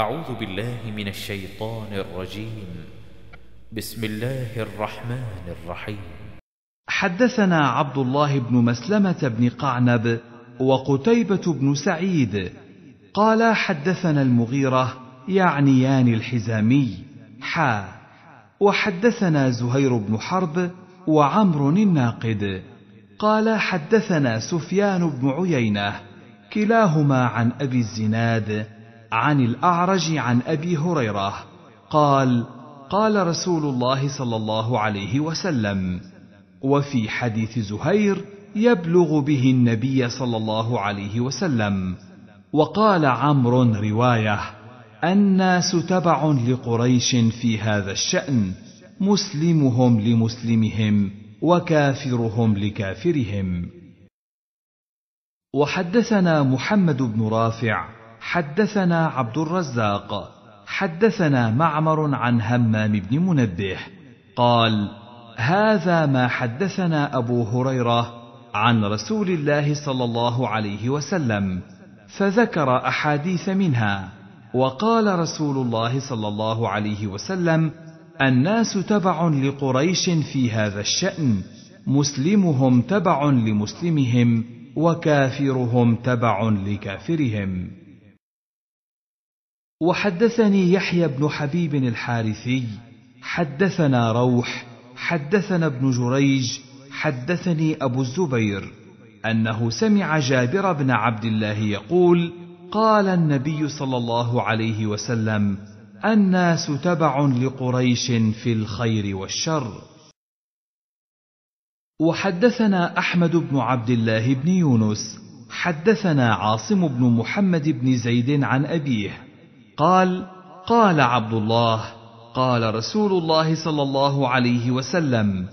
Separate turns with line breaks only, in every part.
أعوذ بالله من الشيطان الرجيم بسم الله الرحمن الرحيم حدثنا عبد الله بن مسلمة بن قعنب وقتيبة بن سعيد قال حدثنا المغيرة يعنيان الحزامي حا وحدثنا زهير بن حرب وعمر الناقد قال حدثنا سفيان بن عيينة كلاهما عن أبي الزناد عن الاعرج عن ابي هريره قال قال رسول الله صلى الله عليه وسلم وفي حديث زهير يبلغ به النبي صلى الله عليه وسلم وقال عمرو روايه الناس تبع لقريش في هذا الشان مسلمهم لمسلمهم وكافرهم لكافرهم وحدثنا محمد بن رافع حدثنا عبد الرزاق حدثنا معمر عن همام بن منبه قال هذا ما حدثنا ابو هريره عن رسول الله صلى الله عليه وسلم فذكر احاديث منها وقال رسول الله صلى الله عليه وسلم الناس تبع لقريش في هذا الشان مسلمهم تبع لمسلمهم وكافرهم تبع لكافرهم وحدثني يحيى بن حبيب الحارثي حدثنا روح حدثنا ابن جريج حدثني ابو الزبير انه سمع جابر بن عبد الله يقول قال النبي صلى الله عليه وسلم الناس تبع لقريش في الخير والشر وحدثنا احمد بن عبد الله بن يونس حدثنا عاصم بن محمد بن زيد عن ابيه قال قال عبد الله قال رسول الله صلى الله عليه وسلم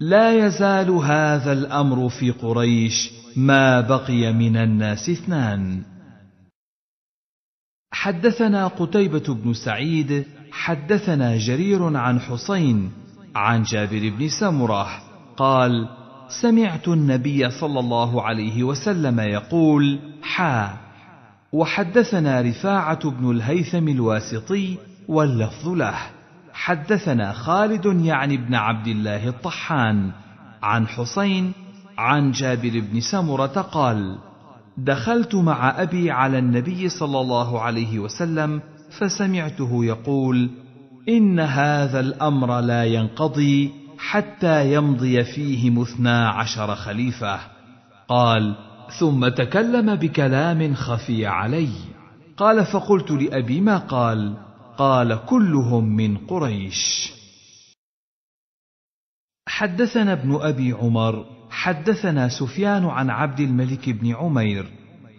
لا يزال هذا الامر في قريش ما بقي من الناس اثنان حدثنا قتيبه بن سعيد حدثنا جرير عن حسين عن جابر بن سمره قال سمعت النبي صلى الله عليه وسلم يقول حا وحدثنا رفاعة بن الهيثم الواسطي واللفظ له حدثنا خالد يعني بن عبد الله الطحان عن حسين عن جابر بن سمرة قال: دخلت مع أبي على النبي صلى الله عليه وسلم فسمعته يقول: إن هذا الأمر لا ينقضي حتى يمضي فيه مثنى عشر خليفة. قال: ثم تكلم بكلام خفي علي قال فقلت لابي ما قال قال كلهم من قريش حدثنا ابن ابي عمر حدثنا سفيان عن عبد الملك بن عمير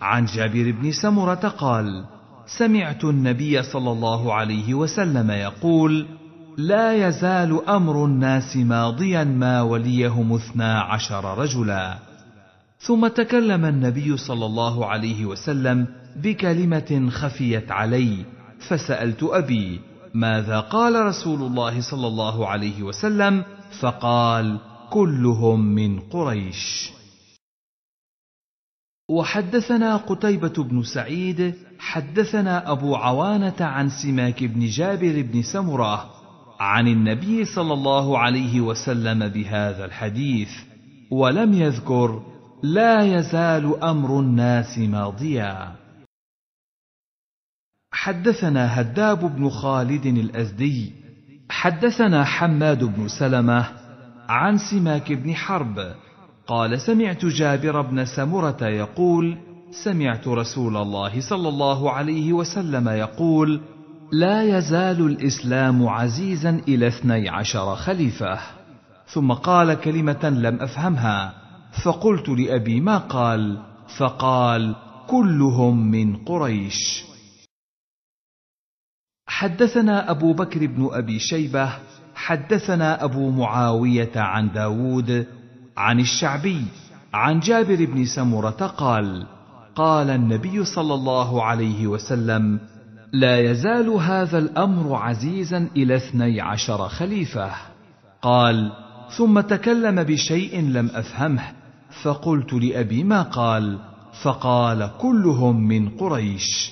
عن جابر بن سمره قال سمعت النبي صلى الله عليه وسلم يقول لا يزال امر الناس ماضيا ما وليهم اثنا عشر رجلا ثم تكلم النبي صلى الله عليه وسلم بكلمه خفيت علي فسالت ابي ماذا قال رسول الله صلى الله عليه وسلم فقال كلهم من قريش وحدثنا قتيبة بن سعيد حدثنا أبو عوانة عن سماك بن جابر بن سمرة عن النبي صلى الله عليه وسلم بهذا الحديث ولم يذكر لا يزال امر الناس ماضيا حدثنا هداب بن خالد الازدي حدثنا حماد بن سلمه عن سماك بن حرب قال سمعت جابر بن سمره يقول سمعت رسول الله صلى الله عليه وسلم يقول لا يزال الاسلام عزيزا الى اثني عشر خليفه ثم قال كلمه لم افهمها فقلت لأبي ما قال فقال كلهم من قريش حدثنا أبو بكر بن أبي شيبة حدثنا أبو معاوية عن داود عن الشعبي عن جابر بن سمرة قال قال النبي صلى الله عليه وسلم لا يزال هذا الأمر عزيزا إلى اثني عشر خليفة قال ثم تكلم بشيء لم أفهمه فقلت لأبي ما قال فقال كلهم من قريش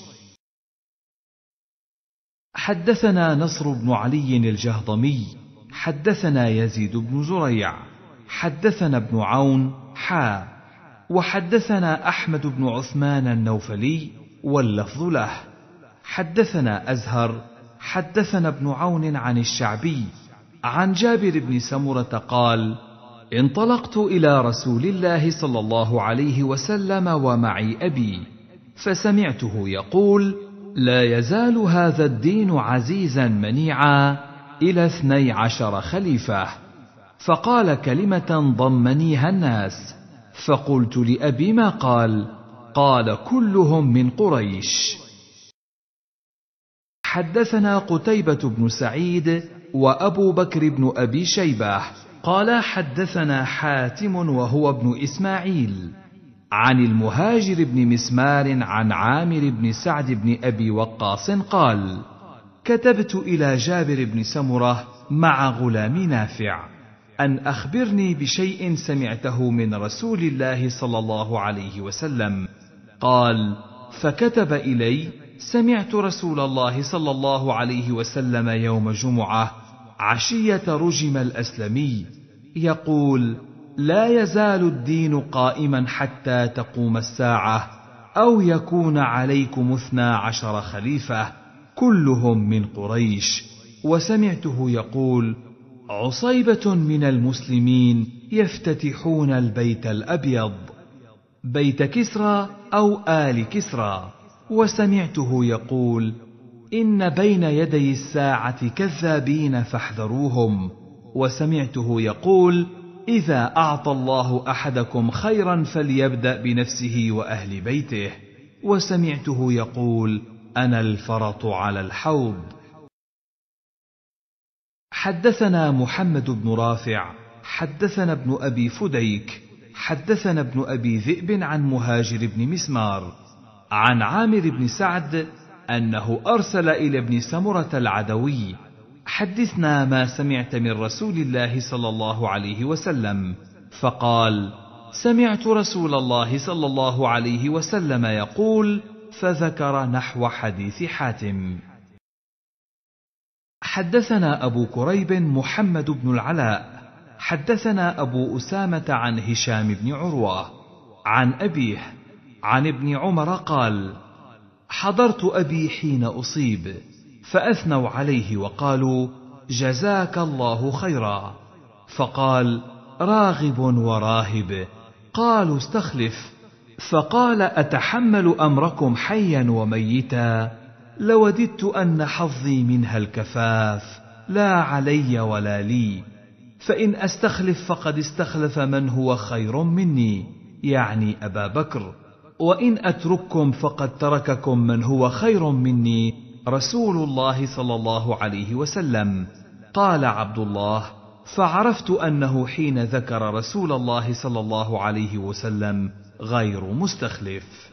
حدثنا نصر بن علي الجهضمي حدثنا يزيد بن زريع حدثنا ابن عون حا وحدثنا أحمد بن عثمان النوفلي واللفظ له حدثنا أزهر حدثنا ابن عون عن الشعبي عن جابر بن سمرة قال: انطلقت الى رسول الله صلى الله عليه وسلم ومعي ابي فسمعته يقول لا يزال هذا الدين عزيزا منيعا الى اثني عشر خليفه فقال كلمه ضمنيها الناس فقلت لابي ما قال قال كلهم من قريش حدثنا قتيبه بن سعيد وابو بكر بن ابي شيبه قال حدثنا حاتم وهو ابن اسماعيل عن المهاجر بن مسمار عن عامر بن سعد بن ابي وقاص قال كتبت الى جابر بن سمره مع غلام نافع ان اخبرني بشيء سمعته من رسول الله صلى الله عليه وسلم قال فكتب الي سمعت رسول الله صلى الله عليه وسلم يوم جمعه عشية رجم الأسلمي يقول لا يزال الدين قائما حتى تقوم الساعة أو يكون عليكم اثنا عشر خليفة كلهم من قريش وسمعته يقول عصيبة من المسلمين يفتتحون البيت الأبيض بيت كسرى أو آل كسرى وسمعته يقول ان بين يدي الساعه كذابين فاحذروهم وسمعته يقول اذا اعطى الله احدكم خيرا فليبدا بنفسه واهل بيته وسمعته يقول انا الفرط على الحوض حدثنا محمد بن رافع حدثنا ابن ابي فديك حدثنا ابن ابي ذئب عن مهاجر بن مسمار عن عامر بن سعد أنه أرسل إلى ابن سمرة العدوي حدثنا ما سمعت من رسول الله صلى الله عليه وسلم فقال سمعت رسول الله صلى الله عليه وسلم يقول فذكر نحو حديث حاتم حدثنا ابو كريب محمد بن العلاء حدثنا ابو اسامه عن هشام بن عروه عن ابيه عن ابن عمر قال حضرت ابي حين اصيب فاثنوا عليه وقالوا جزاك الله خيرا فقال راغب وراهب قالوا استخلف فقال اتحمل امركم حيا وميتا لوددت ان حظي منها الكفاف لا علي ولا لي فان استخلف فقد استخلف من هو خير مني يعني ابا بكر وان اترككم فقد ترككم من هو خير مني رسول الله صلى الله عليه وسلم قال عبد الله فعرفت انه حين ذكر رسول الله صلى الله عليه وسلم غير مستخلف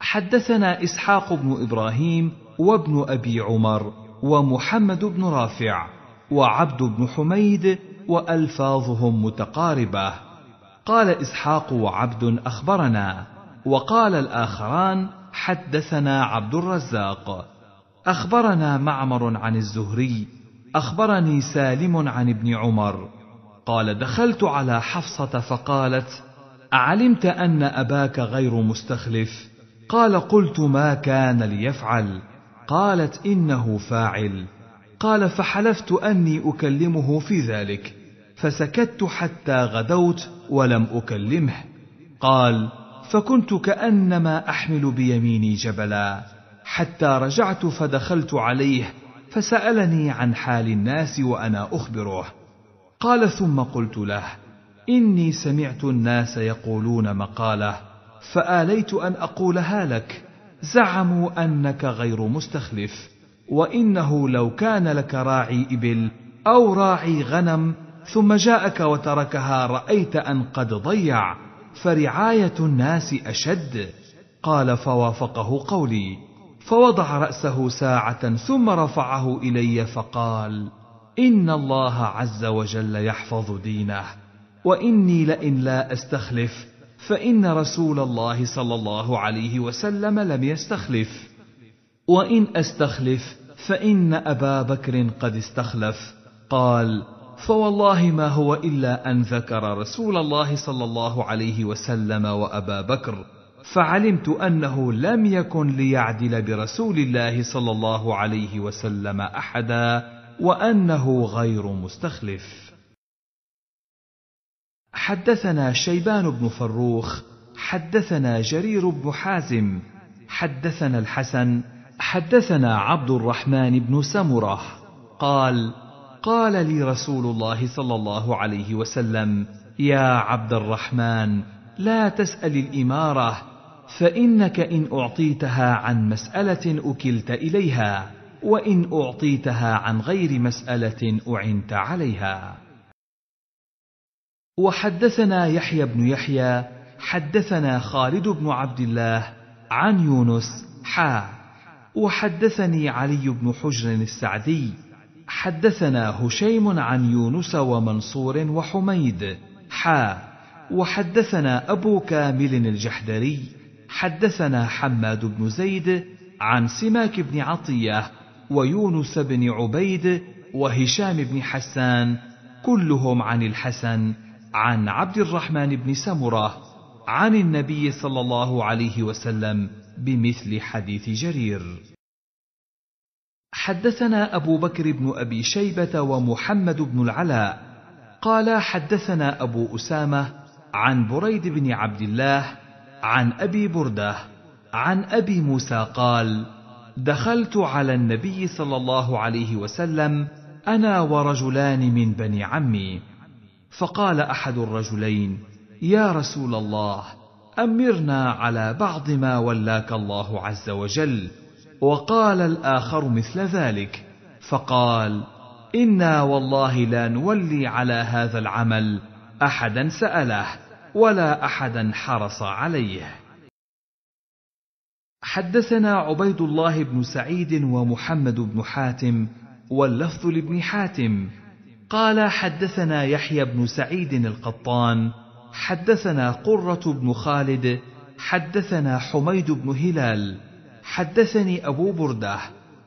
حدثنا اسحاق بن ابراهيم وابن ابي عمر ومحمد بن رافع وعبد بن حميد والفاظهم متقاربه قال اسحاق وعبد اخبرنا وقال الاخران حدثنا عبد الرزاق اخبرنا معمر عن الزهري اخبرني سالم عن ابن عمر قال دخلت على حفصه فقالت اعلمت ان اباك غير مستخلف قال قلت ما كان ليفعل قالت انه فاعل قال فحلفت اني اكلمه في ذلك فسكت حتى غدوت ولم اكلمه قال فكنت كانما احمل بيميني جبلا حتى رجعت فدخلت عليه فسالني عن حال الناس وانا اخبره قال ثم قلت له اني سمعت الناس يقولون مقاله فاليت ان اقولها لك زعموا انك غير مستخلف وانه لو كان لك راعي ابل او راعي غنم ثم جاءك وتركها رايت ان قد ضيع فرعايه الناس اشد قال فوافقه قولي فوضع راسه ساعه ثم رفعه الي فقال ان الله عز وجل يحفظ دينه واني لئن لا استخلف فان رسول الله صلى الله عليه وسلم لم يستخلف وان استخلف فان ابا بكر قد استخلف قال فوالله ما هو إلا أن ذكر رسول الله صلى الله عليه وسلم وأبا بكر فعلمت أنه لم يكن ليعدل برسول الله صلى الله عليه وسلم أحدا وأنه غير مستخلف حدثنا شيبان بن فروخ حدثنا جرير بن حازم حدثنا الحسن حدثنا عبد الرحمن بن سمره قال قال لي رسول الله صلى الله عليه وسلم يا عبد الرحمن لا تسال الاماره فانك ان اعطيتها عن مساله اكلت اليها وان اعطيتها عن غير مساله اعنت عليها وحدثنا يحيى بن يحيى حدثنا خالد بن عبد الله عن يونس حا وحدثني علي بن حجر السعدي حدثنا هشيم عن يونس ومنصور وحميد حا وحدثنا أبو كامل الجحدري حدثنا حماد بن زيد عن سماك بن عطية ويونس بن عبيد وهشام بن حسان كلهم عن الحسن عن عبد الرحمن بن سمرة عن النبي صلى الله عليه وسلم بمثل حديث جرير حدثنا أبو بكر بن أبي شيبة ومحمد بن العلاء قال حدثنا أبو أسامة عن بريد بن عبد الله عن أبي بردة عن أبي موسى قال دخلت على النبي صلى الله عليه وسلم أنا ورجلان من بني عمي فقال أحد الرجلين يا رسول الله أمرنا على بعض ما ولاك الله عز وجل وقال الآخر مثل ذلك فقال إنا والله لا نولي على هذا العمل أحدا سأله ولا أحدا حرص عليه حدثنا عبيد الله بن سعيد ومحمد بن حاتم واللفظ لابن حاتم قال حدثنا يحيى بن سعيد القطان حدثنا قرة بن خالد حدثنا حميد بن هلال حدثني أبو بردة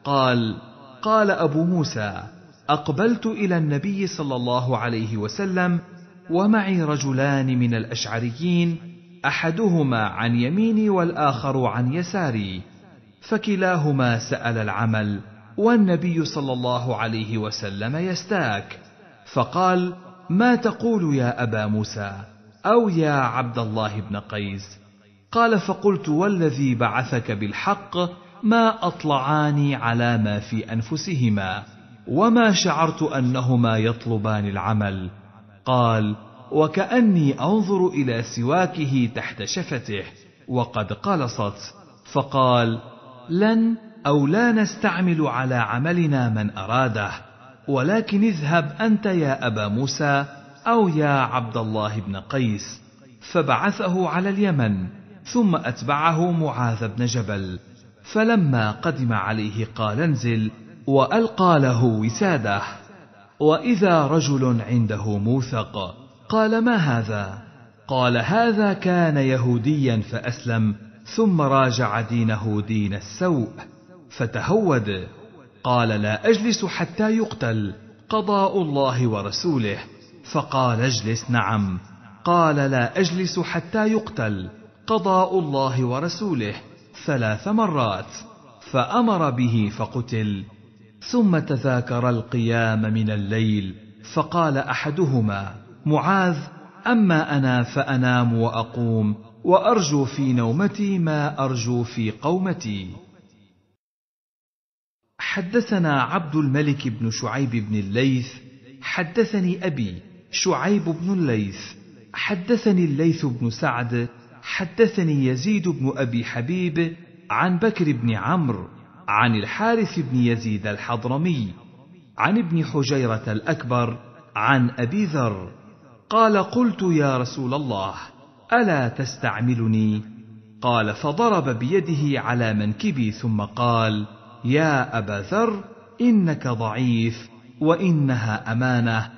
قال قال أبو موسى أقبلت إلى النبي صلى الله عليه وسلم ومعي رجلان من الأشعريين أحدهما عن يميني والآخر عن يساري فكلاهما سأل العمل والنبي صلى الله عليه وسلم يستاك فقال ما تقول يا أبا موسى أو يا عبد الله بن قيس قال فقلت والذي بعثك بالحق ما اطلعاني على ما في انفسهما وما شعرت انهما يطلبان العمل قال وكاني انظر الى سواكه تحت شفته وقد قلصت فقال لن او لا نستعمل على عملنا من اراده ولكن اذهب انت يا ابا موسى او يا عبد الله بن قيس فبعثه على اليمن ثم أتبعه معاذ بن جبل فلما قدم عليه قال انزل وألقى له وساده وإذا رجل عنده موثق قال ما هذا قال هذا كان يهوديا فأسلم ثم راجع دينه دين السوء فتهود قال لا أجلس حتى يقتل قضاء الله ورسوله فقال اجلس نعم قال لا أجلس حتى يقتل قضاء الله ورسوله ثلاث مرات فامر به فقتل ثم تذاكر القيام من الليل فقال احدهما معاذ اما انا فانام واقوم وارجو في نومتي ما ارجو في قومتي حدثنا عبد الملك بن شعيب بن الليث حدثني ابي شعيب بن الليث حدثني الليث بن سعد حدثني يزيد بن ابي حبيب عن بكر بن عمرو عن الحارث بن يزيد الحضرمي عن ابن حجيره الاكبر عن ابي ذر قال قلت يا رسول الله الا تستعملني قال فضرب بيده على منكبي ثم قال يا ابا ذر انك ضعيف وانها امانه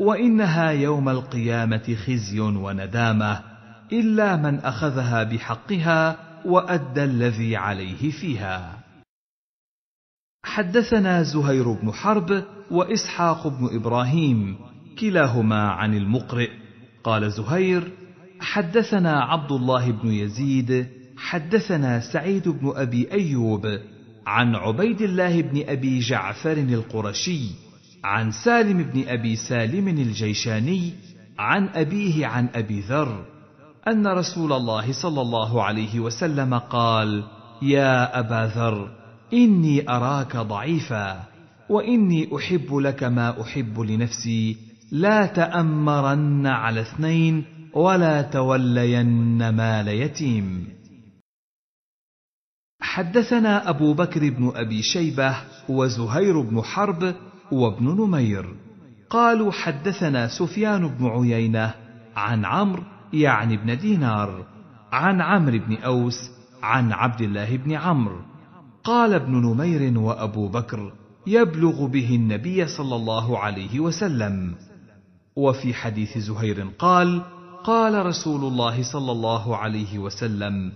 وانها يوم القيامه خزي وندامه الا من اخذها بحقها وادى الذي عليه فيها حدثنا زهير بن حرب واسحاق بن ابراهيم كلاهما عن المقرئ قال زهير حدثنا عبد الله بن يزيد حدثنا سعيد بن ابي ايوب عن عبيد الله بن ابي جعفر القرشي عن سالم بن ابي سالم الجيشاني عن ابيه عن ابي ذر ان رسول الله صلى الله عليه وسلم قال يا ابا ذر اني اراك ضعيفا واني احب لك ما احب لنفسي لا تامرن على اثنين ولا تولين مال يتيم حدثنا ابو بكر بن ابي شيبه وزهير بن حرب وابن نمير قالوا حدثنا سفيان بن عيينه عن عمرو يعني ابن دينار عن عمرو بن أوس عن عبد الله بن عمرو قال ابن نمير وأبو بكر يبلغ به النبي صلى الله عليه وسلم وفي حديث زهير قال قال رسول الله صلى الله عليه وسلم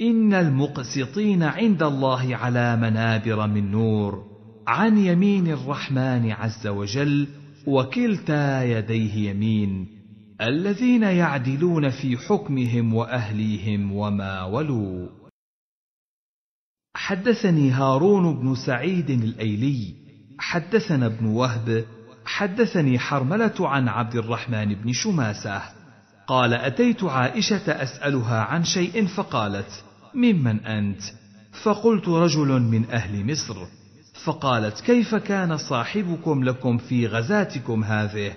ان المقسطين عند الله على منابر من نور عن يمين الرحمن عز وجل وكلتا يديه يمين الذين يعدلون في حكمهم واهليهم وما ولوا حدثني هارون بن سعيد الايلي حدثنا ابن وهب حدثني حرمله عن عبد الرحمن بن شماسه قال اتيت عائشه اسالها عن شيء فقالت ممن انت فقلت رجل من اهل مصر فقالت كيف كان صاحبكم لكم في غزاتكم هذه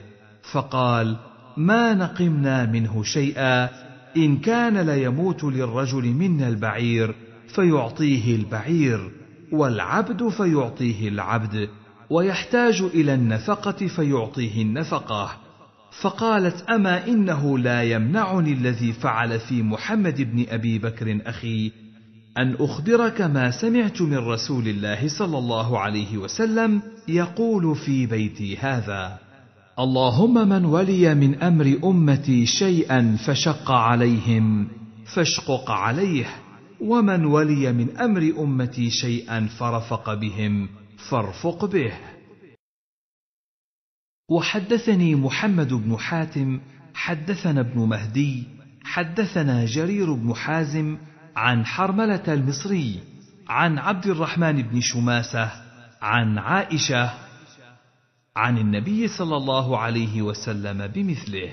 فقال ما نقمنا منه شيئا ان كان ليموت للرجل منا البعير فيعطيه البعير والعبد فيعطيه العبد ويحتاج الى النفقه فيعطيه النفقه فقالت اما انه لا يمنعني الذي فعل في محمد بن ابي بكر اخي ان اخبرك ما سمعت من رسول الله صلى الله عليه وسلم يقول في بيتي هذا اللهم من ولي من امر امتي شيئا فشق عليهم فاشقق عليه ومن ولي من امر امتي شيئا فرفق بهم فارفق به وحدثني محمد بن حاتم حدثنا ابن مهدي حدثنا جرير بن حازم عن حرمله المصري عن عبد الرحمن بن شماسه عن عائشه عن النبي صلى الله عليه وسلم بمثله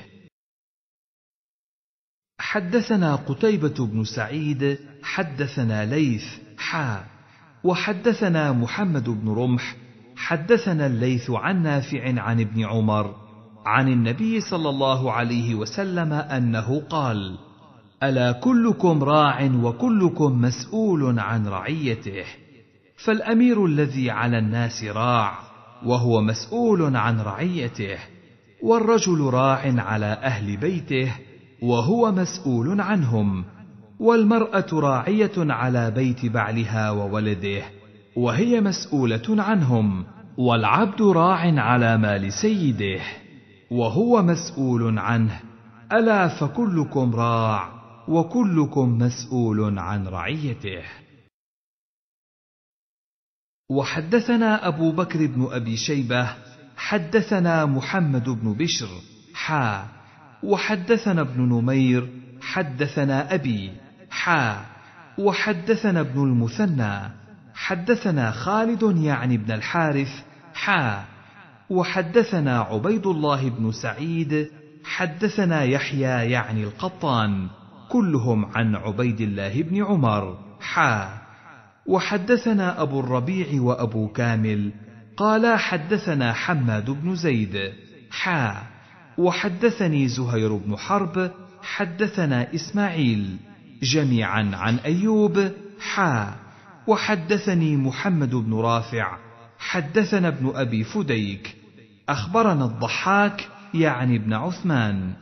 حدثنا قتيبة بن سعيد حدثنا ليث حا وحدثنا محمد بن رمح حدثنا الليث عن نافع عن ابن عمر عن النبي صلى الله عليه وسلم انه قال الا كلكم راع وكلكم مسؤول عن رعيته فالامير الذي على الناس راع وهو مسؤول عن رعيته والرجل راع على اهل بيته وهو مسؤول عنهم والمراه راعيه على بيت بعلها وولده وهي مسؤوله عنهم والعبد راع على مال سيده وهو مسؤول عنه الا فكلكم راع وكلكم مسؤول عن رعيته وحدثنا أبو بكر بن أبي شيبة حدثنا محمد بن بشر حا وحدثنا ابن نمير حدثنا أبي حا وحدثنا ابن المثنى حدثنا خالد يعني ابن الحارث حا وحدثنا عبيد الله بن سعيد حدثنا يحيى يعني القطان كلهم عن عبيد الله بن عمر حا وحدثنا ابو الربيع وابو كامل قالا حدثنا حماد بن زيد حا وحدثني زهير بن حرب حدثنا اسماعيل جميعا عن ايوب حا وحدثني محمد بن رافع حدثنا ابن ابي فديك اخبرنا الضحاك يعني ابن عثمان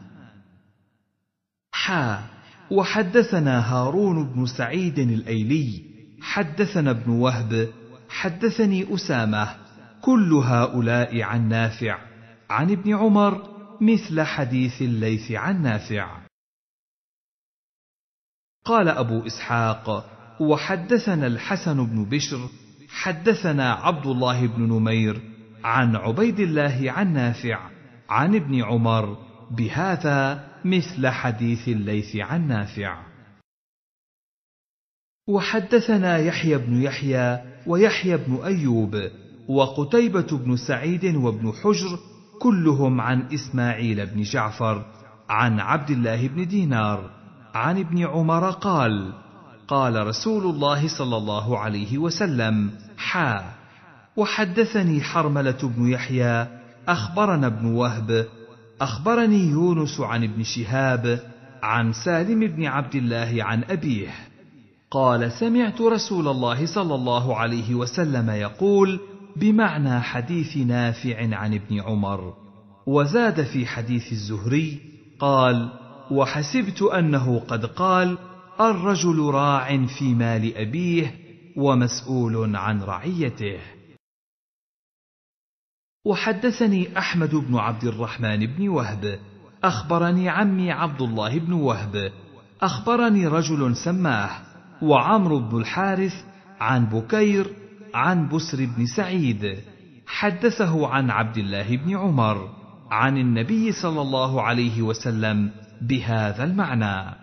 حا وحدثنا هارون بن سعيد الايلي حدثنا ابن وهب حدثني اسامه كل هؤلاء عن نافع عن ابن عمر مثل حديث الليث عن نافع قال ابو اسحاق وحدثنا الحسن بن بشر حدثنا عبد الله بن نمير عن عبيد الله عن نافع عن ابن عمر بهذا مثل حديث الليث عن نافع وحدثنا يحيى بن يحيى ويحيى بن ايوب وقتيبه بن سعيد وابن حجر كلهم عن اسماعيل بن جعفر عن عبد الله بن دينار عن ابن عمر قال قال رسول الله صلى الله عليه وسلم حا وحدثني حرمله بن يحيى اخبرنا ابن وهب اخبرني يونس عن ابن شهاب عن سالم بن عبد الله عن ابيه قال سمعت رسول الله صلى الله عليه وسلم يقول بمعنى حديث نافع عن ابن عمر وزاد في حديث الزهري قال وحسبت انه قد قال الرجل راع في مال ابيه ومسؤول عن رعيته وحدثني احمد بن عبد الرحمن بن وهب اخبرني عمي عبد الله بن وهب اخبرني رجل سماه وعمرو بن الحارث عن بكير عن بسر بن سعيد حدثه عن عبد الله بن عمر عن النبي صلى الله عليه وسلم بهذا المعنى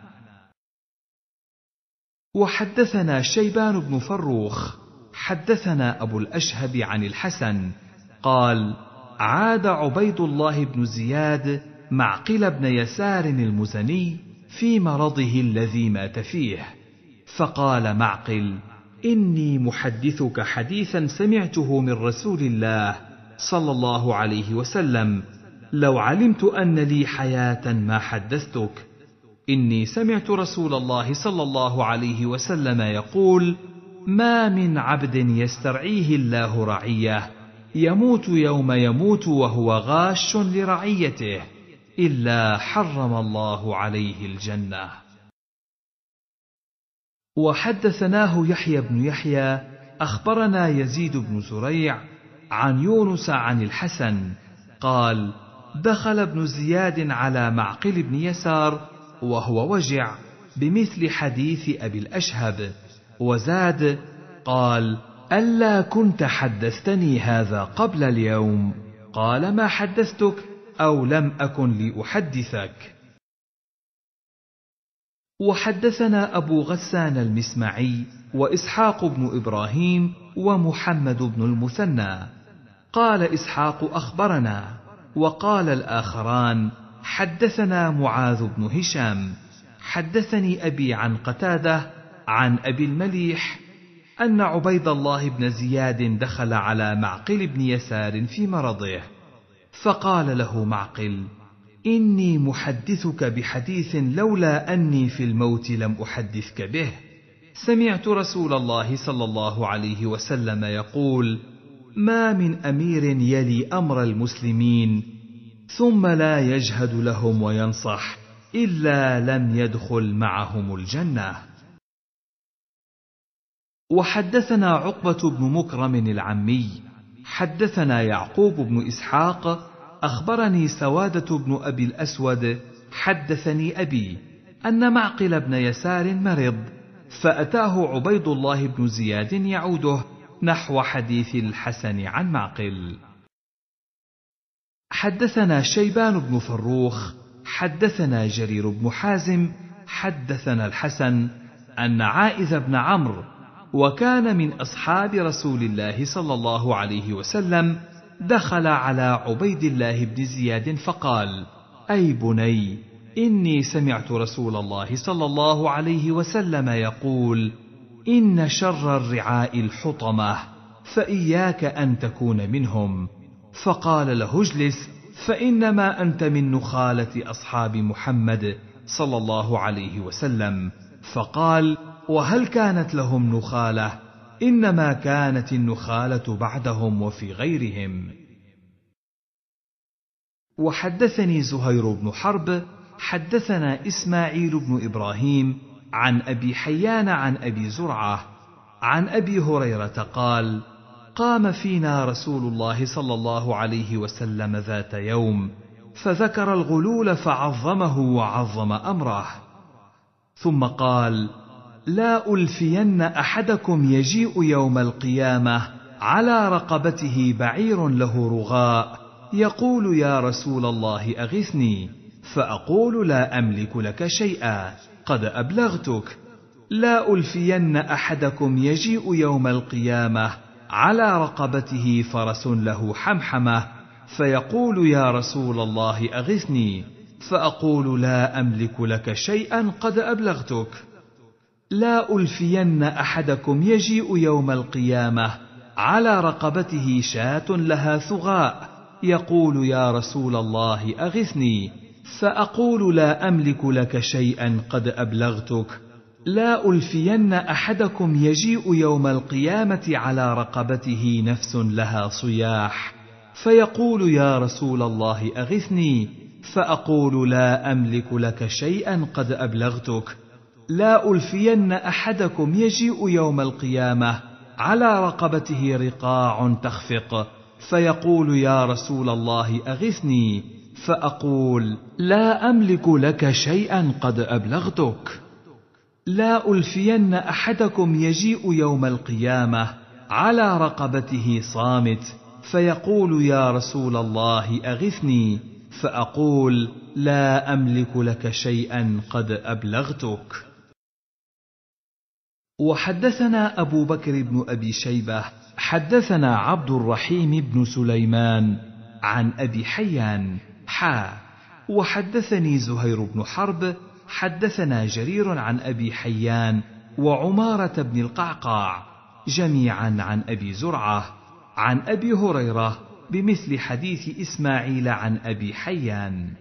وحدثنا شيبان بن فروخ حدثنا ابو الاشهب عن الحسن قال عاد عبيد الله بن زياد معقل بن يسار المزني في مرضه الذي مات فيه فقال معقل اني محدثك حديثا سمعته من رسول الله صلى الله عليه وسلم لو علمت ان لي حياه ما حدثتك اني سمعت رسول الله صلى الله عليه وسلم يقول ما من عبد يسترعيه الله رعيه يموت يوم يموت وهو غاش لرعيته الا حرم الله عليه الجنه وحدثناه يحيى بن يحيى اخبرنا يزيد بن زريع عن يونس عن الحسن قال دخل ابن زياد على معقل بن يسار وهو وجع بمثل حديث ابي الاشهب وزاد قال الا كنت حدثتني هذا قبل اليوم قال ما حدثتك او لم اكن لاحدثك وحدثنا أبو غسان المسمعي وإسحاق بن إبراهيم ومحمد بن المثنى قال إسحاق أخبرنا وقال الآخران حدثنا معاذ بن هشام حدثني أبي عن قتادة عن أبي المليح أن عبيد الله بن زياد دخل على معقل بن يسار في مرضه فقال له معقل اني محدثك بحديث لولا اني في الموت لم احدثك به سمعت رسول الله صلى الله عليه وسلم يقول ما من امير يلي امر المسلمين ثم لا يجهد لهم وينصح الا لم يدخل معهم الجنه وحدثنا عقبه بن مكرم العمي حدثنا يعقوب بن اسحاق أخبرني سوادة بن أبي الأسود حدثني أبي أن معقل بن يسار مرض فأتاه عبيد الله بن زياد يعوده نحو حديث الحسن عن معقل حدثنا شيبان بن فروخ حدثنا جرير بن حازم حدثنا الحسن أن عائذ بن عمرو وكان من أصحاب رسول الله صلى الله عليه وسلم دخل على عبيد الله بن زياد فقال اي بني اني سمعت رسول الله صلى الله عليه وسلم يقول ان شر الرعاء الحطمه فاياك ان تكون منهم فقال له اجلس فانما انت من نخاله اصحاب محمد صلى الله عليه وسلم فقال وهل كانت لهم نخاله انما كانت النخاله بعدهم وفي غيرهم وحدثني زهير بن حرب حدثنا اسماعيل بن ابراهيم عن ابي حيان عن ابي زرعه عن ابي هريره قال قام فينا رسول الله صلى الله عليه وسلم ذات يوم فذكر الغلول فعظمه وعظم امره ثم قال لا ألفين أحدكم يجيء يوم القيامة على رقبته بعير له رغاء يقول يا رسول الله أغثني فأقول لا أملك لك شيئا قد أبلغتك لا ألفين أحدكم يجيء يوم القيامة على رقبته فرس له حمحمة فيقول يا رسول الله أغثني فأقول لا أملك لك شيئا قد أبلغتك لا ألفين أحدكم يجيء يوم القيامة على رقبته شاة لها ثغاء يقول يا رسول الله أغثني فأقول لا أملك لك شيئا قد أبلغتك لا ألفين أحدكم يجيء يوم القيامة على رقبته نفس لها صياح فيقول يا رسول الله أغثني فأقول لا أملك لك شيئا قد أبلغتك لا ألفين أحدكم يجيء يوم القيامة على رقبته رقاع تخفق فيقول يا رسول الله أغثني فأقول لا أملك لك شيئا قد أبلغتك لا ألفين أحدكم يجيء يوم القيامة على رقبته صامت فيقول يا رسول الله أغثني فأقول لا أملك لك شيئا قد أبلغتك وحدثنا أبو بكر بن أبي شيبة حدثنا عبد الرحيم بن سليمان عن أبي حيان حا وحدثني زهير بن حرب حدثنا جرير عن أبي حيان وعمارة بن القعقاع جميعا عن أبي زرعة عن أبي هريرة بمثل حديث إسماعيل عن أبي حيان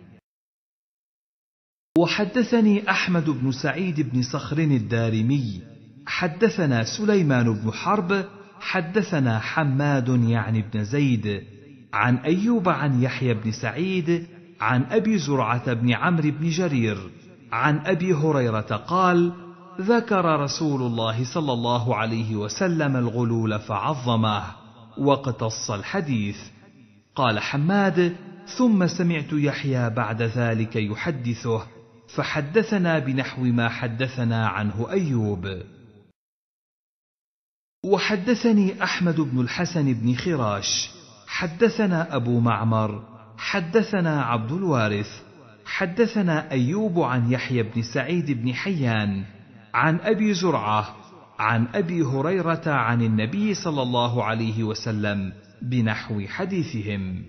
وحدثني أحمد بن سعيد بن صخر الدارمي حدثنا سليمان بن حرب حدثنا حماد يعني بن زيد عن ايوب عن يحيى بن سعيد عن ابي زرعه بن عمرو بن جرير عن ابي هريره قال ذكر رسول الله صلى الله عليه وسلم الغلول فعظمه واقتص الحديث قال حماد ثم سمعت يحيى بعد ذلك يحدثه فحدثنا بنحو ما حدثنا عنه ايوب وحدثني احمد بن الحسن بن خراش حدثنا ابو معمر حدثنا عبد الوارث حدثنا ايوب عن يحيى بن سعيد بن حيان عن ابي زرعه عن ابي هريره عن النبي صلى الله عليه وسلم بنحو حديثهم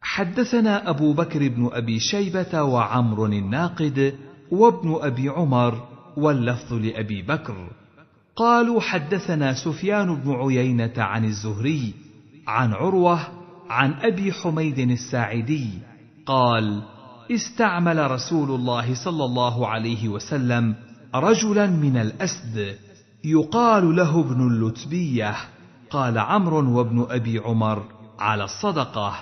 حدثنا ابو بكر بن ابي شيبه وعمر الناقد وابن ابي عمر واللفظ لابي بكر قالوا حدثنا سفيان بن عيينه عن الزهري عن عروه عن ابي حميد الساعدي قال استعمل رسول الله صلى الله عليه وسلم رجلا من الاسد يقال له ابن اللتبيه قال عمرو وابن ابي عمر على الصدقه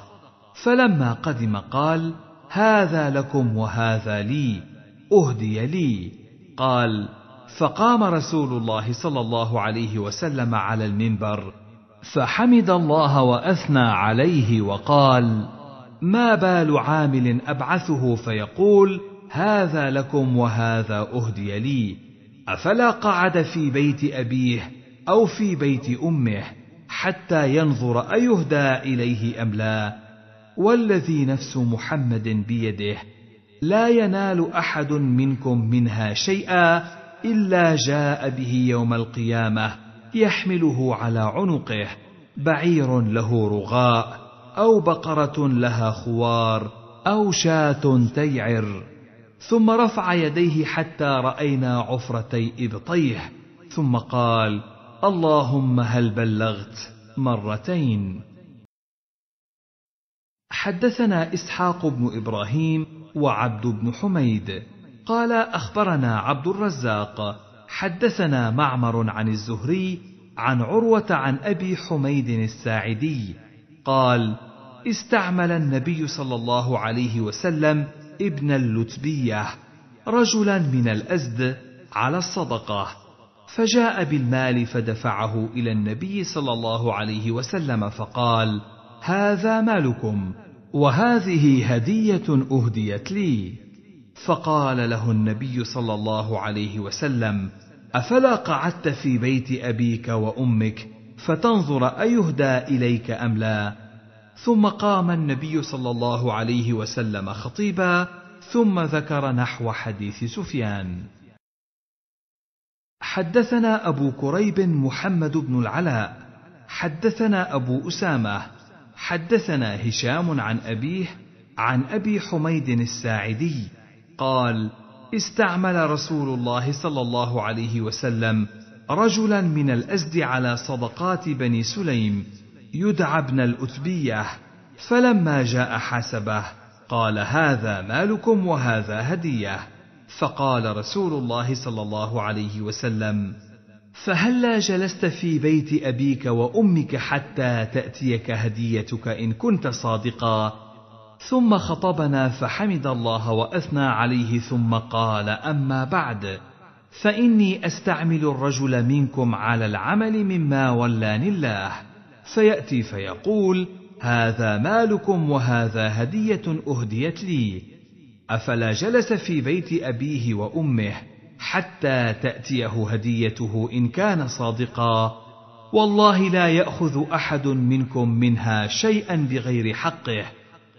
فلما قدم قال هذا لكم وهذا لي اهدي لي قال فقام رسول الله صلى الله عليه وسلم على المنبر فحمد الله واثنى عليه وقال ما بال عامل ابعثه فيقول هذا لكم وهذا اهدي لي افلا قعد في بيت ابيه او في بيت امه حتى ينظر ايهدى اليه ام لا والذي نفس محمد بيده لا ينال احد منكم منها شيئا الا جاء به يوم القيامه يحمله على عنقه بعير له رغاء او بقره لها خوار او شاه تيعر ثم رفع يديه حتى راينا عفرتي ابطيه ثم قال اللهم هل بلغت مرتين حدثنا اسحاق بن ابراهيم وعبد بن حميد قال اخبرنا عبد الرزاق حدثنا معمر عن الزهري عن عروه عن ابي حميد الساعدي قال استعمل النبي صلى الله عليه وسلم ابن اللتبيه رجلا من الازد على الصدقه فجاء بالمال فدفعه الى النبي صلى الله عليه وسلم فقال هذا مالكم وهذه هديه اهديت لي فقال له النبي صلى الله عليه وسلم افلا قعدت في بيت ابيك وامك فتنظر ايهدى اليك ام لا ثم قام النبي صلى الله عليه وسلم خطيبا ثم ذكر نحو حديث سفيان حدثنا ابو كريب محمد بن العلاء حدثنا ابو اسامه حدثنا هشام عن ابيه عن ابي حميد الساعدي قال استعمل رسول الله صلى الله عليه وسلم رجلا من الازد على صدقات بني سليم يدعى ابن الاتبيه فلما جاء حسبه قال هذا مالكم وهذا هديه فقال رسول الله صلى الله عليه وسلم فهلا جلست في بيت ابيك وامك حتى تاتيك هديتك ان كنت صادقا ثم خطبنا فحمد الله واثنى عليه ثم قال اما بعد فاني استعمل الرجل منكم على العمل مما ولاني الله فياتي فيقول هذا مالكم وهذا هديه اهديت لي افلا جلس في بيت ابيه وامه حتى تاتيه هديته ان كان صادقا والله لا ياخذ احد منكم منها شيئا بغير حقه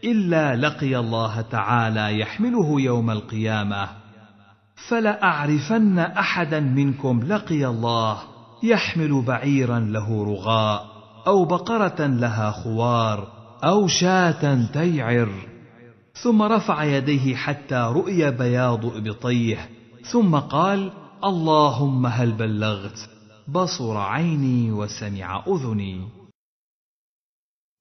إلا لقي الله تعالى يحمله يوم القيامة فلأعرفن أحدا منكم لقي الله يحمل بعيرا له رغاء أو بقرة لها خوار أو شاة تيعر ثم رفع يديه حتى رؤي بياض إبطيه ثم قال اللهم هل بلغت بصر عيني وسمع أذني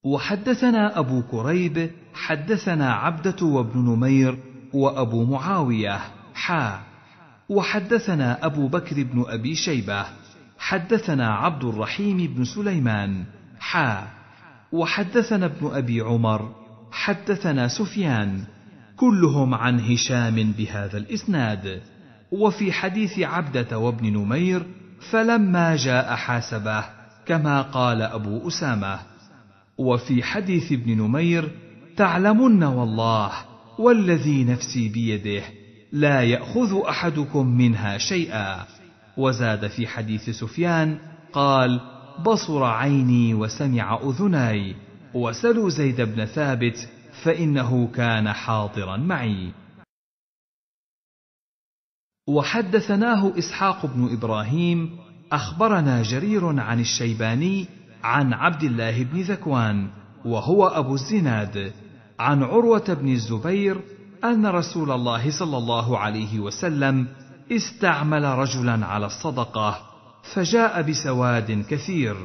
وحدثنا أبو كريب حدثنا عبدة وابن نمير وأبو معاوية حا وحدثنا أبو بكر بن أبي شيبة حدثنا عبد الرحيم بن سليمان حا وحدثنا ابن أبي عمر حدثنا سفيان كلهم عن هشام بهذا الإسناد وفي حديث عبدة وابن نمير فلما جاء حاسبه كما قال أبو أسامة وفي حديث ابن نمير تعلمن والله والذي نفسي بيده لا ياخذ احدكم منها شيئا وزاد في حديث سفيان قال بصر عيني وسمع اذناي وسلوا زيد بن ثابت فانه كان حاضرا معي وحدثناه اسحاق بن ابراهيم اخبرنا جرير عن الشيباني عن عبد الله بن ذكوان وهو أبو الزناد عن عروة بن الزبير أن رسول الله صلى الله عليه وسلم استعمل رجلا على الصدقة فجاء بسواد كثير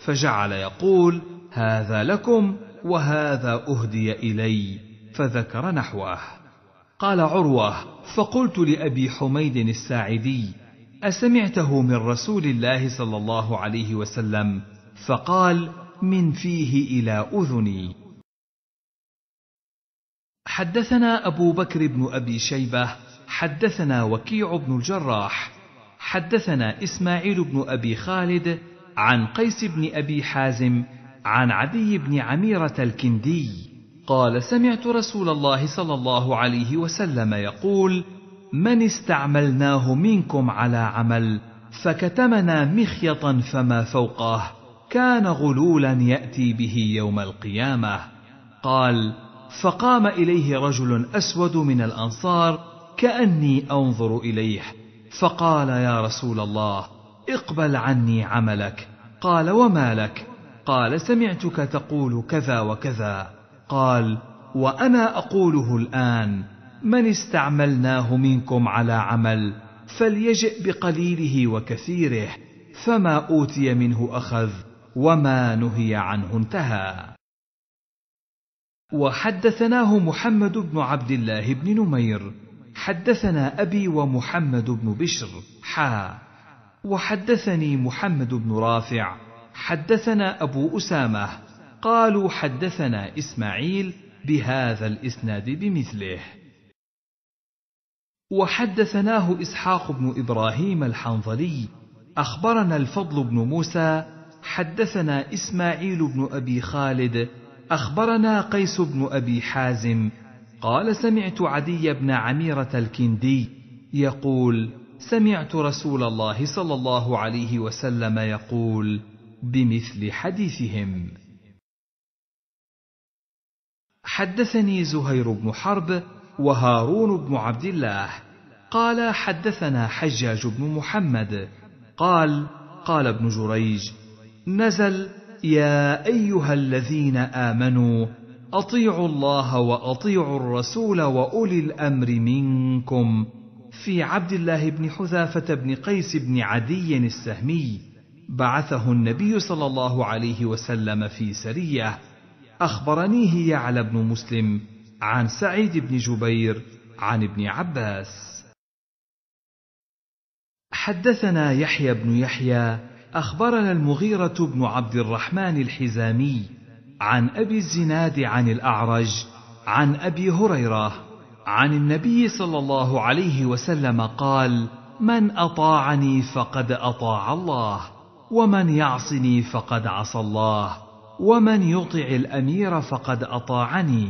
فجعل يقول هذا لكم وهذا أهدي إلي فذكر نحوه قال عروة فقلت لأبي حميد الساعدي أسمعته من رسول الله صلى الله عليه وسلم فقال من فيه الى اذني حدثنا ابو بكر بن ابي شيبه حدثنا وكيع بن الجراح حدثنا اسماعيل بن ابي خالد عن قيس بن ابي حازم عن عدي بن عميره الكندي قال سمعت رسول الله صلى الله عليه وسلم يقول من استعملناه منكم على عمل فكتمنا مخيطا فما فوقه كان غلولا ياتي به يوم القيامه قال فقام اليه رجل اسود من الانصار كاني انظر اليه فقال يا رسول الله اقبل عني عملك قال وما لك قال سمعتك تقول كذا وكذا قال وانا اقوله الان من استعملناه منكم على عمل فليجئ بقليله وكثيره فما اوتي منه اخذ وما نهي عنه انتهى وحدثناه محمد بن عبد الله بن نمير حدثنا ابي ومحمد بن بشر حا وحدثني محمد بن رافع حدثنا ابو اسامه قالوا حدثنا اسماعيل بهذا الاسناد بمثله وحدثناه اسحاق بن ابراهيم الحنظلي اخبرنا الفضل بن موسى حدثنا اسماعيل بن ابي خالد اخبرنا قيس بن ابي حازم قال سمعت عدي بن عميره الكندي يقول سمعت رسول الله صلى الله عليه وسلم يقول بمثل حديثهم حدثني زهير بن حرب وهارون بن عبد الله قال حدثنا حجاج بن محمد قال قال ابن جريج نزل يا ايها الذين امنوا اطيعوا الله واطيعوا الرسول واولي الامر منكم في عبد الله بن حذافه بن قيس بن عدي السهمي بعثه النبي صلى الله عليه وسلم في سريه اخبرنيه يعلى بن مسلم عن سعيد بن جبير عن ابن عباس حدثنا يحيى بن يحيى أخبرنا المغيرة بن عبد الرحمن الحزامي عن أبي الزناد عن الأعرج عن أبي هريرة عن النبي صلى الله عليه وسلم قال: من أطاعني فقد أطاع الله، ومن يعصني فقد عصى الله، ومن يطع الأمير فقد أطاعني،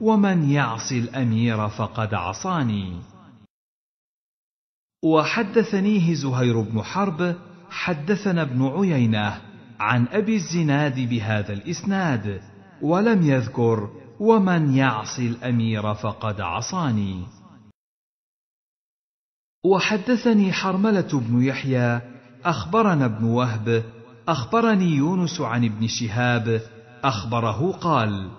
ومن يعص الأمير فقد عصاني. وحدثنيه زهير بن حرب حدثنا ابن عيينه عن ابي الزناد بهذا الاسناد ولم يذكر ومن يعص الامير فقد عصاني وحدثني حرمله بن يحيى اخبرنا ابن وهب اخبرني يونس عن ابن شهاب اخبره قال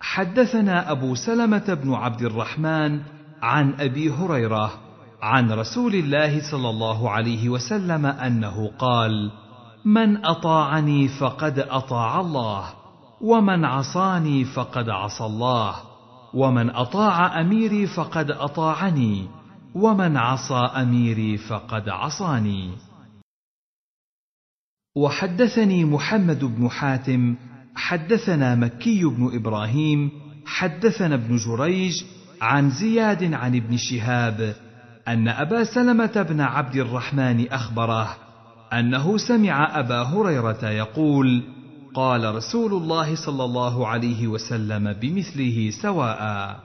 حدثنا ابو سلمه بن عبد الرحمن عن ابي هريره عن رسول الله صلى الله عليه وسلم انه قال من اطاعني فقد اطاع الله ومن عصاني فقد عصى الله ومن اطاع اميري فقد اطاعني ومن عصى اميري فقد عصاني وحدثني محمد بن حاتم حدثنا مكي بن ابراهيم حدثنا ابن جريج عن زياد عن ابن شهاب أن أبا سلمة بن عبد الرحمن أخبره أنه سمع أبا هريرة يقول: قال رسول الله صلى الله عليه وسلم بمثله سواء.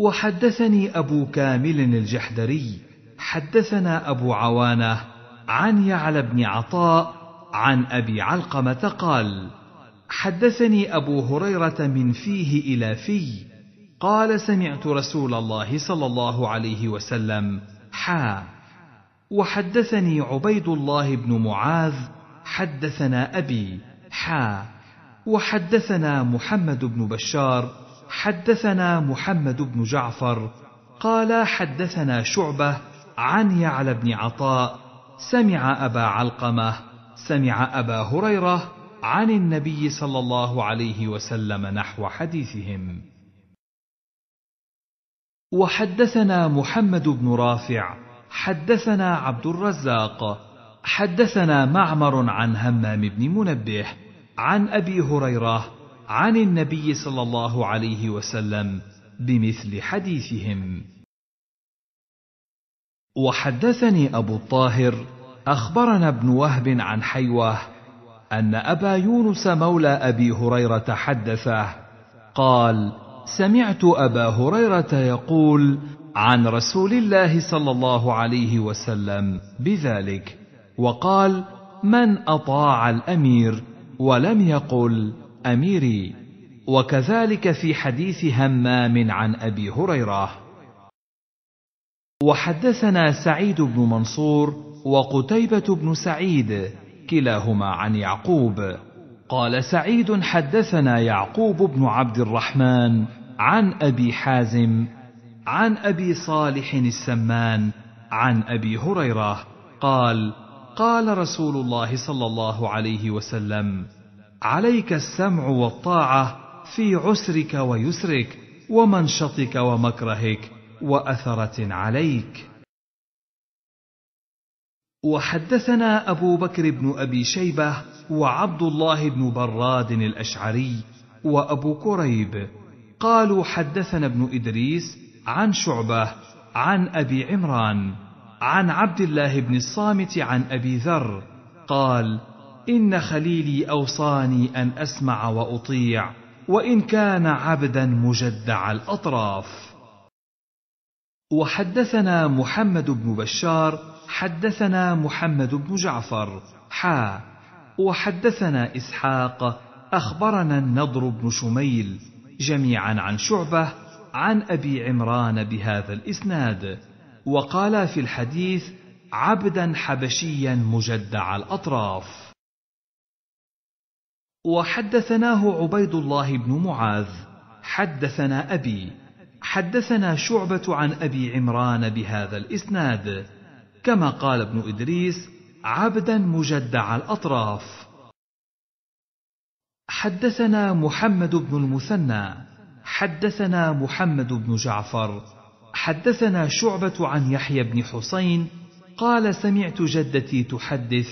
وحدثني أبو كامل الجحدري، حدثنا أبو عوانة عن يعلى بن عطاء عن أبي علقمة قال: حدثني أبو هريرة من فيه إلى في قال سمعت رسول الله صلى الله عليه وسلم حا وحدثني عبيد الله بن معاذ حدثنا أبي حا وحدثنا محمد بن بشار حدثنا محمد بن جعفر قال حدثنا شعبة عن يعلى بن عطاء سمع أبا علقمة سمع أبا هريرة عن النبي صلى الله عليه وسلم نحو حديثهم وحدثنا محمد بن رافع حدثنا عبد الرزاق حدثنا معمر عن همام بن منبه عن ابي هريره عن النبي صلى الله عليه وسلم بمثل حديثهم وحدثني ابو الطاهر اخبرنا ابن وهب عن حيوه ان ابا يونس مولى ابي هريره حدثه قال سمعت ابا هريره يقول عن رسول الله صلى الله عليه وسلم بذلك وقال من اطاع الامير ولم يقل اميري وكذلك في حديث همام عن ابي هريره وحدثنا سعيد بن منصور وقتيبه بن سعيد كلاهما عن يعقوب قال سعيد حدثنا يعقوب بن عبد الرحمن عن ابي حازم عن ابي صالح السمان عن ابي هريره قال قال رسول الله صلى الله عليه وسلم عليك السمع والطاعه في عسرك ويسرك ومنشطك ومكرهك واثره عليك وحدثنا أبو بكر بن أبي شيبة وعبد الله بن براد الأشعري وأبو كريب قالوا حدثنا ابن إدريس عن شعبة عن أبي عمران عن عبد الله بن الصامت عن أبي ذر قال إن خليلي أوصاني أن أسمع وأطيع وإن كان عبدا مجدع الأطراف وحدثنا محمد بن بشار حدثنا محمد بن جعفر حا وحدثنا إسحاق أخبرنا النضر بن شميل جميعا عن شعبة عن أبي عمران بهذا الإسناد وقال في الحديث عبدا حبشيا مجدع الأطراف وحدثناه عبيد الله بن معاذ حدثنا أبي حدثنا شعبة عن أبي عمران بهذا الإسناد كما قال ابن إدريس عبدا مجدع الأطراف حدثنا محمد بن المثنى حدثنا محمد بن جعفر حدثنا شعبة عن يحيى بن حسين قال سمعت جدتي تحدث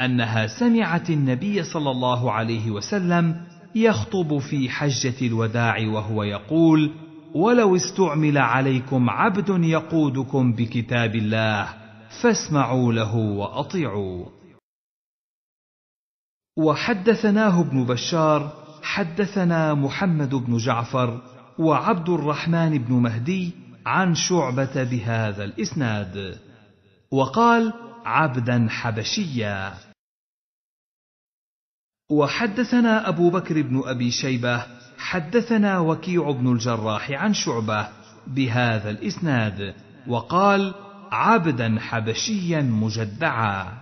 أنها سمعت النبي صلى الله عليه وسلم يخطب في حجة الوداع وهو يقول: ولو استعمل عليكم عبد يقودكم بكتاب الله فاسمعوا له واطيعوا وحدثناه ابن بشار حدثنا محمد بن جعفر وعبد الرحمن بن مهدي عن شعبه بهذا الاسناد وقال عبدا حبشيا وحدثنا ابو بكر بن ابي شيبه حدثنا وكيع بن الجراح عن شعبه بهذا الاسناد وقال عبدا حبشيا مجدعا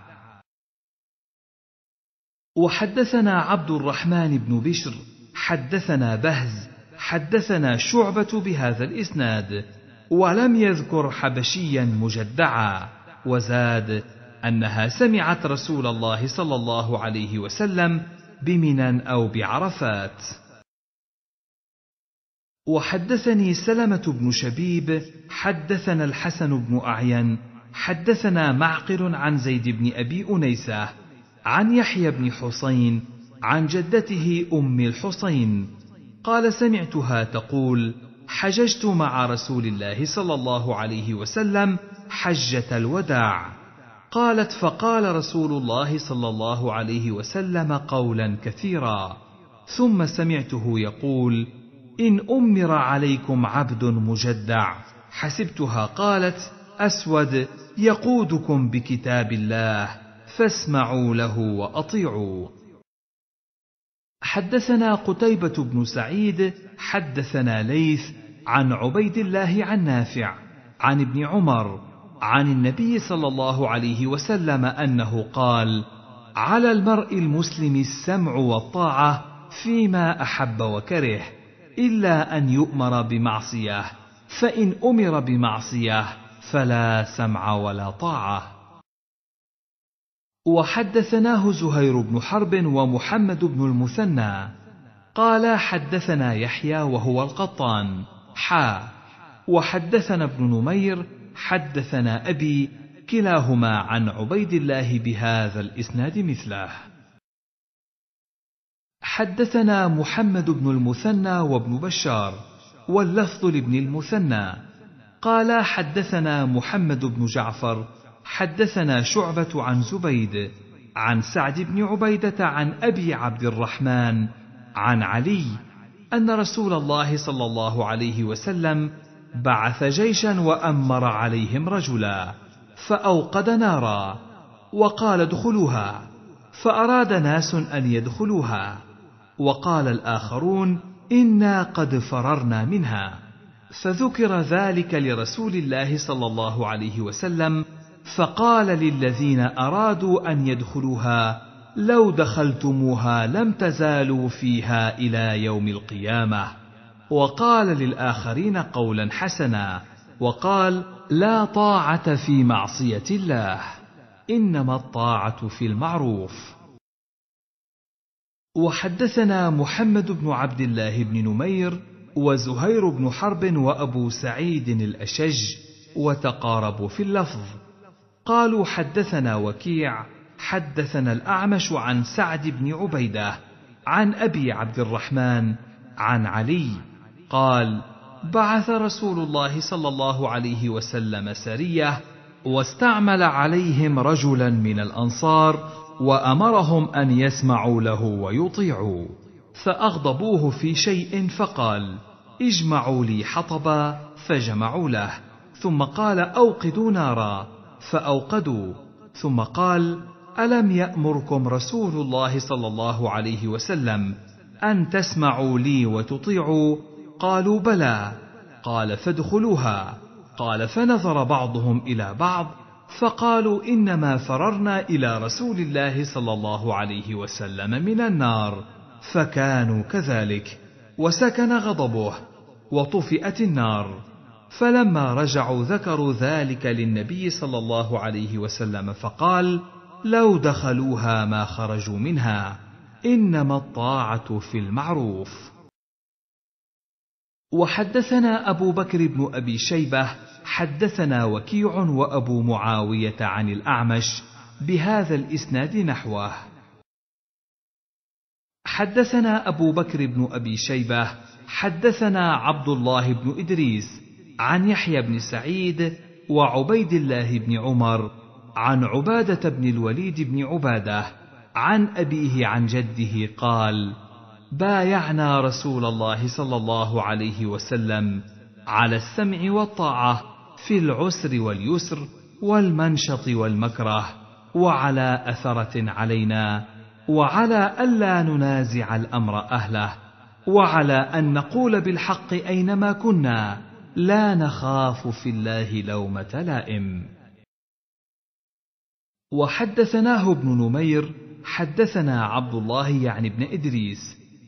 وحدثنا عبد الرحمن بن بشر حدثنا بهز حدثنا شعبة بهذا الإسناد ولم يذكر حبشيا مجدعا وزاد أنها سمعت رسول الله صلى الله عليه وسلم بمنى أو بعرفات وحدثني سلمة بن شبيب حدثنا الحسن بن أعين حدثنا معقل عن زيد بن أبي أنيسة عن يحيى بن حسين عن جدته أم الحسين قال سمعتها تقول حججت مع رسول الله صلى الله عليه وسلم حجة الوداع قالت فقال رسول الله صلى الله عليه وسلم قولا كثيرا ثم سمعته يقول إن أمر عليكم عبد مجدع حسبتها قالت أسود يقودكم بكتاب الله فاسمعوا له وأطيعوا حدثنا قتيبة بن سعيد حدثنا ليث عن عبيد الله عن نافع عن ابن عمر عن النبي صلى الله عليه وسلم أنه قال على المرء المسلم السمع والطاعة فيما أحب وكره إلا أن يؤمر بمعصية، فإن أمر بمعصية فلا سمع ولا طاعة وحدثناه زهير بن حرب ومحمد بن المثنى قالا حدثنا يحيى وهو القطان حا وحدثنا ابن نمير حدثنا أبي كلاهما عن عبيد الله بهذا الإسناد مثله حدثنا محمد بن المثنى وابن بشار واللفظ لابن المثنى قال حدثنا محمد بن جعفر حدثنا شعبة عن زبيد عن سعد بن عبيدة عن أبي عبد الرحمن عن علي أن رسول الله صلى الله عليه وسلم بعث جيشا وأمر عليهم رجلا فأوقد نارا وقال ادخلوها فأراد ناس أن يدخلوها وقال الاخرون انا قد فررنا منها فذكر ذلك لرسول الله صلى الله عليه وسلم فقال للذين ارادوا ان يدخلوها لو دخلتموها لم تزالوا فيها الى يوم القيامه وقال للاخرين قولا حسنا وقال لا طاعه في معصيه الله انما الطاعه في المعروف وحدثنا محمد بن عبد الله بن نمير وزهير بن حرب وابو سعيد الاشج وتقاربوا في اللفظ قالوا حدثنا وكيع حدثنا الاعمش عن سعد بن عبيده عن ابي عبد الرحمن عن علي قال بعث رسول الله صلى الله عليه وسلم سريه واستعمل عليهم رجلا من الانصار وامرهم ان يسمعوا له ويطيعوا فاغضبوه في شيء فقال اجمعوا لي حطبا فجمعوا له ثم قال اوقدوا نارا فاوقدوا ثم قال الم يامركم رسول الله صلى الله عليه وسلم ان تسمعوا لي وتطيعوا قالوا بلى قال فادخلوها قال فنظر بعضهم الى بعض فقالوا انما فررنا الى رسول الله صلى الله عليه وسلم من النار فكانوا كذلك وسكن غضبه وطفئت النار فلما رجعوا ذكروا ذلك للنبي صلى الله عليه وسلم فقال لو دخلوها ما خرجوا منها انما الطاعه في المعروف وحدثنا ابو بكر بن ابي شيبه حدثنا وكيع وابو معاويه عن الاعمش بهذا الاسناد نحوه حدثنا ابو بكر بن ابي شيبه حدثنا عبد الله بن ادريس عن يحيى بن سعيد وعبيد الله بن عمر عن عباده بن الوليد بن عباده عن ابيه عن جده قال بايعنا رسول الله صلى الله عليه وسلم على السمع والطاعة في العسر واليسر والمنشط والمكره وعلى أثرة علينا وعلى ألا ننازع الأمر أهله وعلى أن نقول بالحق أينما كنا لا نخاف في الله لومة لائم وحدثناه ابن نمير حدثنا عبد الله يعني بن إدريس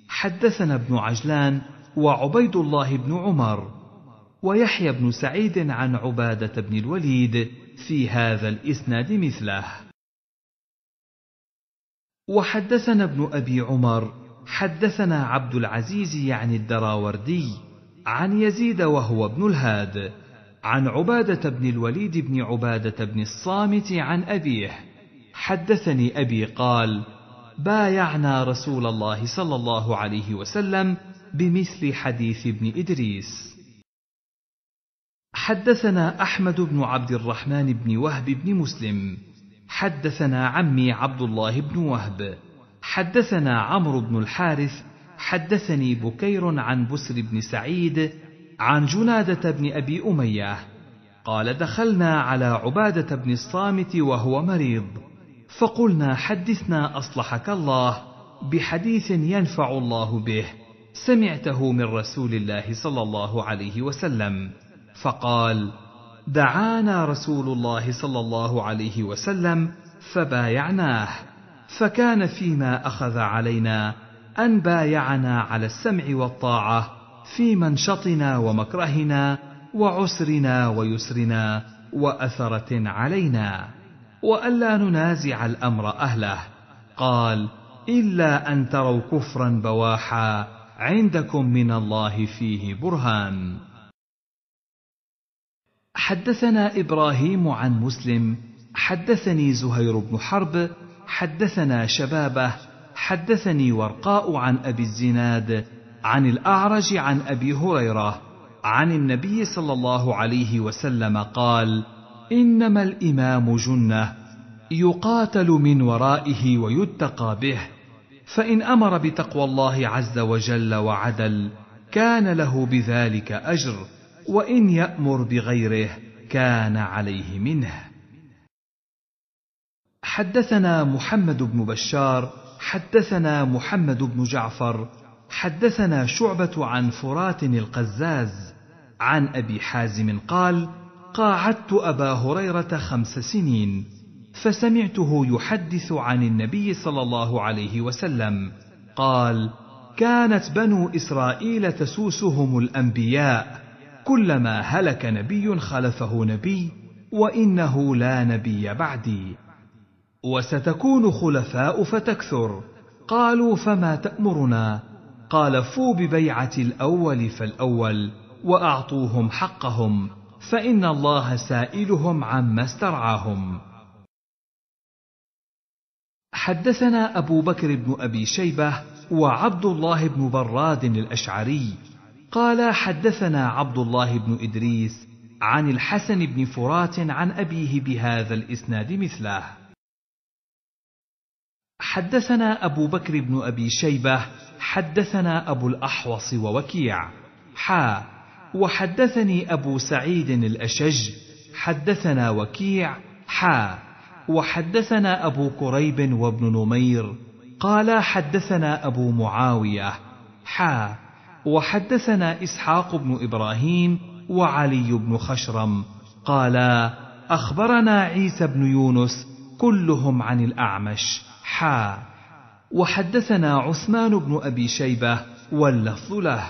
حدثنا ابن عجلان وعبيد الله بن عمر ويحيى بن سعيد عن عبادة بن الوليد في هذا الإسناد مثله. وحدثنا ابن أبي عمر حدثنا عبد العزيز يعني الدراوردي عن يزيد وهو ابن الهاد عن عبادة بن الوليد بن عبادة بن الصامت عن أبيه حدثني أبي قال: بايعنا رسول الله صلى الله عليه وسلم بمثل حديث ابن إدريس. حدثنا احمد بن عبد الرحمن بن وهب بن مسلم حدثنا عمي عبد الله بن وهب حدثنا عمرو بن الحارث حدثني بكير عن بسر بن سعيد عن جناده بن ابي اميه قال دخلنا على عباده بن الصامت وهو مريض فقلنا حدثنا اصلحك الله بحديث ينفع الله به سمعته من رسول الله صلى الله عليه وسلم فقال دعانا رسول الله صلى الله عليه وسلم فبايعناه فكان فيما اخذ علينا ان بايعنا على السمع والطاعه في منشطنا ومكرهنا وعسرنا ويسرنا واثره علينا والا ننازع الامر اهله قال الا ان تروا كفرا بواحا عندكم من الله فيه برهان حدثنا ابراهيم عن مسلم حدثني زهير بن حرب حدثنا شبابه حدثني ورقاء عن ابي الزناد عن الاعرج عن ابي هريره عن النبي صلى الله عليه وسلم قال انما الامام جنه يقاتل من ورائه ويتقى به فان امر بتقوى الله عز وجل وعدل كان له بذلك اجر وان يامر بغيره كان عليه منه حدثنا محمد بن بشار حدثنا محمد بن جعفر حدثنا شعبه عن فرات القزاز عن ابي حازم قال قاعدت ابا هريره خمس سنين فسمعته يحدث عن النبي صلى الله عليه وسلم قال كانت بنو اسرائيل تسوسهم الانبياء كلما هلك نبي خلفه نبي وانه لا نبي بعدي وستكون خلفاء فتكثر قالوا فما تامرنا قال فو ببيعه الاول فالاول واعطوهم حقهم فان الله سائلهم عما استرعاهم حدثنا ابو بكر بن ابي شيبه وعبد الله بن براد الاشعري قال حدثنا عبد الله بن إدريس عن الحسن بن فرات عن أبيه بهذا الإسناد مثله حدثنا أبو بكر بن أبي شيبة حدثنا أبو الأحوص ووكيع حا وحدثني أبو سعيد الأشج حدثنا وكيع حا وحدثنا أبو كريب وابن نمير قال حدثنا أبو معاوية حا وحدثنا اسحاق بن ابراهيم وعلي بن خشرم قالا اخبرنا عيسى بن يونس كلهم عن الاعمش حا وحدثنا عثمان بن ابي شيبه واللفظ له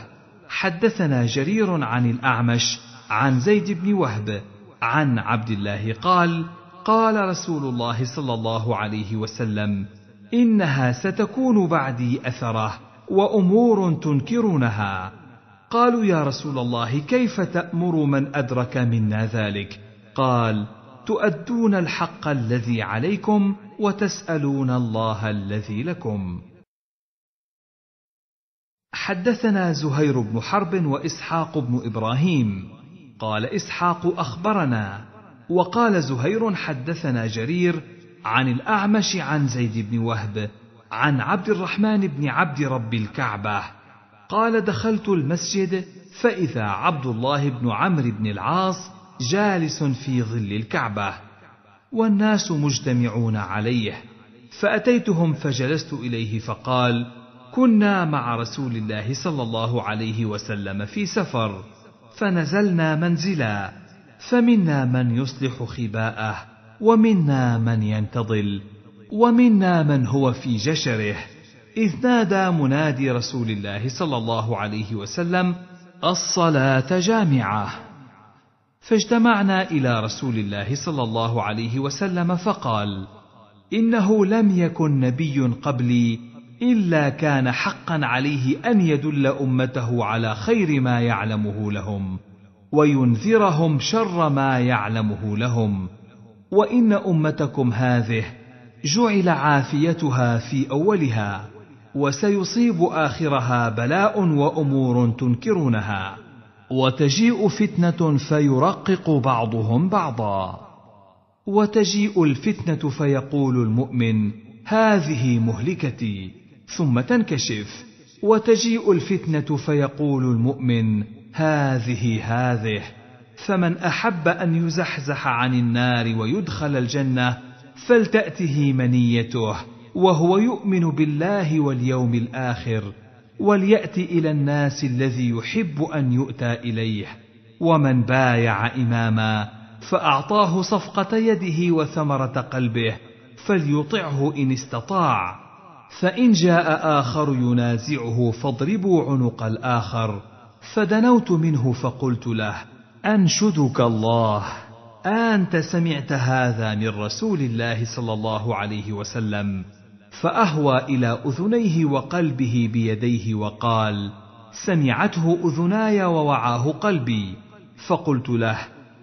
حدثنا جرير عن الاعمش عن زيد بن وهب عن عبد الله قال قال رسول الله صلى الله عليه وسلم انها ستكون بعدي اثره وامور تنكرونها قالوا يا رسول الله كيف تامر من ادرك منا ذلك قال تؤدون الحق الذي عليكم وتسالون الله الذي لكم حدثنا زهير بن حرب واسحاق بن ابراهيم قال اسحاق اخبرنا وقال زهير حدثنا جرير عن الاعمش عن زيد بن وهب عن عبد الرحمن بن عبد رب الكعبة قال دخلت المسجد فإذا عبد الله بن عمرو بن العاص جالس في ظل الكعبة والناس مجتمعون عليه فأتيتهم فجلست إليه فقال كنا مع رسول الله صلى الله عليه وسلم في سفر فنزلنا منزلا فمنا من يصلح خباءه ومنا من ينتظل ومنا من هو في جشره اذ نادى منادي رسول الله صلى الله عليه وسلم الصلاه جامعه فاجتمعنا الى رسول الله صلى الله عليه وسلم فقال انه لم يكن نبي قبلي الا كان حقا عليه ان يدل امته على خير ما يعلمه لهم وينذرهم شر ما يعلمه لهم وان امتكم هذه جعل عافيتها في اولها وسيصيب اخرها بلاء وامور تنكرونها وتجيء فتنه فيرقق بعضهم بعضا وتجيء الفتنه فيقول المؤمن هذه مهلكتي ثم تنكشف وتجيء الفتنه فيقول المؤمن هذه هذه فمن احب ان يزحزح عن النار ويدخل الجنه فلتأته منيته وهو يؤمن بالله واليوم الآخر وليأت إلى الناس الذي يحب أن يؤتى إليه ومن بايع إماما فأعطاه صفقة يده وثمرة قلبه فليطعه إن استطاع فإن جاء آخر ينازعه فاضربوا عنق الآخر فدنوت منه فقلت له أنشدك الله أنت سمعت هذا من رسول الله صلى الله عليه وسلم فأهوى إلى أذنيه وقلبه بيديه وقال سمعته أذناي ووعاه قلبي فقلت له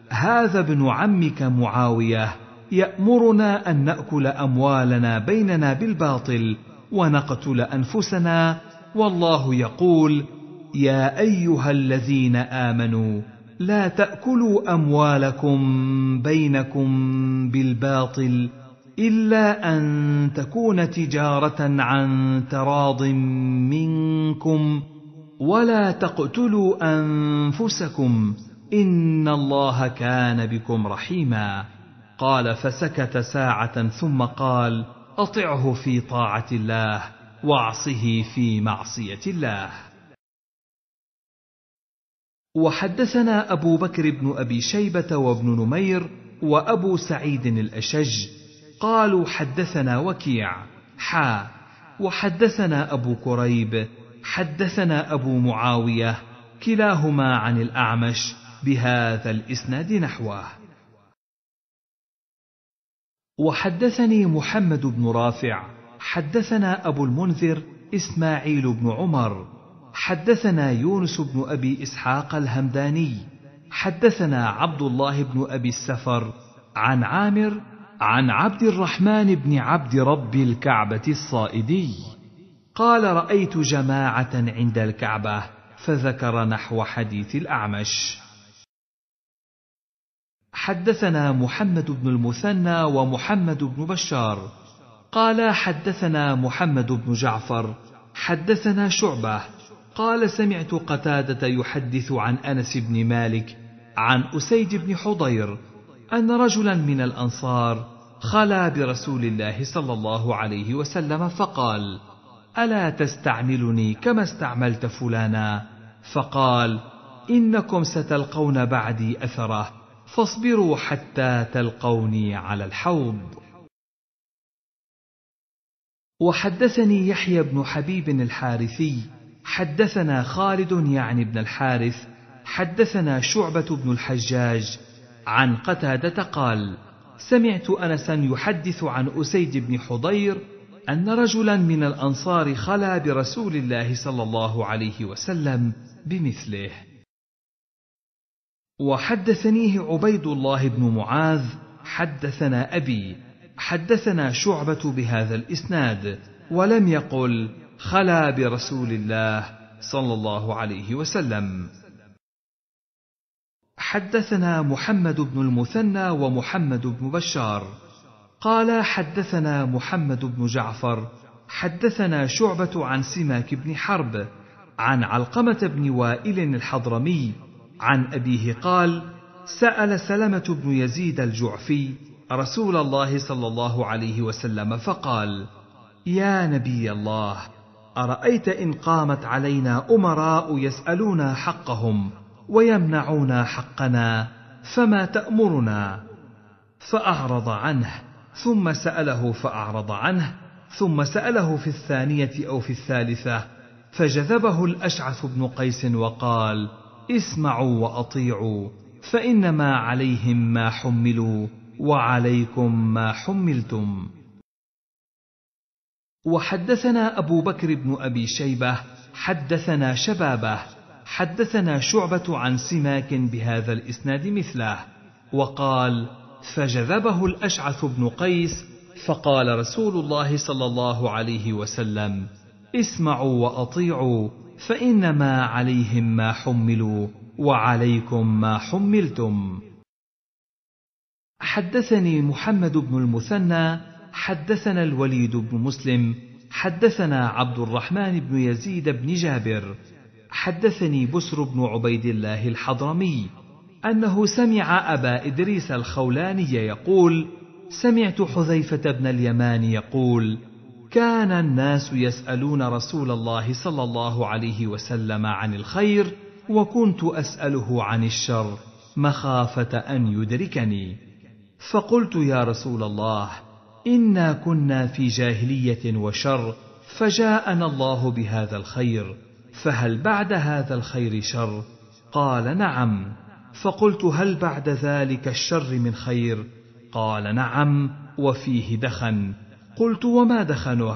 هذا ابن عمك معاوية يأمرنا أن نأكل أموالنا بيننا بالباطل ونقتل أنفسنا والله يقول يا أيها الذين آمنوا لا تاكلوا اموالكم بينكم بالباطل الا ان تكون تجاره عن تراض منكم ولا تقتلوا انفسكم ان الله كان بكم رحيما قال فسكت ساعه ثم قال اطعه في طاعه الله واعصه في معصيه الله وحدثنا أبو بكر بن أبي شيبة وابن نمير وأبو سعيد الأشج قالوا حدثنا وكيع حا وحدثنا أبو كريب حدثنا أبو معاوية كلاهما عن الأعمش بهذا الإسناد نحوه وحدثني محمد بن رافع حدثنا أبو المنذر إسماعيل بن عمر حدثنا يونس بن ابي اسحاق الهمداني حدثنا عبد الله بن ابي السفر عن عامر عن عبد الرحمن بن عبد رب الكعبه الصائدي قال رايت جماعه عند الكعبه فذكر نحو حديث الاعمش حدثنا محمد بن المثنى ومحمد بن بشار قال حدثنا محمد بن جعفر حدثنا شعبه قال سمعت قتادة يحدث عن أنس بن مالك عن أسيد بن حضير أن رجلا من الأنصار خلا برسول الله صلى الله عليه وسلم فقال: ألا تستعملني كما استعملت فلانا؟ فقال: إنكم ستلقون بعدي أثره، فاصبروا حتى تلقوني على الحوض. وحدثني يحيى بن حبيب الحارثي حدثنا خالد يعني بن الحارث حدثنا شعبة بن الحجاج عن قتادة قال: سمعت أنسا يحدث عن أسيد بن حضير أن رجلا من الأنصار خلا برسول الله صلى الله عليه وسلم بمثله. وحدثنيه عبيد الله بن معاذ حدثنا أبي حدثنا شعبة بهذا الإسناد ولم يقل خلا برسول الله صلى الله عليه وسلم حدثنا محمد بن المثنى ومحمد بن بشار قال حدثنا محمد بن جعفر حدثنا شعبة عن سماك بن حرب عن علقمة بن وائل الحضرمي عن أبيه قال: سأل سلمة بن يزيد الجعفي رسول الله صلى الله عليه وسلم فقال: يا نبي الله ارايت ان قامت علينا امراء يسالون حقهم ويمنعون حقنا فما تامرنا فاعرض عنه ثم ساله فاعرض عنه ثم ساله في الثانيه او في الثالثه فجذبه الاشعث بن قيس وقال اسمعوا واطيعوا فانما عليهم ما حملوا وعليكم ما حملتم وحدثنا أبو بكر بن أبي شيبة حدثنا شبابه حدثنا شعبة عن سماك بهذا الإسناد مثله وقال فجذبه الأشعث بن قيس فقال رسول الله صلى الله عليه وسلم اسمعوا وأطيعوا فإنما عليهم ما حملوا وعليكم ما حملتم حدثني محمد بن المثنى حدثنا الوليد بن مسلم حدثنا عبد الرحمن بن يزيد بن جابر حدثني بسر بن عبيد الله الحضرمي انه سمع ابا ادريس الخولاني يقول سمعت حذيفه بن اليمان يقول كان الناس يسالون رسول الله صلى الله عليه وسلم عن الخير وكنت اساله عن الشر مخافه ان يدركني فقلت يا رسول الله انا كنا في جاهليه وشر فجاءنا الله بهذا الخير فهل بعد هذا الخير شر قال نعم فقلت هل بعد ذلك الشر من خير قال نعم وفيه دخن قلت وما دخنه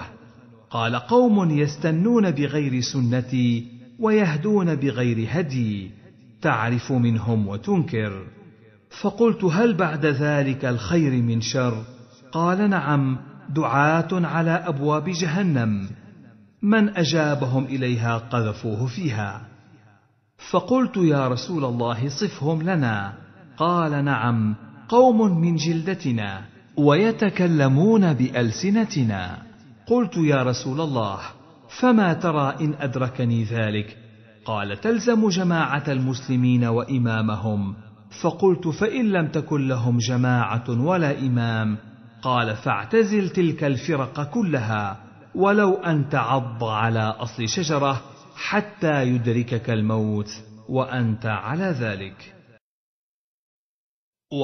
قال قوم يستنون بغير سنتي ويهدون بغير هدي تعرف منهم وتنكر فقلت هل بعد ذلك الخير من شر قال نعم دعاه على ابواب جهنم من اجابهم اليها قذفوه فيها فقلت يا رسول الله صفهم لنا قال نعم قوم من جلدتنا ويتكلمون بالسنتنا قلت يا رسول الله فما ترى ان ادركني ذلك قال تلزم جماعه المسلمين وامامهم فقلت فان لم تكن لهم جماعه ولا امام قال فاعتزل تلك الفرق كلها ولو ان تعض على اصل شجره حتى يدركك الموت وانت على ذلك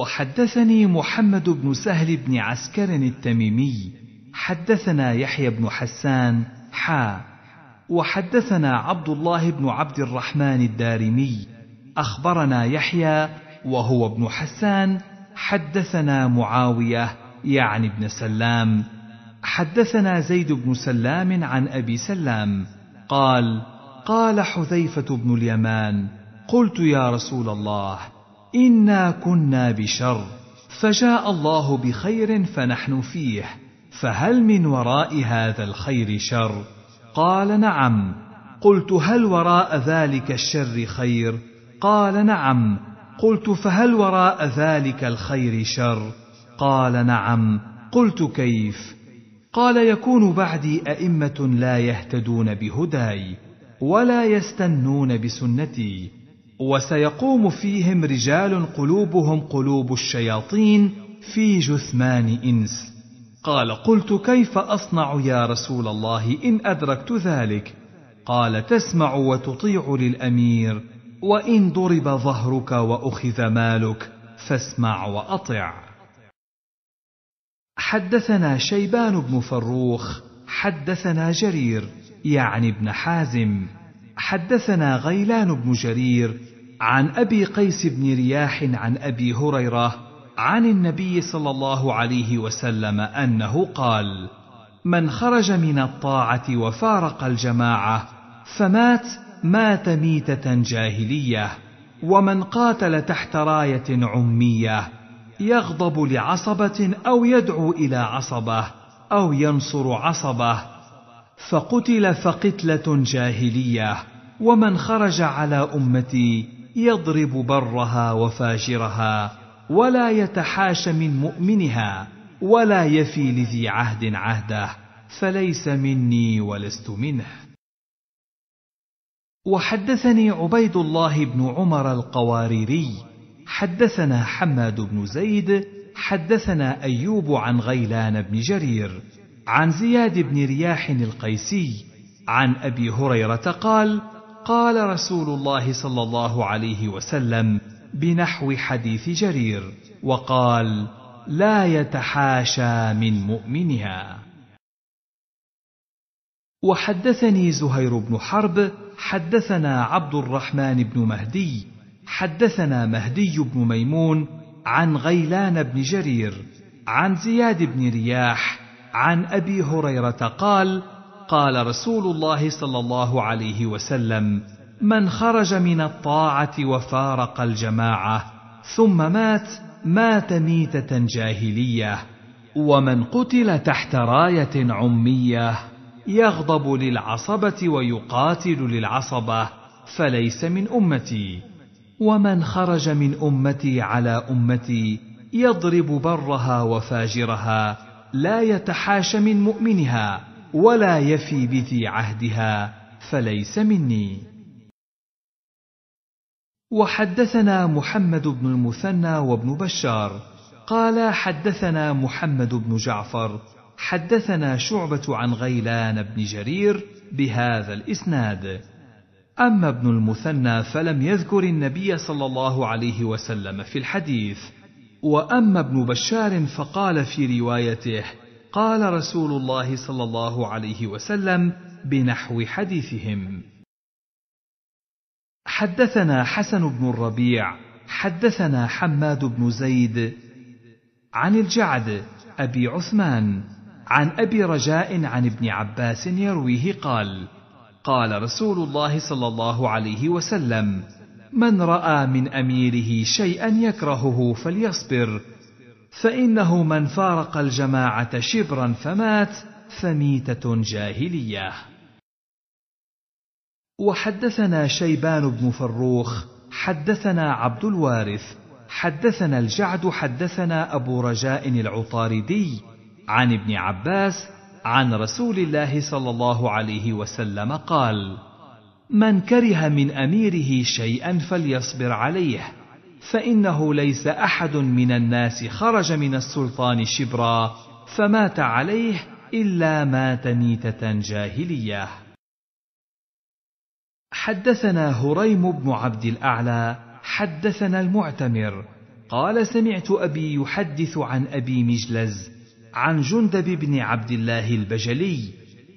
وحدثني محمد بن سهل بن عسكر التميمي حدثنا يحيى بن حسان حا وحدثنا عبد الله بن عبد الرحمن الدارمي اخبرنا يحيى وهو ابن حسان حدثنا معاويه يعني ابن سلام حدثنا زيد بن سلام عن ابي سلام قال قال حذيفه بن اليمان قلت يا رسول الله انا كنا بشر فجاء الله بخير فنحن فيه فهل من وراء هذا الخير شر قال نعم قلت هل وراء ذلك الشر خير قال نعم قلت فهل وراء ذلك الخير شر قال نعم قلت كيف قال يكون بعدي ائمه لا يهتدون بهداي ولا يستنون بسنتي وسيقوم فيهم رجال قلوبهم قلوب الشياطين في جثمان انس قال قلت كيف اصنع يا رسول الله ان ادركت ذلك قال تسمع وتطيع للامير وان ضرب ظهرك واخذ مالك فاسمع واطع حدثنا شيبان بن فروخ حدثنا جرير يعني ابن حازم حدثنا غيلان بن جرير عن ابي قيس بن رياح عن ابي هريره عن النبي صلى الله عليه وسلم انه قال من خرج من الطاعه وفارق الجماعه فمات مات ميته جاهليه ومن قاتل تحت رايه عميه يغضب لعصبة أو يدعو إلى عصبة أو ينصر عصبة فقتل فقتلة جاهلية ومن خرج على أمتي يضرب برها وفاجرها ولا يتحاش من مؤمنها ولا يفي لذي عهد عهده فليس مني ولست منه وحدثني عبيد الله بن عمر القواريري حدثنا حماد بن زيد حدثنا ايوب عن غيلان بن جرير عن زياد بن رياح القيسي عن ابي هريره قال قال رسول الله صلى الله عليه وسلم بنحو حديث جرير وقال لا يتحاشى من مؤمنها وحدثني زهير بن حرب حدثنا عبد الرحمن بن مهدي حدثنا مهدي بن ميمون عن غيلان بن جرير عن زياد بن رياح عن ابي هريره قال قال رسول الله صلى الله عليه وسلم من خرج من الطاعه وفارق الجماعه ثم مات مات ميته جاهليه ومن قتل تحت رايه عميه يغضب للعصبه ويقاتل للعصبه فليس من امتي ومن خرج من امتي على امتي يضرب برها وفاجرها لا يتحاش من مؤمنها ولا يفي بذي عهدها فليس مني وحدثنا محمد بن المثنى وابن بشار قال حدثنا محمد بن جعفر حدثنا شعبه عن غيلان بن جرير بهذا الاسناد أما ابن المثنى فلم يذكر النبي صلى الله عليه وسلم في الحديث وأما ابن بشار فقال في روايته قال رسول الله صلى الله عليه وسلم بنحو حديثهم حدثنا حسن بن الربيع حدثنا حماد بن زيد عن الجعد ابي عثمان عن ابي رجاء عن ابن عباس يرويه قال قال رسول الله صلى الله عليه وسلم من راى من اميره شيئا يكرهه فليصبر فانه من فارق الجماعه شبرا فمات فميته جاهليه وحدثنا شيبان بن فروخ حدثنا عبد الوارث حدثنا الجعد حدثنا ابو رجاء العطاردي عن ابن عباس عن رسول الله صلى الله عليه وسلم قال من كره من اميره شيئا فليصبر عليه فانه ليس احد من الناس خرج من السلطان شبرا فمات عليه الا مات ميته جاهليه حدثنا هريم بن عبد الاعلى حدثنا المعتمر قال سمعت ابي يحدث عن ابي مجلز عن جندب بن عبد الله البجلي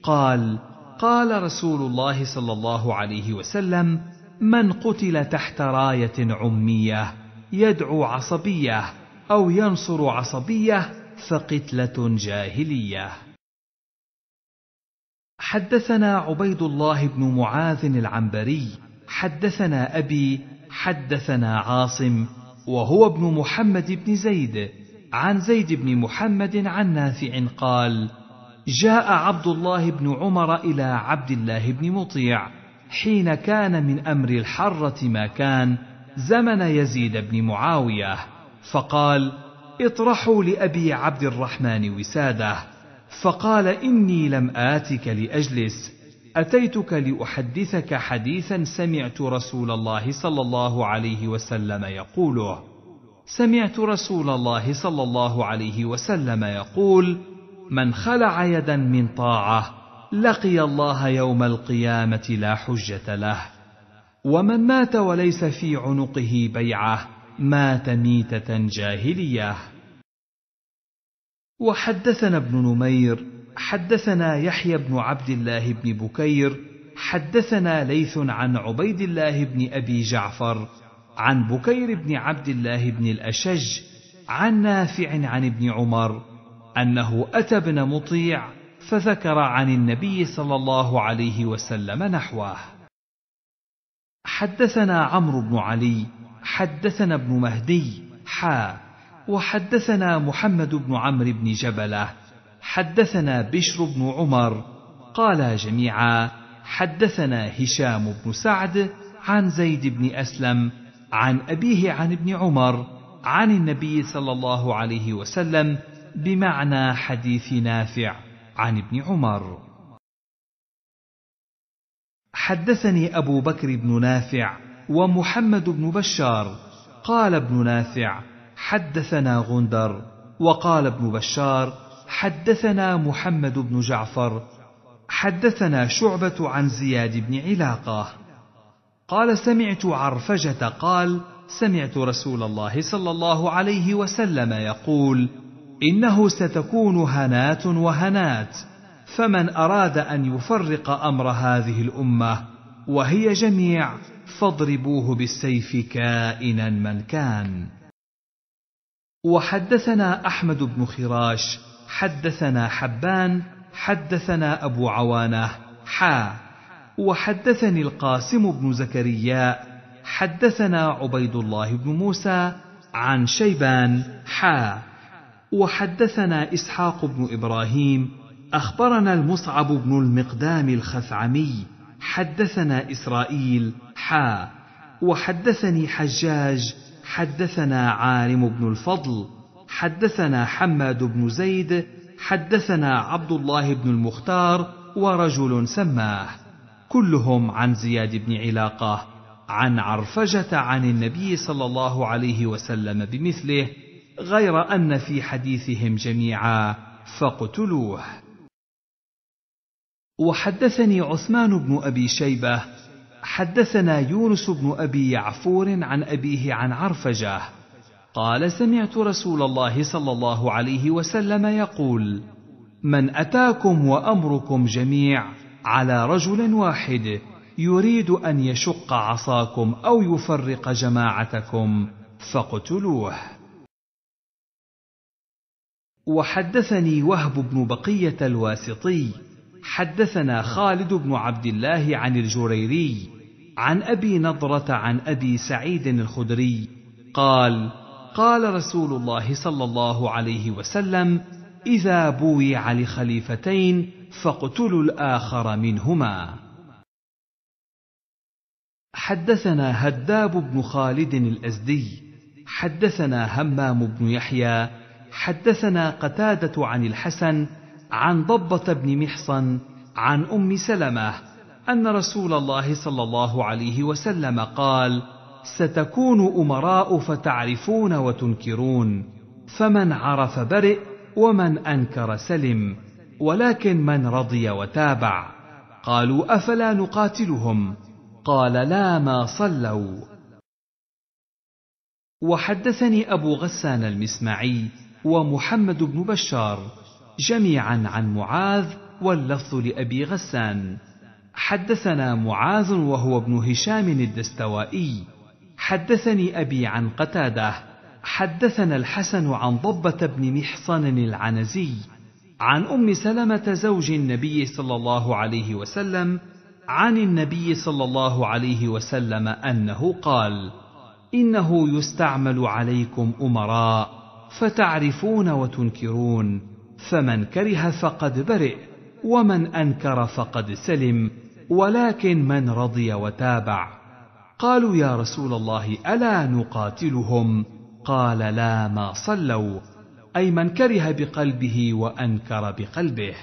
قال قال رسول الله صلى الله عليه وسلم من قتل تحت رايه عميه يدعو عصبيه او ينصر عصبيه فقتله جاهليه حدثنا عبيد الله بن معاذ العنبري حدثنا ابي حدثنا عاصم وهو ابن محمد بن زيد عن زيد بن محمد عن نافع قال جاء عبد الله بن عمر الى عبد الله بن مطيع حين كان من امر الحره ما كان زمن يزيد بن معاويه فقال اطرحوا لابي عبد الرحمن وساده فقال اني لم اتك لاجلس اتيتك لاحدثك حديثا سمعت رسول الله صلى الله عليه وسلم يقوله سمعت رسول الله صلى الله عليه وسلم يقول من خلع يدا من طاعه لقي الله يوم القيامه لا حجه له ومن مات وليس في عنقه بيعه مات ميته جاهليه وحدثنا ابن نمير حدثنا يحيى بن عبد الله بن بكير حدثنا ليث عن عبيد الله بن ابي جعفر عن بكير بن عبد الله بن الأشج عن نافع عن ابن عمر أنه أتى ابن مطيع فذكر عن النبي صلى الله عليه وسلم نحوه حدثنا عمرو بن علي حدثنا ابن مهدي حا وحدثنا محمد بن عمرو بن جبله حدثنا بشر بن عمر قالا جميعا حدثنا هشام بن سعد عن زيد بن اسلم عن أبيه عن ابن عمر عن النبي صلى الله عليه وسلم بمعنى حديث نافع عن ابن عمر حدثني أبو بكر بن نافع ومحمد بن بشار قال ابن نافع حدثنا غندر وقال ابن بشار حدثنا محمد بن جعفر حدثنا شعبة عن زياد بن علاقة قال سمعت عرفجه قال سمعت رسول الله صلى الله عليه وسلم يقول انه ستكون هنات وهنات فمن اراد ان يفرق امر هذه الامه وهي جميع فاضربوه بالسيف كائنا من كان وحدثنا احمد بن خراش حدثنا حبان حدثنا ابو عوانه حا وحدثني القاسم بن زكريا حدثنا عبيد الله بن موسى عن شيبان حا وحدثنا اسحاق بن ابراهيم اخبرنا المصعب بن المقدام الخثعمي حدثنا اسرائيل حا وحدثني حجاج حدثنا عالم بن الفضل حدثنا حماد بن زيد حدثنا عبد الله بن المختار ورجل سماه كلهم عن زياد بن علاقه عن عرفجه عن النبي صلى الله عليه وسلم بمثله غير ان في حديثهم جميعا فاقتلوه وحدثني عثمان بن ابي شيبه حدثنا يونس بن ابي يعفور عن ابيه عن عرفجه قال سمعت رسول الله صلى الله عليه وسلم يقول من اتاكم وامركم جميع على رجل واحد يريد ان يشق عصاكم او يفرق جماعتكم فاقتلوه وحدثني وهب بن بقيه الواسطي حدثنا خالد بن عبد الله عن الجريري عن ابي نضره عن ابي سعيد الخدري قال قال رسول الله صلى الله عليه وسلم اذا بويع لخليفتين فاقتلوا الآخر منهما حدثنا هداب بن خالد الأزدي حدثنا همام بن يحيى حدثنا قتادة عن الحسن عن ضبة بن محصن عن أم سلمة أن رسول الله صلى الله عليه وسلم قال: ستكون أمراء فتعرفون وتنكرون، فمن عرف برئ ومن أنكر سلم. ولكن من رضي وتابع قالوا افلا نقاتلهم قال لا ما صلوا وحدثني ابو غسان المسمعي ومحمد بن بشار جميعا عن معاذ واللفظ لابي غسان حدثنا معاذ وهو ابن هشام الدستوائي حدثني ابي عن قتاده حدثنا الحسن عن ضبه بن محصن العنزي عن ام سلمه زوج النبي صلى الله عليه وسلم عن النبي صلى الله عليه وسلم انه قال انه يستعمل عليكم امراء فتعرفون وتنكرون فمن كره فقد برئ ومن انكر فقد سلم ولكن من رضي وتابع قالوا يا رسول الله الا نقاتلهم قال لا ما صلوا اي من كره بقلبه وانكر بقلبه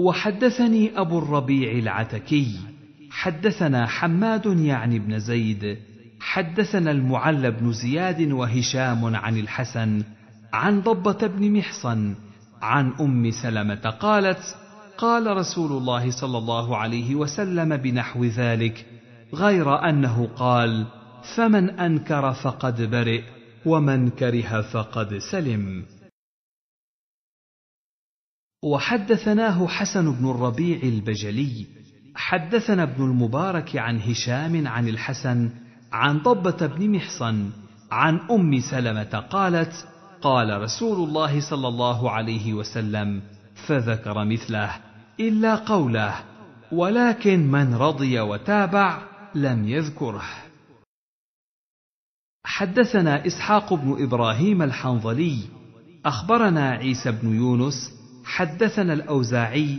وحدثني ابو الربيع العتكي حدثنا حماد يعني بن زيد حدثنا المعلى بن زياد وهشام عن الحسن عن ضبه بن محصن عن ام سلمه قالت قال رسول الله صلى الله عليه وسلم بنحو ذلك غير انه قال فمن انكر فقد برئ ومن كره فقد سلم وحدثناه حسن بن الربيع البجلي حدثنا ابن المبارك عن هشام عن الحسن عن ضبه بن محصن عن ام سلمه قالت قال رسول الله صلى الله عليه وسلم فذكر مثله الا قوله ولكن من رضي وتابع لم يذكره حدثنا اسحاق بن ابراهيم الحنظلي اخبرنا عيسى بن يونس حدثنا الاوزاعي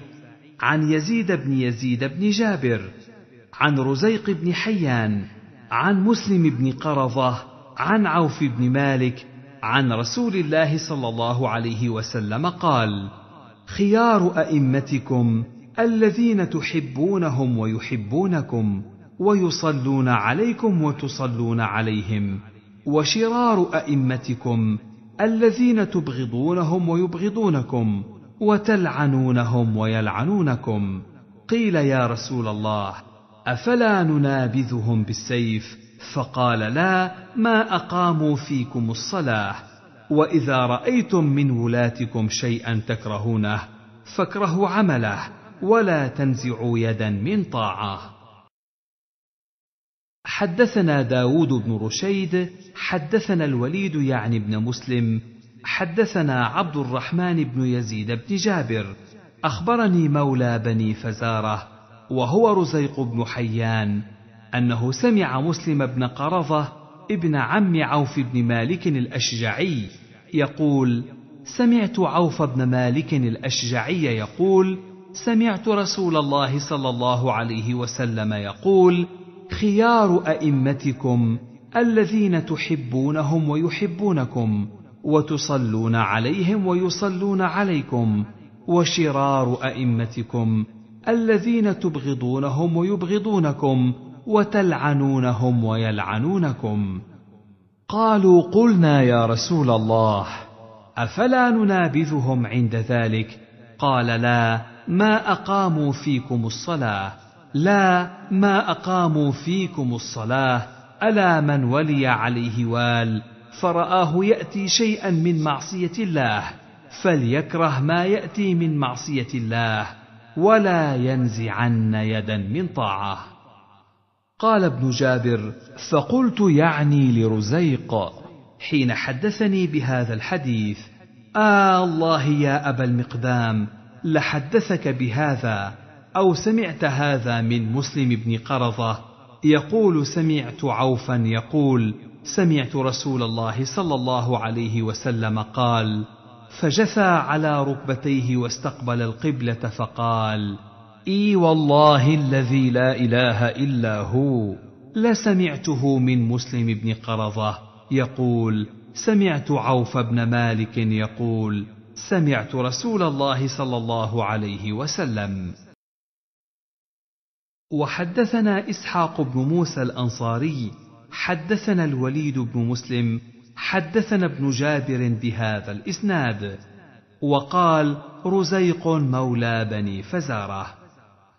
عن يزيد بن يزيد بن جابر عن رزيق بن حيان عن مسلم بن قرظه عن عوف بن مالك عن رسول الله صلى الله عليه وسلم قال خيار ائمتكم الذين تحبونهم ويحبونكم ويصلون عليكم وتصلون عليهم وشرار ائمتكم الذين تبغضونهم ويبغضونكم وتلعنونهم ويلعنونكم قيل يا رسول الله افلا ننابذهم بالسيف فقال لا ما اقاموا فيكم الصلاه واذا رايتم من ولاتكم شيئا تكرهونه فاكرهوا عمله ولا تنزعوا يدا من طاعه حدثنا داود بن رشيد حدثنا الوليد يعني بن مسلم حدثنا عبد الرحمن بن يزيد بن جابر اخبرني مولى بني فزاره وهو رزيق بن حيان انه سمع مسلم بن قرظه ابن عم عوف بن مالك الاشجعي يقول سمعت عوف بن مالك الاشجعي يقول سمعت رسول الله صلى الله عليه وسلم يقول خيار ائمتكم الذين تحبونهم ويحبونكم وتصلون عليهم ويصلون عليكم وشرار ائمتكم الذين تبغضونهم ويبغضونكم وتلعنونهم ويلعنونكم قالوا قلنا يا رسول الله افلا ننابذهم عند ذلك قال لا ما اقاموا فيكم الصلاه لا ما اقاموا فيكم الصلاه الا من ولي عليه وال فراه ياتي شيئا من معصيه الله فليكره ما ياتي من معصيه الله ولا ينزعن يدا من طاعه قال ابن جابر فقلت يعني لرزيق حين حدثني بهذا الحديث آه الله يا أبا المقدام لحدثك بهذا أو سمعت هذا من مسلم بن قرظة يقول سمعت عوفا يقول سمعت رسول الله صلى الله عليه وسلم قال فجثى على ركبتيه واستقبل القبلة فقال اي والله الذي لا اله الا هو لسمعته من مسلم بن قرظه يقول سمعت عوف بن مالك يقول سمعت رسول الله صلى الله عليه وسلم وحدثنا اسحاق بن موسى الانصاري حدثنا الوليد بن مسلم حدثنا ابن جابر بهذا الاسناد وقال رزيق مولى بني فزاره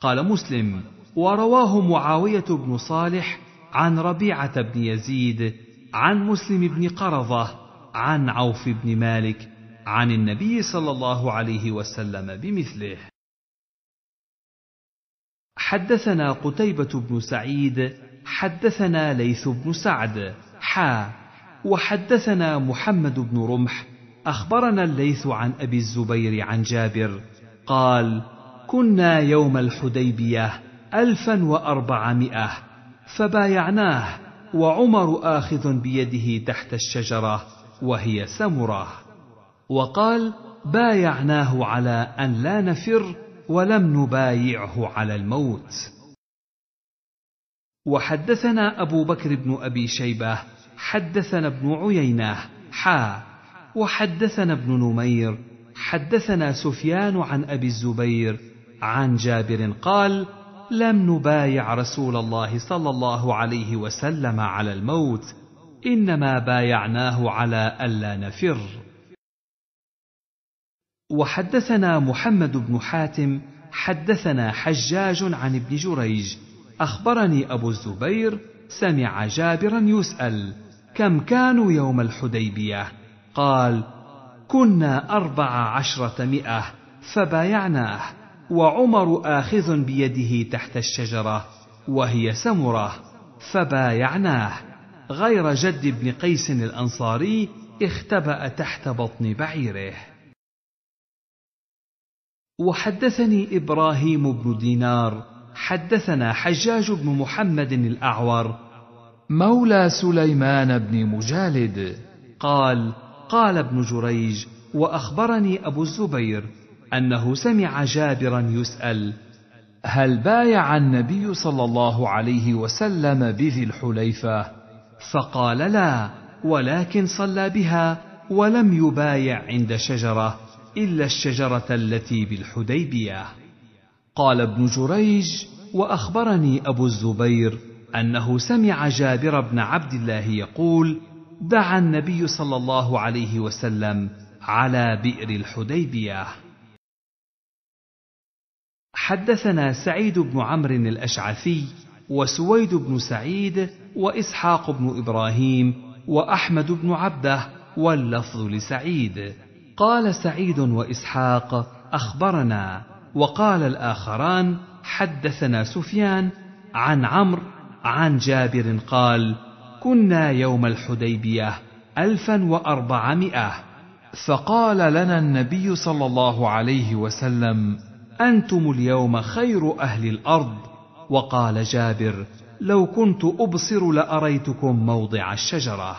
قال مسلم ورواه معاويه بن صالح عن ربيعه بن يزيد عن مسلم بن قرظه عن عوف بن مالك عن النبي صلى الله عليه وسلم بمثله حدثنا قتيبة بن سعيد حدثنا ليث بن سعد حا وحدثنا محمد بن رمح أخبرنا الليث عن أبي الزبير عن جابر قال كنا يوم الحديبية ألفا وأربعمائة فبايعناه وعمر آخذ بيده تحت الشجرة وهي سمرة وقال بايعناه على أن لا نفر ولم نبايعه على الموت وحدثنا ابو بكر بن ابي شيبه حدثنا ابن عيينه حا وحدثنا ابن نمير حدثنا سفيان عن ابي الزبير عن جابر قال لم نبايع رسول الله صلى الله عليه وسلم على الموت انما بايعناه على الا نفر وحدثنا محمد بن حاتم حدثنا حجاج عن ابن جريج اخبرني ابو الزبير سمع جابرا يسال كم كانوا يوم الحديبيه قال كنا اربع عشره مئه فبايعناه وعمر اخذ بيده تحت الشجره وهي سمره فبايعناه غير جد بن قيس الانصاري اختبا تحت بطن بعيره وحدثني ابراهيم بن دينار حدثنا حجاج بن محمد الاعور مولى سليمان بن مجالد قال قال ابن جريج واخبرني ابو الزبير انه سمع جابرا يسال هل بايع النبي صلى الله عليه وسلم بذي الحليفه فقال لا ولكن صلى بها ولم يبايع عند شجره إلا الشجرة التي بالحديبية قال ابن جريج وأخبرني أبو الزبير أنه سمع جابر بن عبد الله يقول دعا النبي صلى الله عليه وسلم على بئر الحديبية حدثنا سعيد بن عمرو الأشعثي وسويد بن سعيد وإسحاق بن إبراهيم وأحمد بن عبده واللفظ لسعيد قال سعيد واسحاق اخبرنا وقال الاخران حدثنا سفيان عن عمرو عن جابر قال كنا يوم الحديبيه الفا واربعمائه فقال لنا النبي صلى الله عليه وسلم انتم اليوم خير اهل الارض وقال جابر لو كنت ابصر لاريتكم موضع الشجره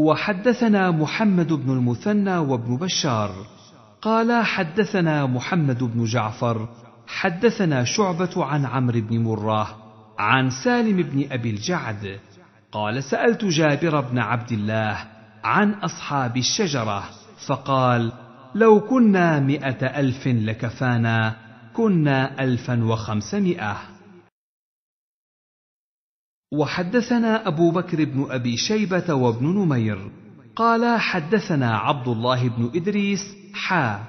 وحدثنا محمد بن المثنى وابن بشار قال حدثنا محمد بن جعفر حدثنا شعبة عن عمرو بن مره عن سالم بن أبي الجعد قال سألت جابر بن عبد الله عن أصحاب الشجرة فقال لو كنا مئة ألف لكفانا كنا ألفا وخمسمائة وحدثنا أبو بكر بن أبي شيبة وابن نمير قال حدثنا عبد الله بن إدريس حا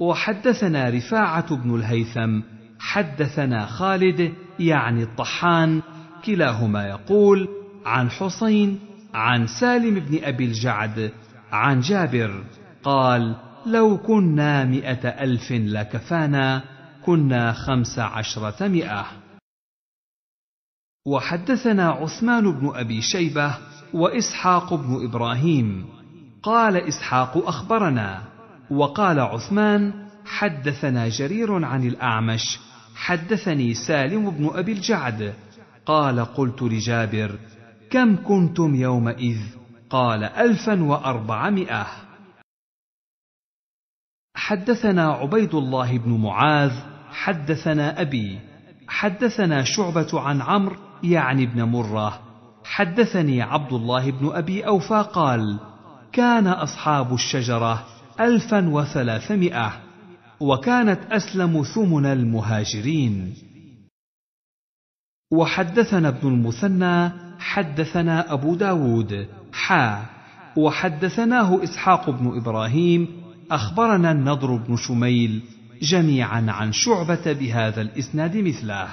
وحدثنا رفاعة بن الهيثم حدثنا خالد يعني الطحان كلاهما يقول عن حسين عن سالم بن أبي الجعد عن جابر قال لو كنا مئة ألف لكفانا كنا خمس عشرة مئة وحدثنا عثمان بن ابي شيبه واسحاق بن ابراهيم قال اسحاق اخبرنا وقال عثمان حدثنا جرير عن الاعمش حدثني سالم بن ابي الجعد قال قلت لجابر كم كنتم يومئذ قال الفا واربعمائه حدثنا عبيد الله بن معاذ حدثنا ابي حدثنا شعبه عن عمرو يعني ابن مره حدثني عبد الله بن ابي اوفى قال كان اصحاب الشجره الفا وثلاثمائه وكانت اسلم ثمن المهاجرين وحدثنا ابن المثنى حدثنا ابو داود حا وحدثناه اسحاق بن ابراهيم اخبرنا النضر بن شميل جميعا عن شعبه بهذا الاسناد مثله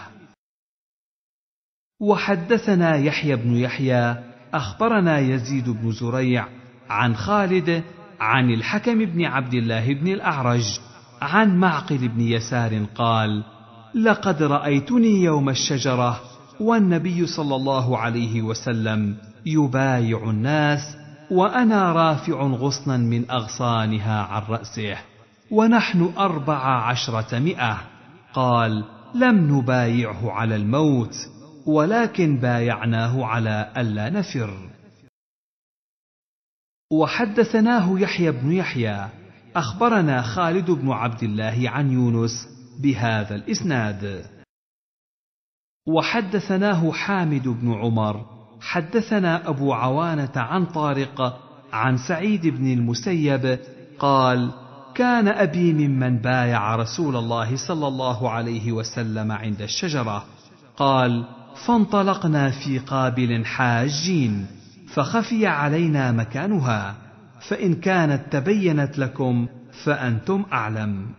وحدثنا يحيى بن يحيى اخبرنا يزيد بن زريع عن خالد عن الحكم بن عبد الله بن الاعرج عن معقل بن يسار قال لقد رايتني يوم الشجره والنبي صلى الله عليه وسلم يبايع الناس وانا رافع غصنا من اغصانها عن راسه ونحن اربع عشره مئه قال لم نبايعه على الموت ولكن بايعناه على ألا نفر وحدثناه يحيى بن يحيى أخبرنا خالد بن عبد الله عن يونس بهذا الإسناد وحدثناه حامد بن عمر حدثنا أبو عوانة عن طارق عن سعيد بن المسيب قال كان أبي ممن بايع رسول الله صلى الله عليه وسلم عند الشجرة قال فانطلقنا في قابل حاجين فخفي علينا مكانها فان كانت تبينت لكم فانتم اعلم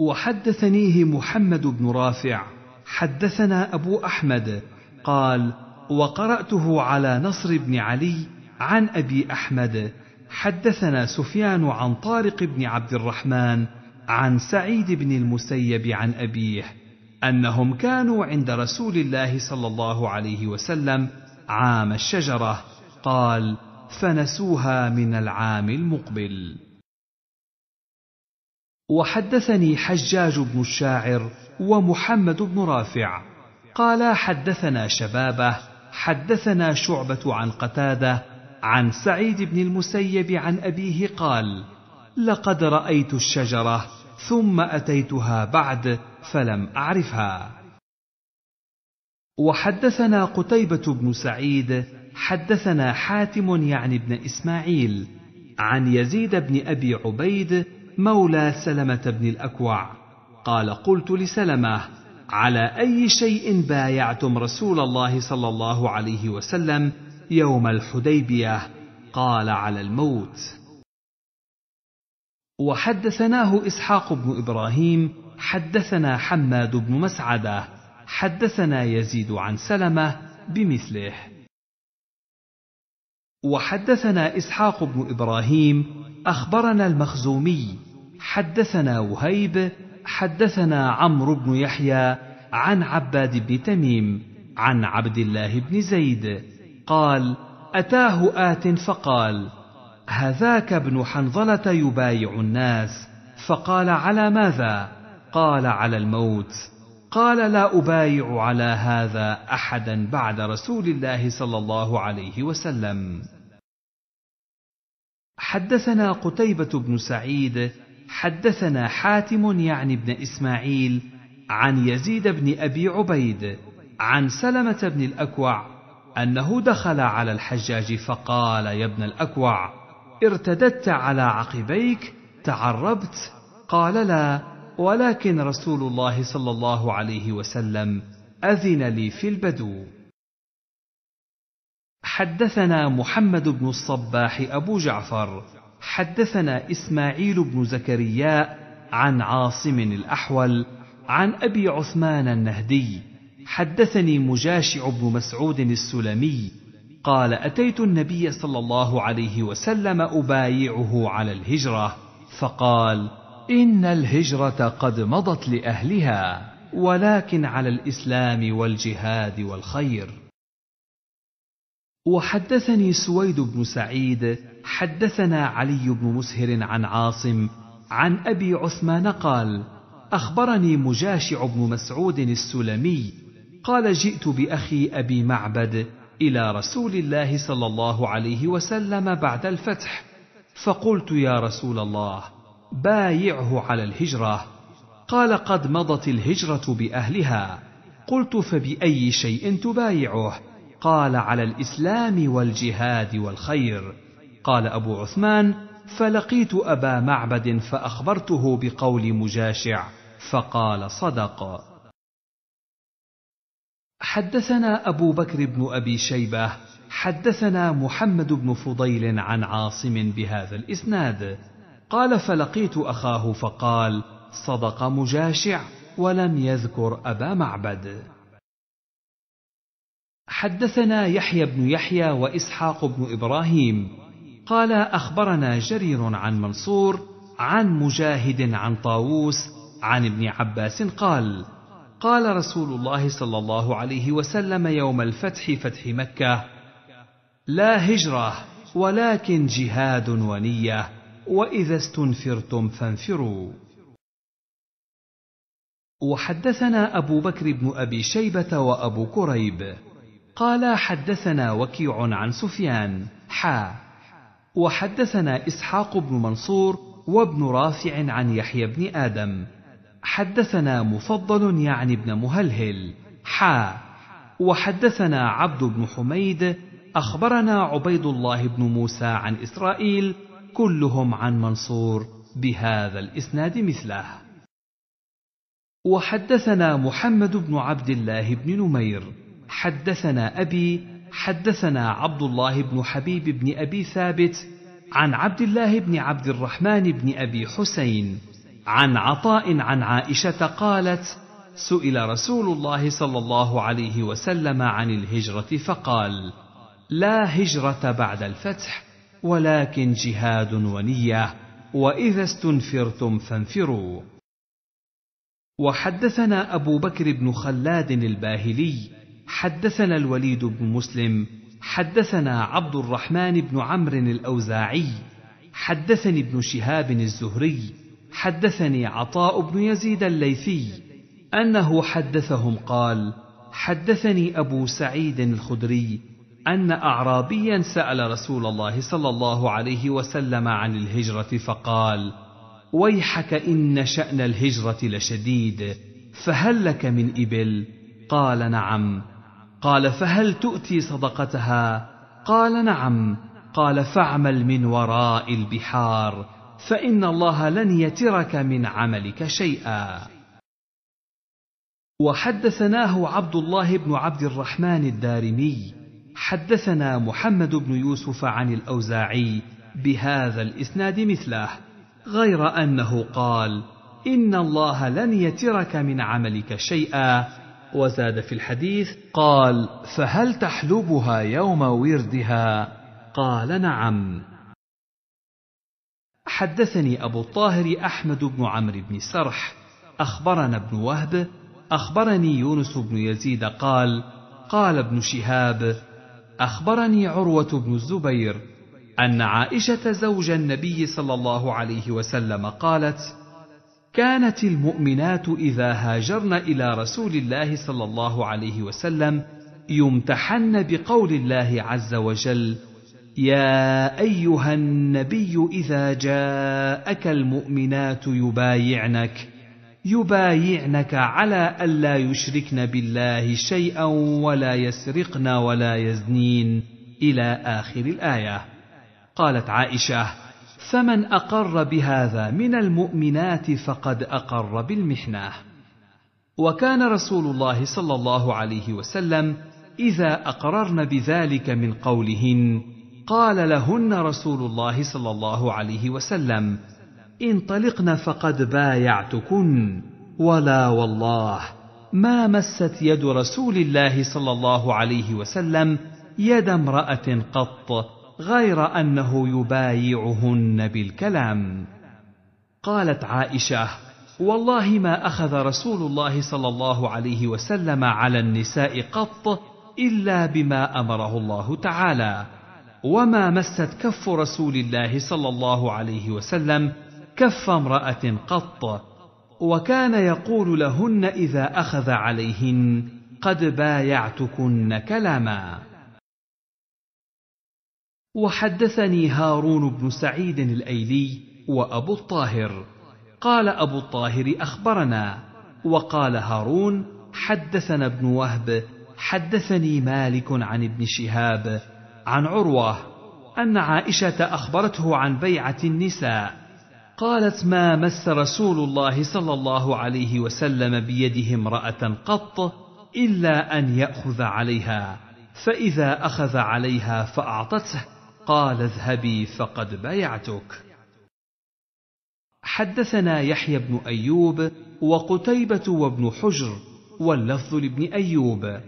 وحدثنيه محمد بن رافع حدثنا ابو احمد قال وقراته على نصر بن علي عن ابي احمد حدثنا سفيان عن طارق بن عبد الرحمن عن سعيد بن المسيب عن ابيه انهم كانوا عند رسول الله صلى الله عليه وسلم عام الشجره قال فنسوها من العام المقبل وحدثني حجاج بن الشاعر ومحمد بن رافع قالا حدثنا شبابه حدثنا شعبه عن قتاده عن سعيد بن المسيب عن ابيه قال لقد رايت الشجره ثم اتيتها بعد فلم اعرفها وحدثنا قتيبه بن سعيد حدثنا حاتم يعني بن اسماعيل عن يزيد بن ابي عبيد مولى سلمه بن الاكوع قال قلت لسلمه على اي شيء بايعتم رسول الله صلى الله عليه وسلم يوم الحديبيه قال على الموت وحدثناه اسحاق بن ابراهيم حدثنا حماد بن مسعده حدثنا يزيد عن سلمه بمثله وحدثنا اسحاق بن ابراهيم اخبرنا المخزومي حدثنا وهيب حدثنا عمرو بن يحيى عن عباد بن تميم عن عبد الله بن زيد قال اتاه ات فقال هذاك ابن حنظله يبايع الناس فقال على ماذا قال على الموت قال لا ابايع على هذا احدا بعد رسول الله صلى الله عليه وسلم حدثنا قتيبه بن سعيد حدثنا حاتم يعني بن اسماعيل عن يزيد بن ابي عبيد عن سلمه بن الاكوع انه دخل على الحجاج فقال يا ابن الاكوع ارتددت على عقبيك تعربت قال لا ولكن رسول الله صلى الله عليه وسلم اذن لي في البدو حدثنا محمد بن الصباح ابو جعفر حدثنا اسماعيل بن زكريا عن عاصم الاحول عن ابي عثمان النهدي حدثني مجاشع بن مسعود السلمي قال اتيت النبي صلى الله عليه وسلم ابايعه على الهجره فقال ان الهجره قد مضت لاهلها ولكن على الاسلام والجهاد والخير وحدثني سويد بن سعيد حدثنا علي بن مسهر عن عاصم عن ابي عثمان قال اخبرني مجاشع بن مسعود السلمي قال جئت باخي ابي معبد الى رسول الله صلى الله عليه وسلم بعد الفتح فقلت يا رسول الله بايعه على الهجره قال قد مضت الهجره باهلها قلت فباي شيء تبايعه قال على الاسلام والجهاد والخير قال ابو عثمان فلقيت ابا معبد فاخبرته بقول مجاشع فقال صدق حدثنا أبو بكر بن أبي شيبة حدثنا محمد بن فضيل عن عاصم بهذا الإسناد قال فلقيت أخاه فقال صدق مجاشع ولم يذكر أبا معبد حدثنا يحيى بن يحيى وإسحاق بن إبراهيم قال أخبرنا جرير عن منصور عن مجاهد عن طاووس عن ابن عباس قال قال رسول الله صلى الله عليه وسلم يوم الفتح فتح مكه لا هجره ولكن جهاد ونيه واذا استنفرتم فانفروا وحدثنا ابو بكر بن ابي شيبه وابو كريب قال حدثنا وكيع عن سفيان حا وحدثنا اسحاق بن منصور وابن رافع عن يحيى بن ادم حدثنا مفضل يعني ابن مهلهل حا وحدثنا عبد بن حميد اخبرنا عبيد الله بن موسى عن اسرائيل كلهم عن منصور بهذا الاسناد مثله وحدثنا محمد بن عبد الله بن نمير حدثنا ابي حدثنا عبد الله بن حبيب بن ابي ثابت عن عبد الله بن عبد الرحمن بن ابي حسين عن عطاء عن عائشه قالت سئل رسول الله صلى الله عليه وسلم عن الهجره فقال لا هجره بعد الفتح ولكن جهاد ونيه واذا استنفرتم فانفروا وحدثنا ابو بكر بن خلاد الباهلي حدثنا الوليد بن مسلم حدثنا عبد الرحمن بن عمرو الاوزاعي حدثني ابن شهاب الزهري حدثني عطاء بن يزيد الليثي انه حدثهم قال حدثني ابو سعيد الخدري ان اعرابيا سال رسول الله صلى الله عليه وسلم عن الهجره فقال ويحك ان شان الهجره لشديد فهل لك من ابل قال نعم قال فهل تؤتي صدقتها قال نعم قال فاعمل من وراء البحار فان الله لن يترك من عملك شيئا وحدثناه عبد الله بن عبد الرحمن الدارمي حدثنا محمد بن يوسف عن الاوزاعي بهذا الاسناد مثله غير انه قال ان الله لن يترك من عملك شيئا وزاد في الحديث قال فهل تحلبها يوم وردها قال نعم حدثني أبو الطاهر أحمد بن عمرو بن سرح أخبرنا ابن وهب أخبرني يونس بن يزيد قال قال ابن شهاب أخبرني عروة بن الزبير أن عائشة زوج النبي صلى الله عليه وسلم قالت كانت المؤمنات إذا هاجرن إلى رسول الله صلى الله عليه وسلم يمتحن بقول الله عز وجل يا ايها النبي اذا جاءك المؤمنات يبايعنك يبايعنك على الا يشركن بالله شيئا ولا يسرقن ولا يزنين الى اخر الايه قالت عائشه فمن اقر بهذا من المؤمنات فقد اقر بالمحنه وكان رسول الله صلى الله عليه وسلم اذا اقررن بذلك من قولهن قال لهن رسول الله صلى الله عليه وسلم انطلقن فقد بايعتكن ولا والله ما مست يد رسول الله صلى الله عليه وسلم يد امراه قط غير انه يبايعهن بالكلام قالت عائشه والله ما اخذ رسول الله صلى الله عليه وسلم على النساء قط الا بما امره الله تعالى وما مست كف رسول الله صلى الله عليه وسلم كف امراه قط وكان يقول لهن اذا اخذ عليهن قد بايعتكن كلاما وحدثني هارون بن سعيد الايلي وابو الطاهر قال ابو الطاهر اخبرنا وقال هارون حدثنا ابن وهب حدثني مالك عن ابن شهاب عن عروه ان عائشه اخبرته عن بيعه النساء قالت ما مس رسول الله صلى الله عليه وسلم بيده امراه قط الا ان ياخذ عليها فاذا اخذ عليها فاعطته قال اذهبي فقد بيعتك حدثنا يحيى بن ايوب وقتيبه وابن حجر واللفظ لابن ايوب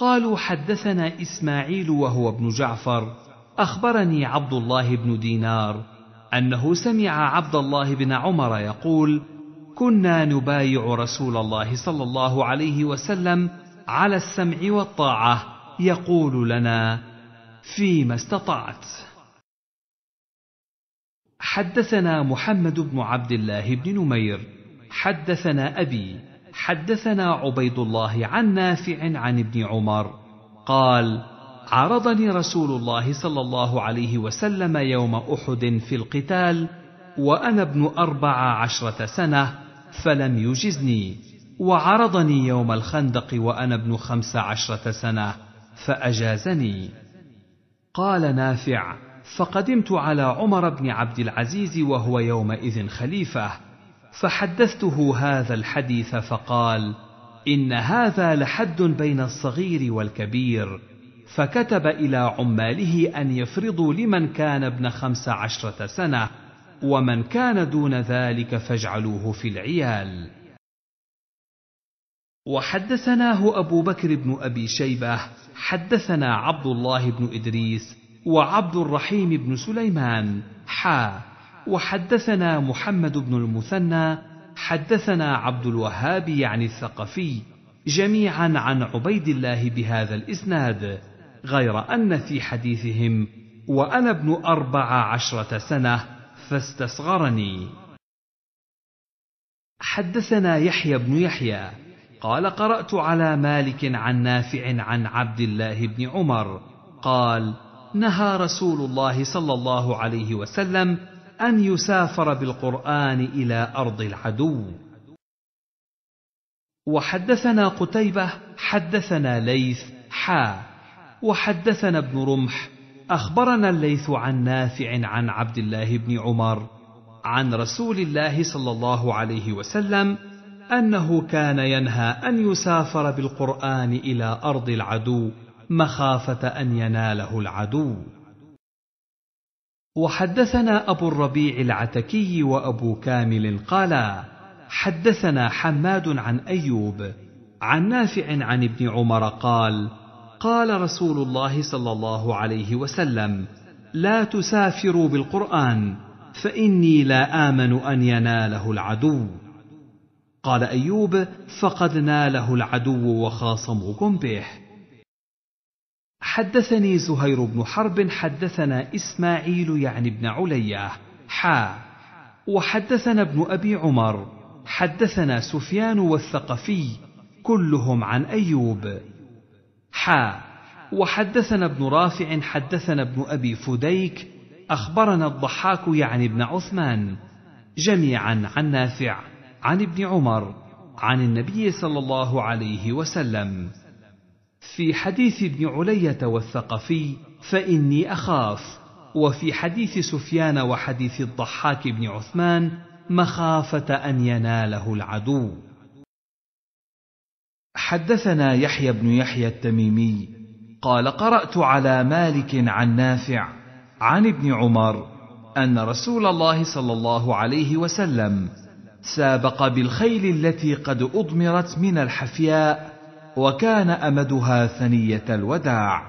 قالوا حدثنا اسماعيل وهو ابن جعفر اخبرني عبد الله بن دينار انه سمع عبد الله بن عمر يقول كنا نبايع رسول الله صلى الله عليه وسلم على السمع والطاعه يقول لنا فيما استطعت حدثنا محمد بن عبد الله بن نمير حدثنا ابي حدثنا عبيد الله عن نافع عن ابن عمر قال عرضني رسول الله صلى الله عليه وسلم يوم احد في القتال وانا ابن اربع عشره سنه فلم يجزني وعرضني يوم الخندق وانا ابن خمس عشره سنه فاجازني قال نافع فقدمت على عمر بن عبد العزيز وهو يومئذ خليفه فحدثته هذا الحديث فقال ان هذا لحد بين الصغير والكبير فكتب الى عماله ان يفرضوا لمن كان ابن خمس عشره سنه ومن كان دون ذلك فاجعلوه في العيال وحدثناه ابو بكر بن ابي شيبه حدثنا عبد الله بن ادريس وعبد الرحيم بن سليمان حا وحدثنا محمد بن المثنى حدثنا عبد الوهاب يعني الثقفي جميعا عن عبيد الله بهذا الاسناد غير ان في حديثهم وانا ابن اربع عشره سنه فاستصغرني حدثنا يحيى بن يحيى قال قرات على مالك عن نافع عن عبد الله بن عمر قال نهى رسول الله صلى الله عليه وسلم ان يسافر بالقران الى ارض العدو وحدثنا قتيبه حدثنا ليث حا وحدثنا ابن رمح اخبرنا الليث عن نافع عن عبد الله بن عمر عن رسول الله صلى الله عليه وسلم انه كان ينهى ان يسافر بالقران الى ارض العدو مخافه ان يناله العدو وحدثنا أبو الربيع العتكي وأبو كامل قالا حدثنا حماد عن أيوب عن نافع عن ابن عمر قال قال رسول الله صلى الله عليه وسلم لا تسافروا بالقرآن فإني لا آمن أن يناله العدو قال أيوب فقد ناله العدو وخاصمكم به حدثني زهير بن حرب حدثنا إسماعيل يعني بن علية حا وحدثنا ابن أبي عمر حدثنا سفيان والثقفي كلهم عن أيوب حا وحدثنا ابن رافع حدثنا ابن أبي فديك أخبرنا الضحاك يعني ابن عثمان جميعا عن نافع عن ابن عمر عن النبي صلى الله عليه وسلم في حديث ابن علية والثقفي فإني أخاف وفي حديث سفيان وحديث الضحاك بن عثمان مخافة أن يناله العدو حدثنا يحيى بن يحيى التميمي قال قرأت على مالك عن نافع عن ابن عمر أن رسول الله صلى الله عليه وسلم سابق بالخيل التي قد أضمرت من الحفياء وكان امدها ثنيه الوداع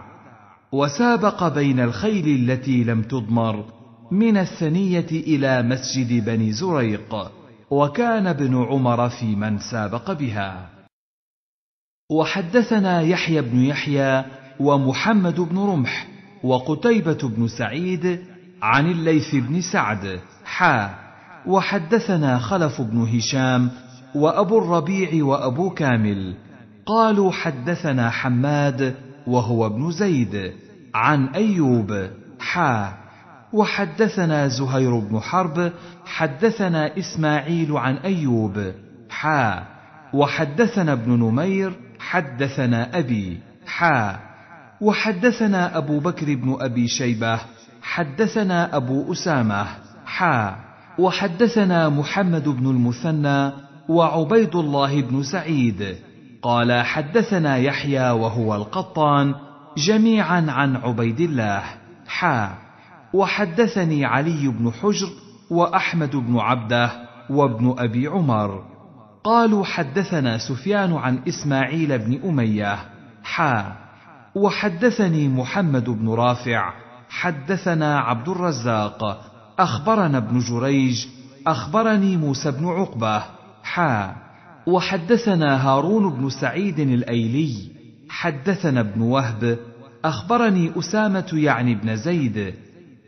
وسابق بين الخيل التي لم تضمر من الثنيه الى مسجد بني زريق وكان ابن عمر في من سابق بها وحدثنا يحيى بن يحيى ومحمد بن رمح وقتيبة بن سعيد عن الليث بن سعد حا وحدثنا خلف بن هشام وأبو الربيع وأبو كامل قالوا حدثنا حماد وهو ابن زيد عن ايوب حا وحدثنا زهير بن حرب حدثنا اسماعيل عن ايوب حا وحدثنا ابن نمير حدثنا ابي حا وحدثنا ابو بكر بن ابي شيبه حدثنا ابو اسامه حا وحدثنا محمد بن المثنى وعبيد الله بن سعيد قال حدثنا يحيى وهو القطان جميعا عن عبيد الله حا وحدثني علي بن حجر واحمد بن عبده وابن ابي عمر قالوا حدثنا سفيان عن اسماعيل بن اميه حا وحدثني محمد بن رافع حدثنا عبد الرزاق اخبرنا ابن جريج اخبرني موسى بن عقبه حا وحدثنا هارون بن سعيد الايلي حدثنا ابن وهب اخبرني اسامه يعني بن زيد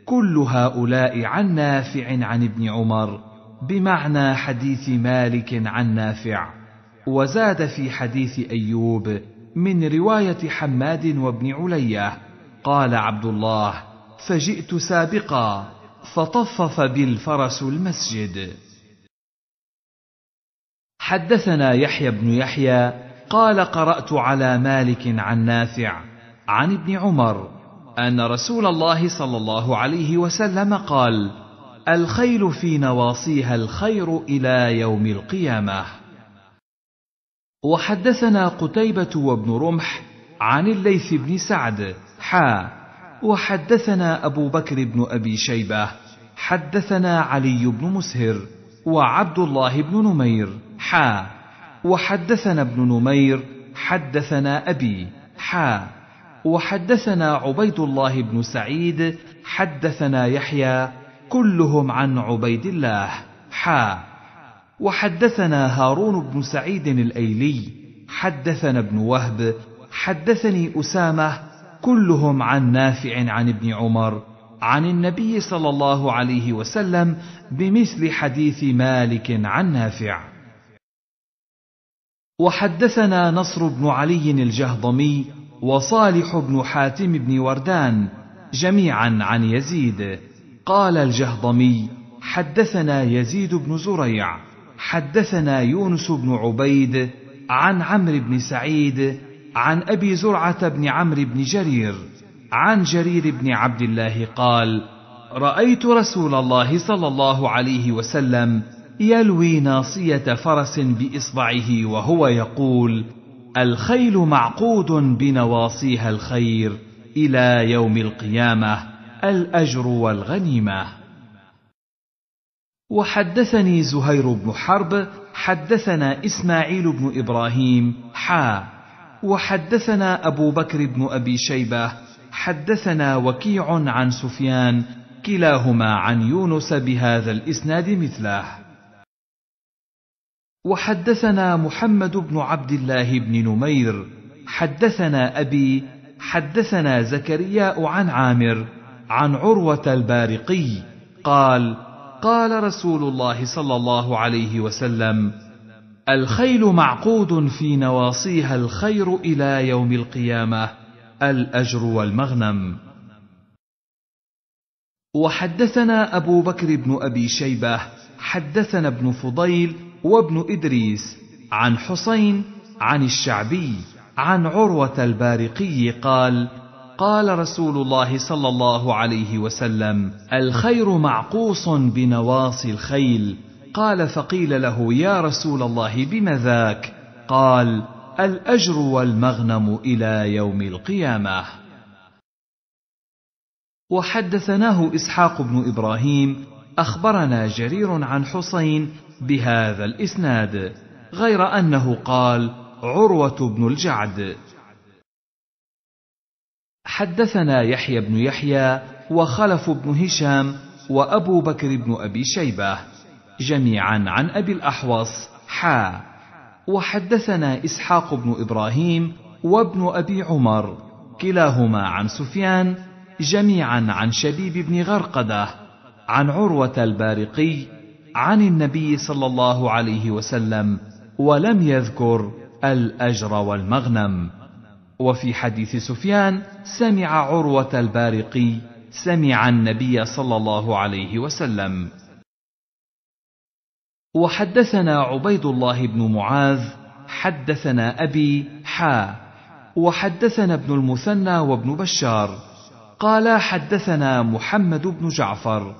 كل هؤلاء عن نافع عن ابن عمر بمعنى حديث مالك عن نافع وزاد في حديث ايوب من روايه حماد وابن عليا قال عبد الله فجئت سابقا فطفف بالفرس المسجد حدثنا يحيى بن يحيى قال قرات على مالك عن نافع عن ابن عمر ان رسول الله صلى الله عليه وسلم قال الخيل في نواصيها الخير الى يوم القيامه وحدثنا قتيبه وابن رمح عن الليث بن سعد حا وحدثنا ابو بكر بن ابي شيبه حدثنا علي بن مسهر وعبد الله بن نمير حا وحدثنا ابن نمير حدثنا أبي حا وحدثنا عبيد الله بن سعيد حدثنا يحيى كلهم عن عبيد الله حا وحدثنا هارون بن سعيد الايلي حدثنا ابن وهب حدثني اسامه كلهم عن نافع عن ابن عمر عن النبي صلى الله عليه وسلم بمثل حديث مالك عن نافع وحدثنا نصر بن علي الجهضمي وصالح بن حاتم بن وردان جميعا عن يزيد قال الجهضمي حدثنا يزيد بن زريع حدثنا يونس بن عبيد عن عمرو بن سعيد عن ابي زرعه بن عمرو بن جرير عن جرير بن عبد الله قال رايت رسول الله صلى الله عليه وسلم يلوي ناصية فرس بإصبعه وهو يقول: الخيل معقود بنواصيها الخير إلى يوم القيامة الأجر والغنيمة. وحدثني زهير بن حرب حدثنا إسماعيل بن إبراهيم حا وحدثنا أبو بكر بن أبي شيبة حدثنا وكيع عن سفيان كلاهما عن يونس بهذا الإسناد مثله وحدثنا محمد بن عبد الله بن نمير حدثنا ابي حدثنا زكرياء عن عامر عن عروه البارقي قال قال رسول الله صلى الله عليه وسلم الخيل معقود في نواصيها الخير الى يوم القيامه الاجر والمغنم وحدثنا ابو بكر بن ابي شيبه حدثنا ابن فضيل وابن إدريس عن حسين عن الشعبي عن عروة البارقي قال: قال رسول الله صلى الله عليه وسلم: الخير معقوص بنواصي الخيل. قال فقيل له يا رسول الله بم ذاك؟ قال: الأجر والمغنم إلى يوم القيامة. وحدثناه إسحاق بن إبراهيم أخبرنا جرير عن حسين بهذا الاسناد غير انه قال عروه بن الجعد حدثنا يحيى بن يحيى وخلف بن هشام وابو بكر بن ابي شيبه جميعا عن ابي الاحوص حا وحدثنا اسحاق بن ابراهيم وابن ابي عمر كلاهما عن سفيان جميعا عن شبيب بن غرقده عن عروه البارقي عن النبي صلى الله عليه وسلم ولم يذكر الاجر والمغنم وفي حديث سفيان سمع عروه البارقي سمع النبي صلى الله عليه وسلم وحدثنا عبيد الله بن معاذ حدثنا ابي حا وحدثنا ابن المثنى وابن بشار قال حدثنا محمد بن جعفر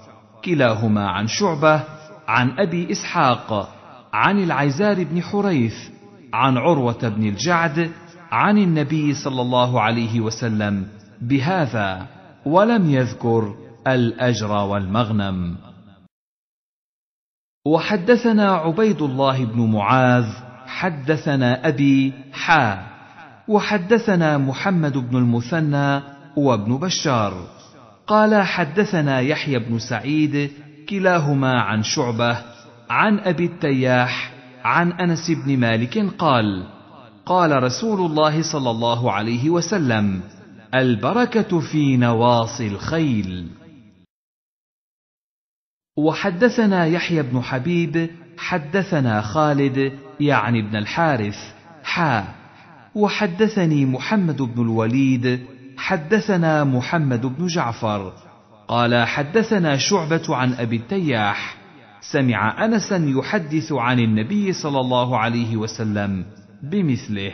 كلاهما عن شعبه عن أبي إسحاق عن العزار بن حريث عن عروة بن الجعد عن النبي صلى الله عليه وسلم بهذا ولم يذكر الأجر والمغنم وحدثنا عبيد الله بن معاذ حدثنا أبي حا وحدثنا محمد بن المثنى وابن بشار قال حدثنا يحيى بن سعيد كلاهما عن شعبة عن أبي التياح عن أنس بن مالك قال: قال رسول الله صلى الله عليه وسلم: البركة في نواصي الخيل. وحدثنا يحيى بن حبيب حدثنا خالد يعني بن الحارث حا وحدثني محمد بن الوليد حدثنا محمد بن جعفر قال حدثنا شعبة عن أبي التياح سمع أنسا يحدث عن النبي صلى الله عليه وسلم بمثله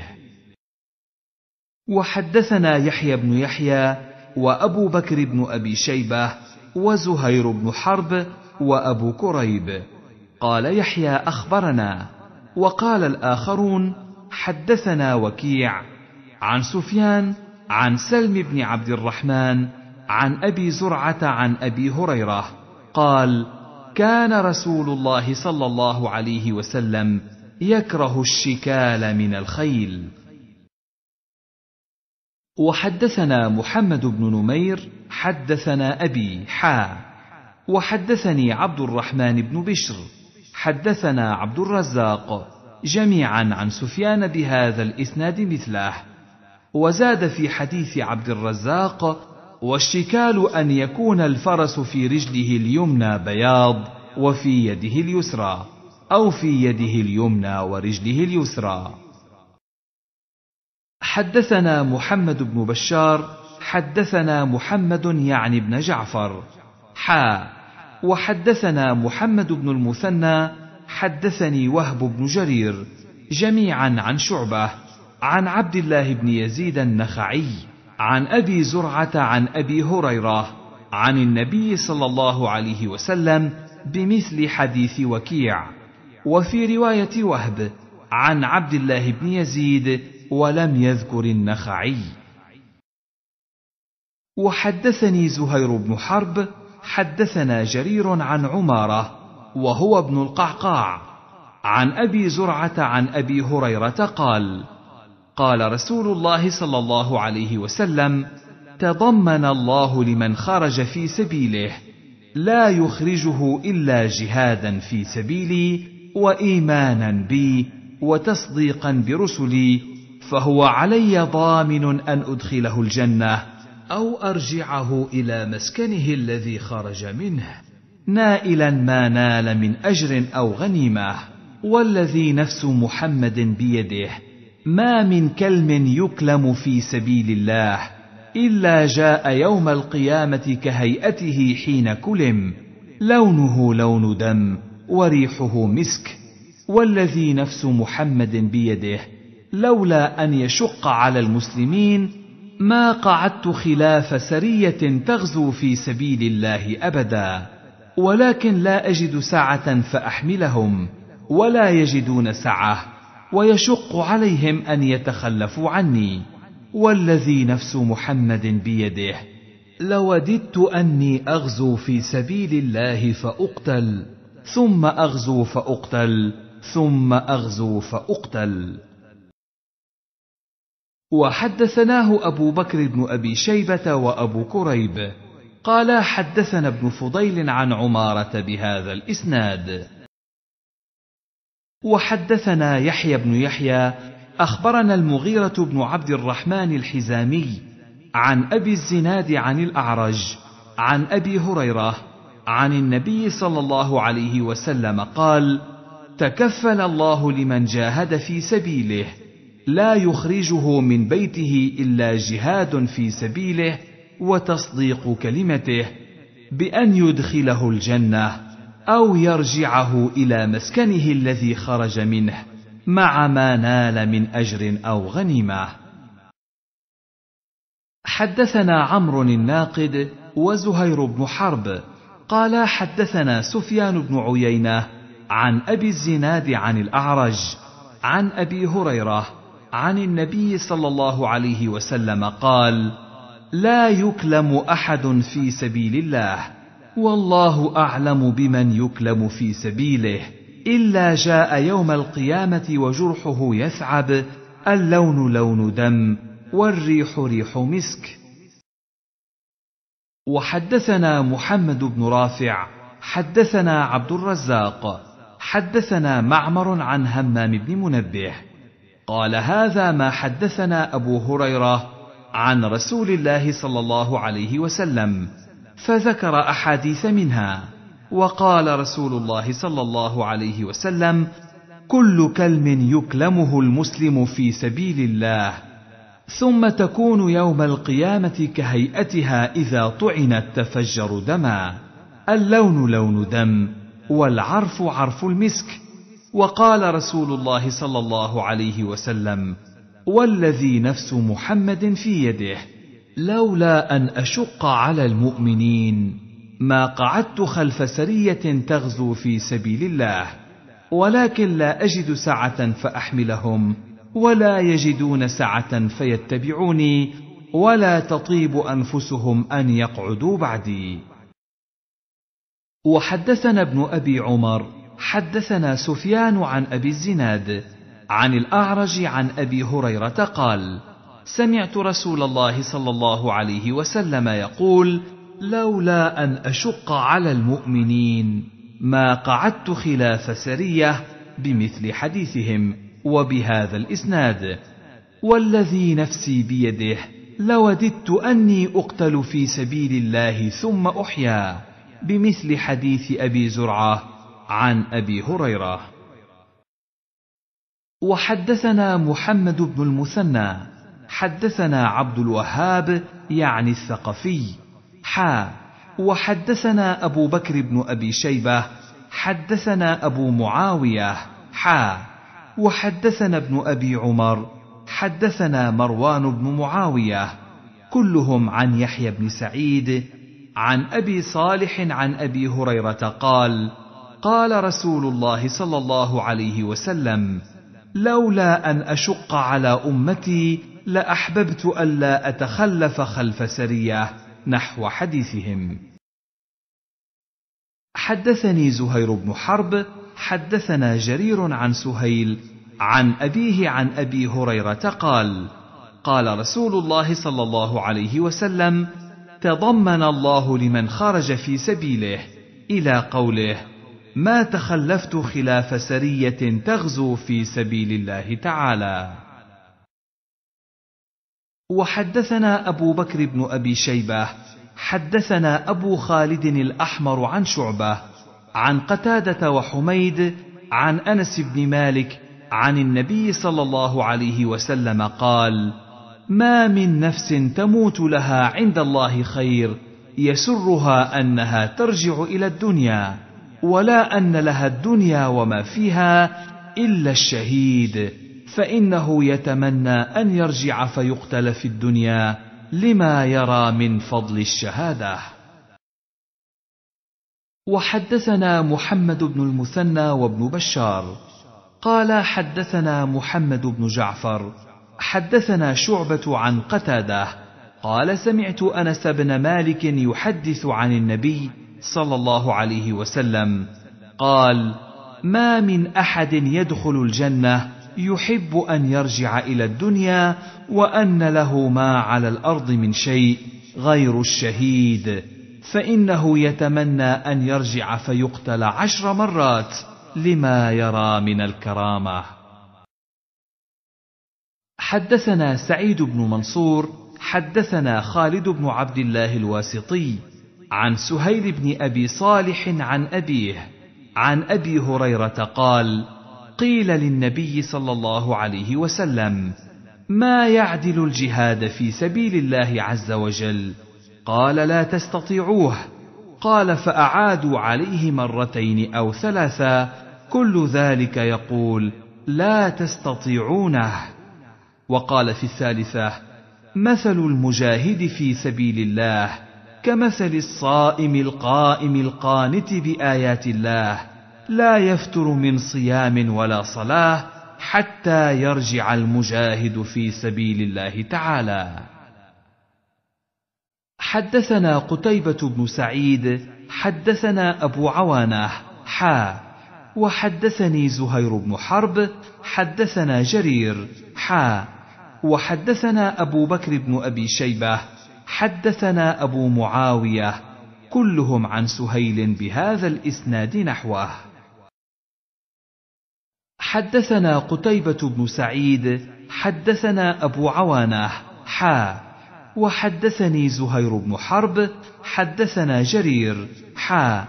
وحدثنا يحيى بن يحيى وأبو بكر بن أبي شيبة وزهير بن حرب وأبو كريب قال يحيى أخبرنا وقال الآخرون حدثنا وكيع عن سفيان عن سلم بن عبد الرحمن عن ابي زرعه عن ابي هريره قال كان رسول الله صلى الله عليه وسلم يكره الشكال من الخيل وحدثنا محمد بن نمير حدثنا ابي حا وحدثني عبد الرحمن بن بشر حدثنا عبد الرزاق جميعا عن سفيان بهذا الاسناد مثله وزاد في حديث عبد الرزاق والشكال أن يكون الفرس في رجله اليمنى بياض وفي يده اليسرى أو في يده اليمنى ورجله اليسرى حدثنا محمد بن بشار حدثنا محمد يعني بن جعفر حا وحدثنا محمد بن المثنى حدثني وهب بن جرير جميعا عن شعبه عن عبد الله بن يزيد النخعي عن ابي زرعه عن ابي هريره عن النبي صلى الله عليه وسلم بمثل حديث وكيع وفي روايه وهب عن عبد الله بن يزيد ولم يذكر النخعي وحدثني زهير بن حرب حدثنا جرير عن عماره وهو ابن القعقاع عن ابي زرعه عن ابي هريره قال قال رسول الله صلى الله عليه وسلم تضمن الله لمن خرج في سبيله لا يخرجه الا جهادا في سبيلي وايمانا بي وتصديقا برسلي فهو علي ضامن ان ادخله الجنه او ارجعه الى مسكنه الذي خرج منه نائلا ما نال من اجر او غنيمه والذي نفس محمد بيده ما من كلم يكلم في سبيل الله الا جاء يوم القيامه كهيئته حين كلم لونه لون دم وريحه مسك والذي نفس محمد بيده لولا ان يشق على المسلمين ما قعدت خلاف سريه تغزو في سبيل الله ابدا ولكن لا اجد سعه فاحملهم ولا يجدون سعه ويشق عليهم ان يتخلفوا عني والذي نفس محمد بيده لوددت اني اغزو في سبيل الله فاقتل ثم اغزو فاقتل ثم اغزو فاقتل وحدثناه ابو بكر بن ابي شيبه وابو كريب قالا حدثنا ابن فضيل عن عماره بهذا الاسناد وحدثنا يحيى بن يحيى اخبرنا المغيره بن عبد الرحمن الحزامي عن ابي الزناد عن الاعرج عن ابي هريره عن النبي صلى الله عليه وسلم قال تكفل الله لمن جاهد في سبيله لا يخرجه من بيته الا جهاد في سبيله وتصديق كلمته بان يدخله الجنه او يرجعه الى مسكنه الذي خرج منه مع ما نال من اجر او غنيمه حدثنا عمرو الناقد وزهير بن حرب قال حدثنا سفيان بن عيينه عن ابي الزناد عن الاعرج عن ابي هريره عن النبي صلى الله عليه وسلم قال لا يكلم احد في سبيل الله والله اعلم بمن يكلم في سبيله الا جاء يوم القيامه وجرحه يثعب اللون لون دم والريح ريح مسك وحدثنا محمد بن رافع حدثنا عبد الرزاق حدثنا معمر عن همام بن منبه قال هذا ما حدثنا ابو هريره عن رسول الله صلى الله عليه وسلم فذكر احاديث منها وقال رسول الله صلى الله عليه وسلم كل كلم يكلمه المسلم في سبيل الله ثم تكون يوم القيامه كهيئتها اذا طعنت تفجر دما اللون لون دم والعرف عرف المسك وقال رسول الله صلى الله عليه وسلم والذي نفس محمد في يده لولا ان اشق على المؤمنين ما قعدت خلف سريه تغزو في سبيل الله ولكن لا اجد سعه فاحملهم ولا يجدون سعه فيتبعوني ولا تطيب انفسهم ان يقعدوا بعدي وحدثنا ابن ابي عمر حدثنا سفيان عن ابي الزناد عن الاعرج عن ابي هريره قال سمعت رسول الله صلى الله عليه وسلم يقول لولا ان اشق على المؤمنين ما قعدت خلاف سريه بمثل حديثهم وبهذا الاسناد والذي نفسي بيده لوددت اني اقتل في سبيل الله ثم احيا بمثل حديث ابي زرعه عن ابي هريره وحدثنا محمد بن المثنى حدثنا عبد الوهاب يعني الثقفي حا وحدثنا أبو بكر بن أبي شيبة حدثنا أبو معاوية حا وحدثنا ابن أبي عمر حدثنا مروان بن معاوية كلهم عن يحيى بن سعيد عن أبي صالح عن أبي هريرة قال قال رسول الله صلى الله عليه وسلم لولا أن أشق على أمتي لأحببت ألا أتخلف خلف سرية نحو حديثهم حدثني زهير بن حرب حدثنا جرير عن سهيل عن أبيه عن أبي هريرة قال قال رسول الله صلى الله عليه وسلم تضمن الله لمن خرج في سبيله إلى قوله ما تخلفت خلاف سرية تغزو في سبيل الله تعالى وحدثنا أبو بكر بن أبي شيبة حدثنا أبو خالد الأحمر عن شعبة عن قتادة وحميد عن أنس بن مالك عن النبي صلى الله عليه وسلم قال ما من نفس تموت لها عند الله خير يسرها انها ترجع الى الدنيا ولا ان لها الدنيا وما فيها الا الشهيد فانه يتمنى ان يرجع فيقتل في الدنيا لما يرى من فضل الشهاده وحدثنا محمد بن المثنى وابن بشار قال حدثنا محمد بن جعفر حدثنا شعبه عن قتاده قال سمعت انس بن مالك يحدث عن النبي صلى الله عليه وسلم قال ما من احد يدخل الجنه يحب ان يرجع الى الدنيا وان له ما على الارض من شيء غير الشهيد فانه يتمنى ان يرجع فيقتل عشر مرات لما يرى من الكرامه حدثنا سعيد بن منصور حدثنا خالد بن عبد الله الواسطي عن سهيل بن ابي صالح عن ابيه عن ابي هريره قال قيل للنبي صلى الله عليه وسلم ما يعدل الجهاد في سبيل الله عز وجل قال لا تستطيعوه قال فاعادوا عليه مرتين او ثلاثا كل ذلك يقول لا تستطيعونه وقال في الثالثه مثل المجاهد في سبيل الله كمثل الصائم القائم القانت بايات الله لا يفتر من صيام ولا صلاه حتى يرجع المجاهد في سبيل الله تعالى حدثنا قتيبه بن سعيد حدثنا ابو عوانه حا وحدثني زهير بن حرب حدثنا جرير حا وحدثنا ابو بكر بن ابي شيبه حدثنا ابو معاويه كلهم عن سهيل بهذا الاسناد نحوه حدثنا قتيبة بن سعيد حدثنا أبو عوانة حا وحدثني زهير بن حرب حدثنا جرير حا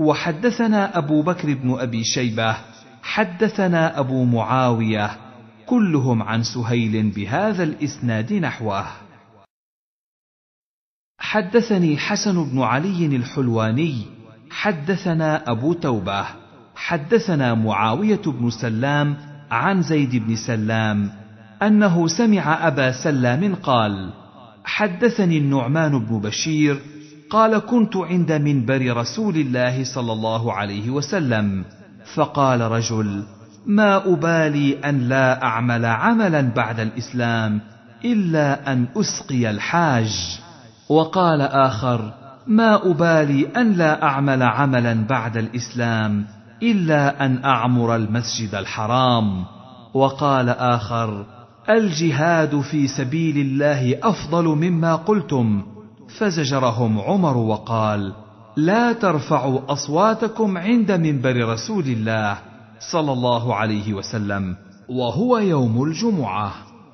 وحدثنا أبو بكر بن أبي شيبة حدثنا أبو معاوية كلهم عن سهيل بهذا الإسناد نحوه حدثني حسن بن علي الحلواني حدثنا أبو توبة حدثنا معاويه بن سلام عن زيد بن سلام انه سمع ابا سلام قال حدثني النعمان بن بشير قال كنت عند منبر رسول الله صلى الله عليه وسلم فقال رجل ما ابالي ان لا اعمل عملا بعد الاسلام الا ان اسقي الحاج وقال اخر ما ابالي ان لا اعمل عملا بعد الاسلام الا ان اعمر المسجد الحرام وقال اخر الجهاد في سبيل الله افضل مما قلتم فزجرهم عمر وقال لا ترفعوا اصواتكم عند منبر رسول الله صلى الله عليه وسلم وهو يوم الجمعه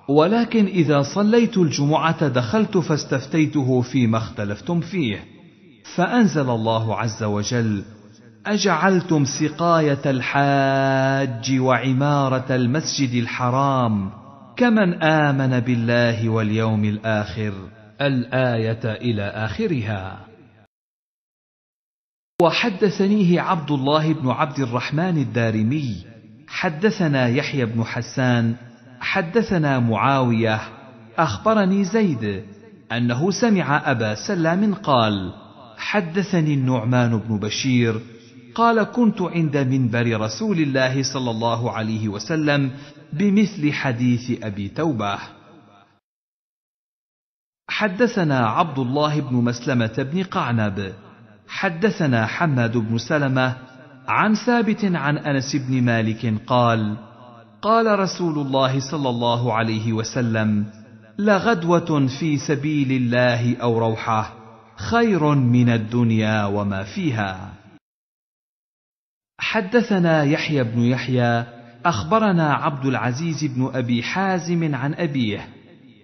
ولكن اذا صليت الجمعه دخلت فاستفتيته فيما اختلفتم فيه فانزل الله عز وجل اجعلتم سقايه الحاج وعماره المسجد الحرام كمن امن بالله واليوم الاخر الايه الى اخرها وحدثنيه عبد الله بن عبد الرحمن الدارمي حدثنا يحيى بن حسان حدثنا معاويه اخبرني زيد انه سمع ابا سلام قال حدثني النعمان بن بشير قال كنت عند منبر رسول الله صلى الله عليه وسلم بمثل حديث ابي توبه حدثنا عبد الله بن مسلمه بن قعنب حدثنا حماد بن سلمه عن ثابت عن انس بن مالك قال قال رسول الله صلى الله عليه وسلم لغدوه في سبيل الله او روحه خير من الدنيا وما فيها حدثنا يحيى بن يحيى اخبرنا عبد العزيز بن ابي حازم عن ابيه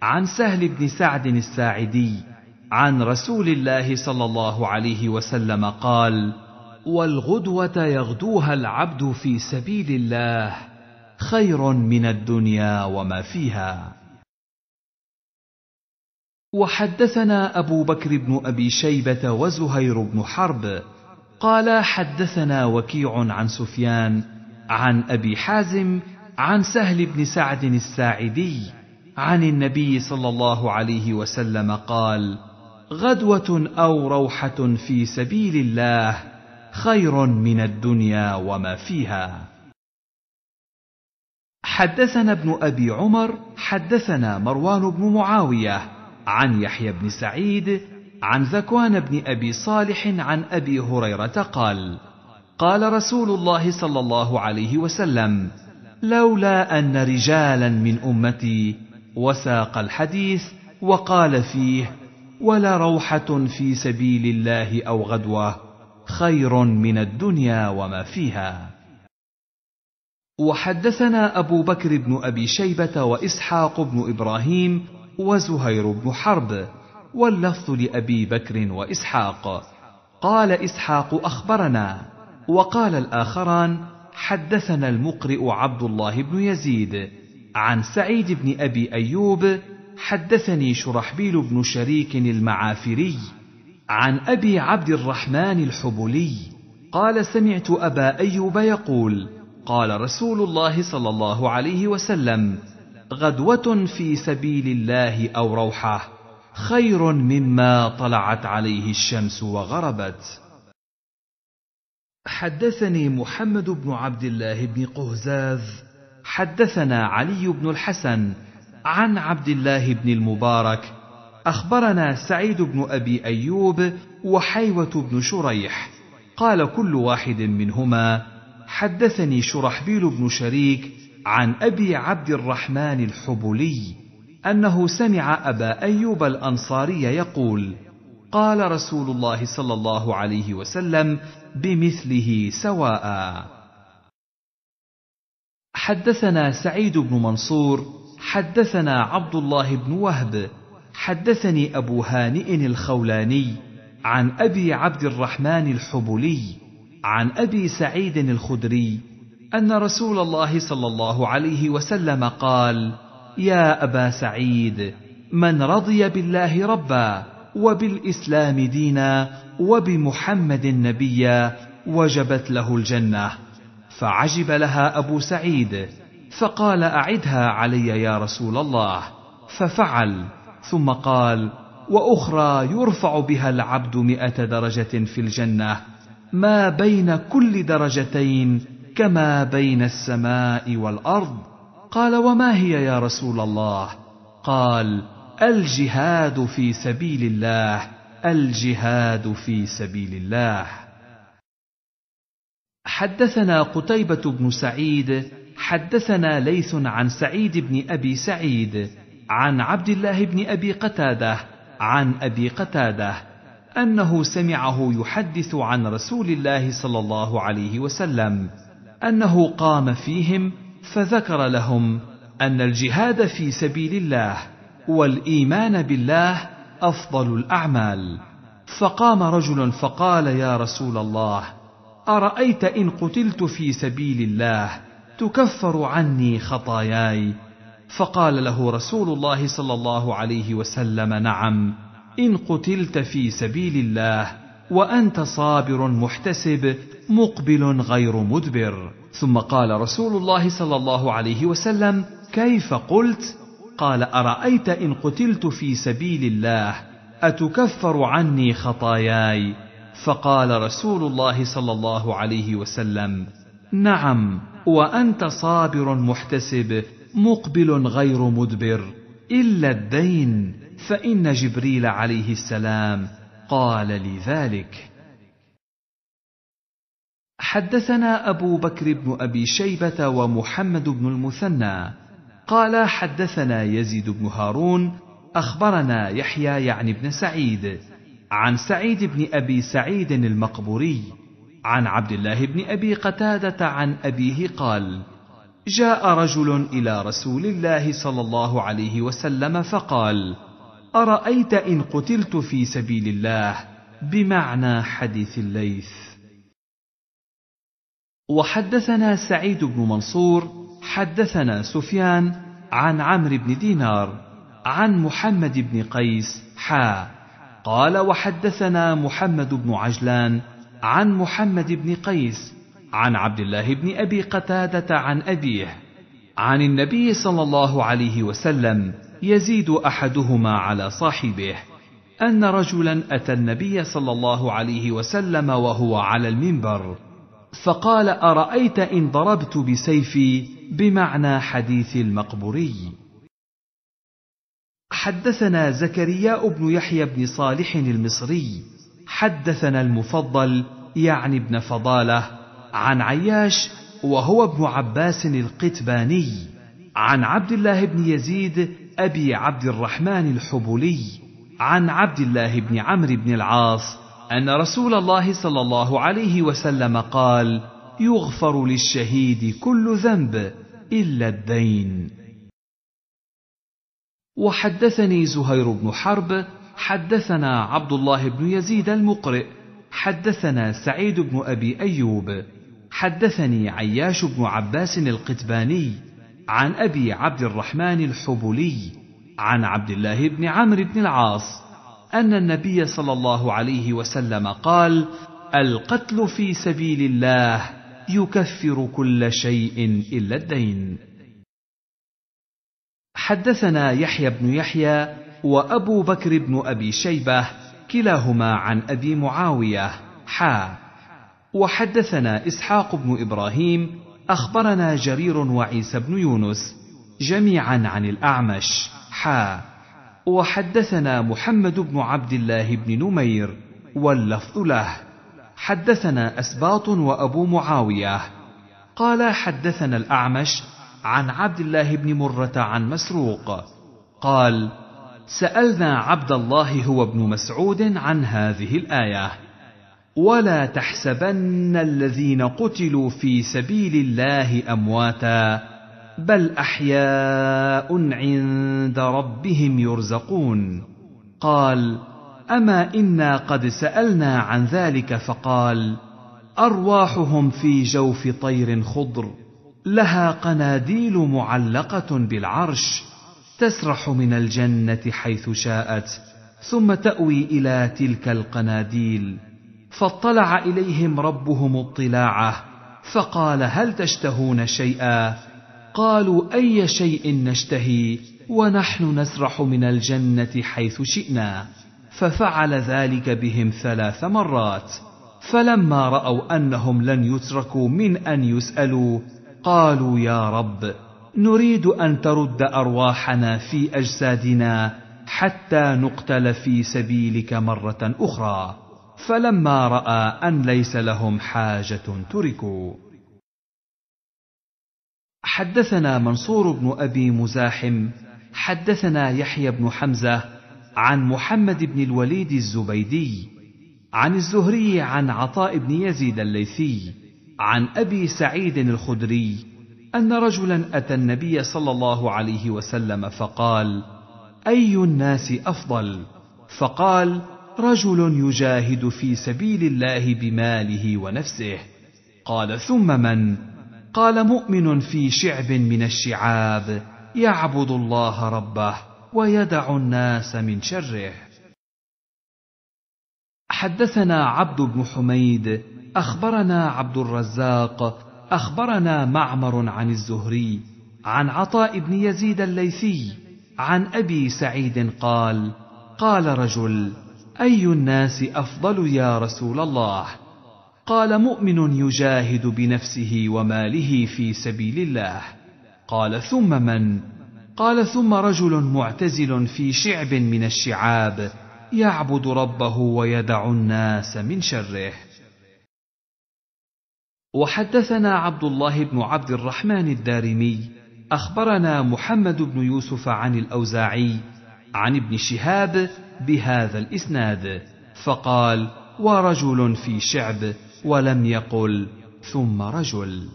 عن سهل بن سعد الساعدي عن رسول الله صلى الله عليه وسلم قال والغدوه يغدوها العبد في سبيل الله خير من الدنيا وما فيها وحدثنا ابو بكر بن ابي شيبه وزهير بن حرب قال حدثنا وكيع عن سفيان عن ابي حازم عن سهل بن سعد الساعدي عن النبي صلى الله عليه وسلم قال غدوه او روحه في سبيل الله خير من الدنيا وما فيها حدثنا ابن ابي عمر حدثنا مروان بن معاويه عن يحيى بن سعيد عن ذكوان بن ابي صالح عن ابي هريره قال قال رسول الله صلى الله عليه وسلم لولا ان رجالا من امتي وساق الحديث وقال فيه ولا روحه في سبيل الله او غدوه خير من الدنيا وما فيها وحدثنا ابو بكر بن ابي شيبه واسحاق بن ابراهيم وزهير بن حرب واللفظ لابي بكر واسحاق قال اسحاق اخبرنا وقال الاخران حدثنا المقرئ عبد الله بن يزيد عن سعيد بن ابي ايوب حدثني شرحبيل بن شريك المعافري عن ابي عبد الرحمن الحبلي قال سمعت ابا ايوب يقول قال رسول الله صلى الله عليه وسلم غدوه في سبيل الله او روحه خير مما طلعت عليه الشمس وغربت حدثني محمد بن عبد الله بن قهزاز حدثنا علي بن الحسن عن عبد الله بن المبارك اخبرنا سعيد بن ابي ايوب وحيوه بن شريح قال كل واحد منهما حدثني شرحبيل بن شريك عن ابي عبد الرحمن الحبلي انه سمع ابا ايوب الانصاري يقول قال رسول الله صلى الله عليه وسلم بمثله سواء حدثنا سعيد بن منصور حدثنا عبد الله بن وهب حدثني ابو هانئ الخولاني عن ابي عبد الرحمن الحبلي عن ابي سعيد الخدري ان رسول الله صلى الله عليه وسلم قال يا ابا سعيد من رضي بالله ربا وبالاسلام دينا وبمحمد نبيا وجبت له الجنه فعجب لها ابو سعيد فقال اعدها علي يا رسول الله ففعل ثم قال واخرى يرفع بها العبد مائه درجه في الجنه ما بين كل درجتين كما بين السماء والارض قال وما هي يا رسول الله قال الجهاد في سبيل الله الجهاد في سبيل الله حدثنا قتيبه بن سعيد حدثنا ليث عن سعيد بن ابي سعيد عن عبد الله بن ابي قتاده عن ابي قتاده انه سمعه يحدث عن رسول الله صلى الله عليه وسلم انه قام فيهم فذكر لهم ان الجهاد في سبيل الله والايمان بالله افضل الاعمال فقام رجل فقال يا رسول الله ارايت ان قتلت في سبيل الله تكفر عني خطاياي فقال له رسول الله صلى الله عليه وسلم نعم ان قتلت في سبيل الله وانت صابر محتسب مقبل غير مدبر ثم قال رسول الله صلى الله عليه وسلم كيف قلت قال ارايت ان قتلت في سبيل الله اتكفر عني خطاياي فقال رسول الله صلى الله عليه وسلم نعم وانت صابر محتسب مقبل غير مدبر الا الدين فان جبريل عليه السلام قال لي ذلك حدثنا أبو بكر بن أبي شيبة ومحمد بن المثنى قال حدثنا يزيد بن هارون أخبرنا يحيى يعني بن سعيد عن سعيد بن أبي سعيد المقبوري عن عبد الله بن أبي قتادة عن أبيه قال جاء رجل إلى رسول الله صلى الله عليه وسلم فقال أرأيت إن قتلت في سبيل الله بمعنى حديث الليث وحدثنا سعيد بن منصور حدثنا سفيان عن عمرو بن دينار عن محمد بن قيس حا قال وحدثنا محمد بن عجلان عن محمد بن قيس عن عبد الله بن ابي قتاده عن ابيه عن النبي صلى الله عليه وسلم يزيد احدهما على صاحبه ان رجلا اتى النبي صلى الله عليه وسلم وهو على المنبر فقال ارايت ان ضربت بسيفي بمعنى حديث المقبري حدثنا زكرياء بن يحيى بن صالح المصري حدثنا المفضل يعني ابن فضاله عن عياش وهو ابن عباس القتباني عن عبد الله بن يزيد ابي عبد الرحمن الحبولي عن عبد الله بن عمرو بن العاص ان رسول الله صلى الله عليه وسلم قال يغفر للشهيد كل ذنب الا الدين وحدثني زهير بن حرب حدثنا عبد الله بن يزيد المقرئ حدثنا سعيد بن ابي ايوب حدثني عياش بن عباس القتباني عن ابي عبد الرحمن الحبلي عن عبد الله بن عمرو بن العاص ان النبي صلى الله عليه وسلم قال القتل في سبيل الله يكفر كل شيء الا الدين حدثنا يحيى بن يحيى وابو بكر بن ابي شيبه كلاهما عن ابي معاويه حا وحدثنا اسحاق بن ابراهيم اخبرنا جرير وعيسى بن يونس جميعا عن الاعمش حا وحدثنا محمد بن عبد الله بن نمير واللفظ له حدثنا اسباط وابو معاويه قال حدثنا الاعمش عن عبد الله بن مره عن مسروق قال سالنا عبد الله هو ابن مسعود عن هذه الايه ولا تحسبن الذين قتلوا في سبيل الله امواتا بل احياء عند ربهم يرزقون قال اما انا قد سالنا عن ذلك فقال ارواحهم في جوف طير خضر لها قناديل معلقه بالعرش تسرح من الجنه حيث شاءت ثم تاوي الى تلك القناديل فاطلع اليهم ربهم اطلاعه فقال هل تشتهون شيئا قالوا اي شيء نشتهي ونحن نسرح من الجنه حيث شئنا ففعل ذلك بهم ثلاث مرات فلما راوا انهم لن يتركوا من ان يسالوا قالوا يا رب نريد ان ترد ارواحنا في اجسادنا حتى نقتل في سبيلك مره اخرى فلما راى ان ليس لهم حاجه تركوا حدثنا منصور بن ابي مزاحم حدثنا يحيى بن حمزه عن محمد بن الوليد الزبيدي عن الزهري عن عطاء بن يزيد الليثي عن ابي سعيد الخدري ان رجلا اتى النبي صلى الله عليه وسلم فقال اي الناس افضل فقال رجل يجاهد في سبيل الله بماله ونفسه قال ثم من قال مؤمن في شعب من الشعاب يعبد الله ربه ويدع الناس من شره حدثنا عبد بن حميد اخبرنا عبد الرزاق اخبرنا معمر عن الزهري عن عطاء بن يزيد الليثي عن ابي سعيد قال قال رجل اي الناس افضل يا رسول الله قال مؤمن يجاهد بنفسه وماله في سبيل الله قال ثم من قال ثم رجل معتزل في شعب من الشعاب يعبد ربه ويدع الناس من شره وحدثنا عبد الله بن عبد الرحمن الدارمي اخبرنا محمد بن يوسف عن الاوزاعي عن ابن شهاب بهذا الاسناد فقال ورجل في شعب ولم يقل ثم رجل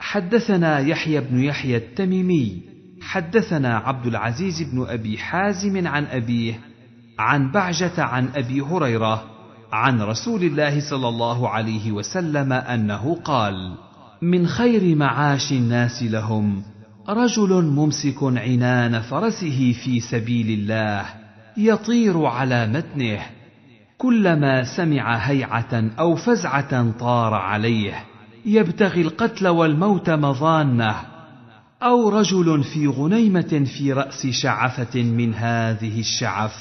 حدثنا يحيى بن يحيى التميمي حدثنا عبد العزيز بن ابي حازم عن ابيه عن بعجه عن ابي هريره عن رسول الله صلى الله عليه وسلم انه قال من خير معاش الناس لهم رجل ممسك عنان فرسه في سبيل الله يطير على متنه كلما سمع هيعه او فزعه طار عليه يبتغي القتل والموت مظانه او رجل في غنيمه في راس شعفه من هذه الشعف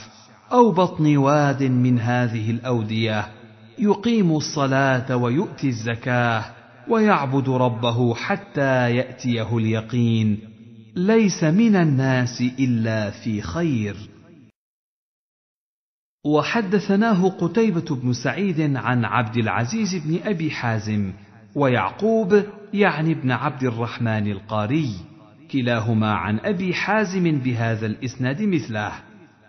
او بطن واد من هذه الاوديه يقيم الصلاه ويؤتي الزكاه ويعبد ربه حتى ياتيه اليقين ليس من الناس الا في خير وحدثناه قتيبة بن سعيد عن عبد العزيز بن أبي حازم ويعقوب يعني ابن عبد الرحمن القاري كلاهما عن أبي حازم بهذا الإسناد مثله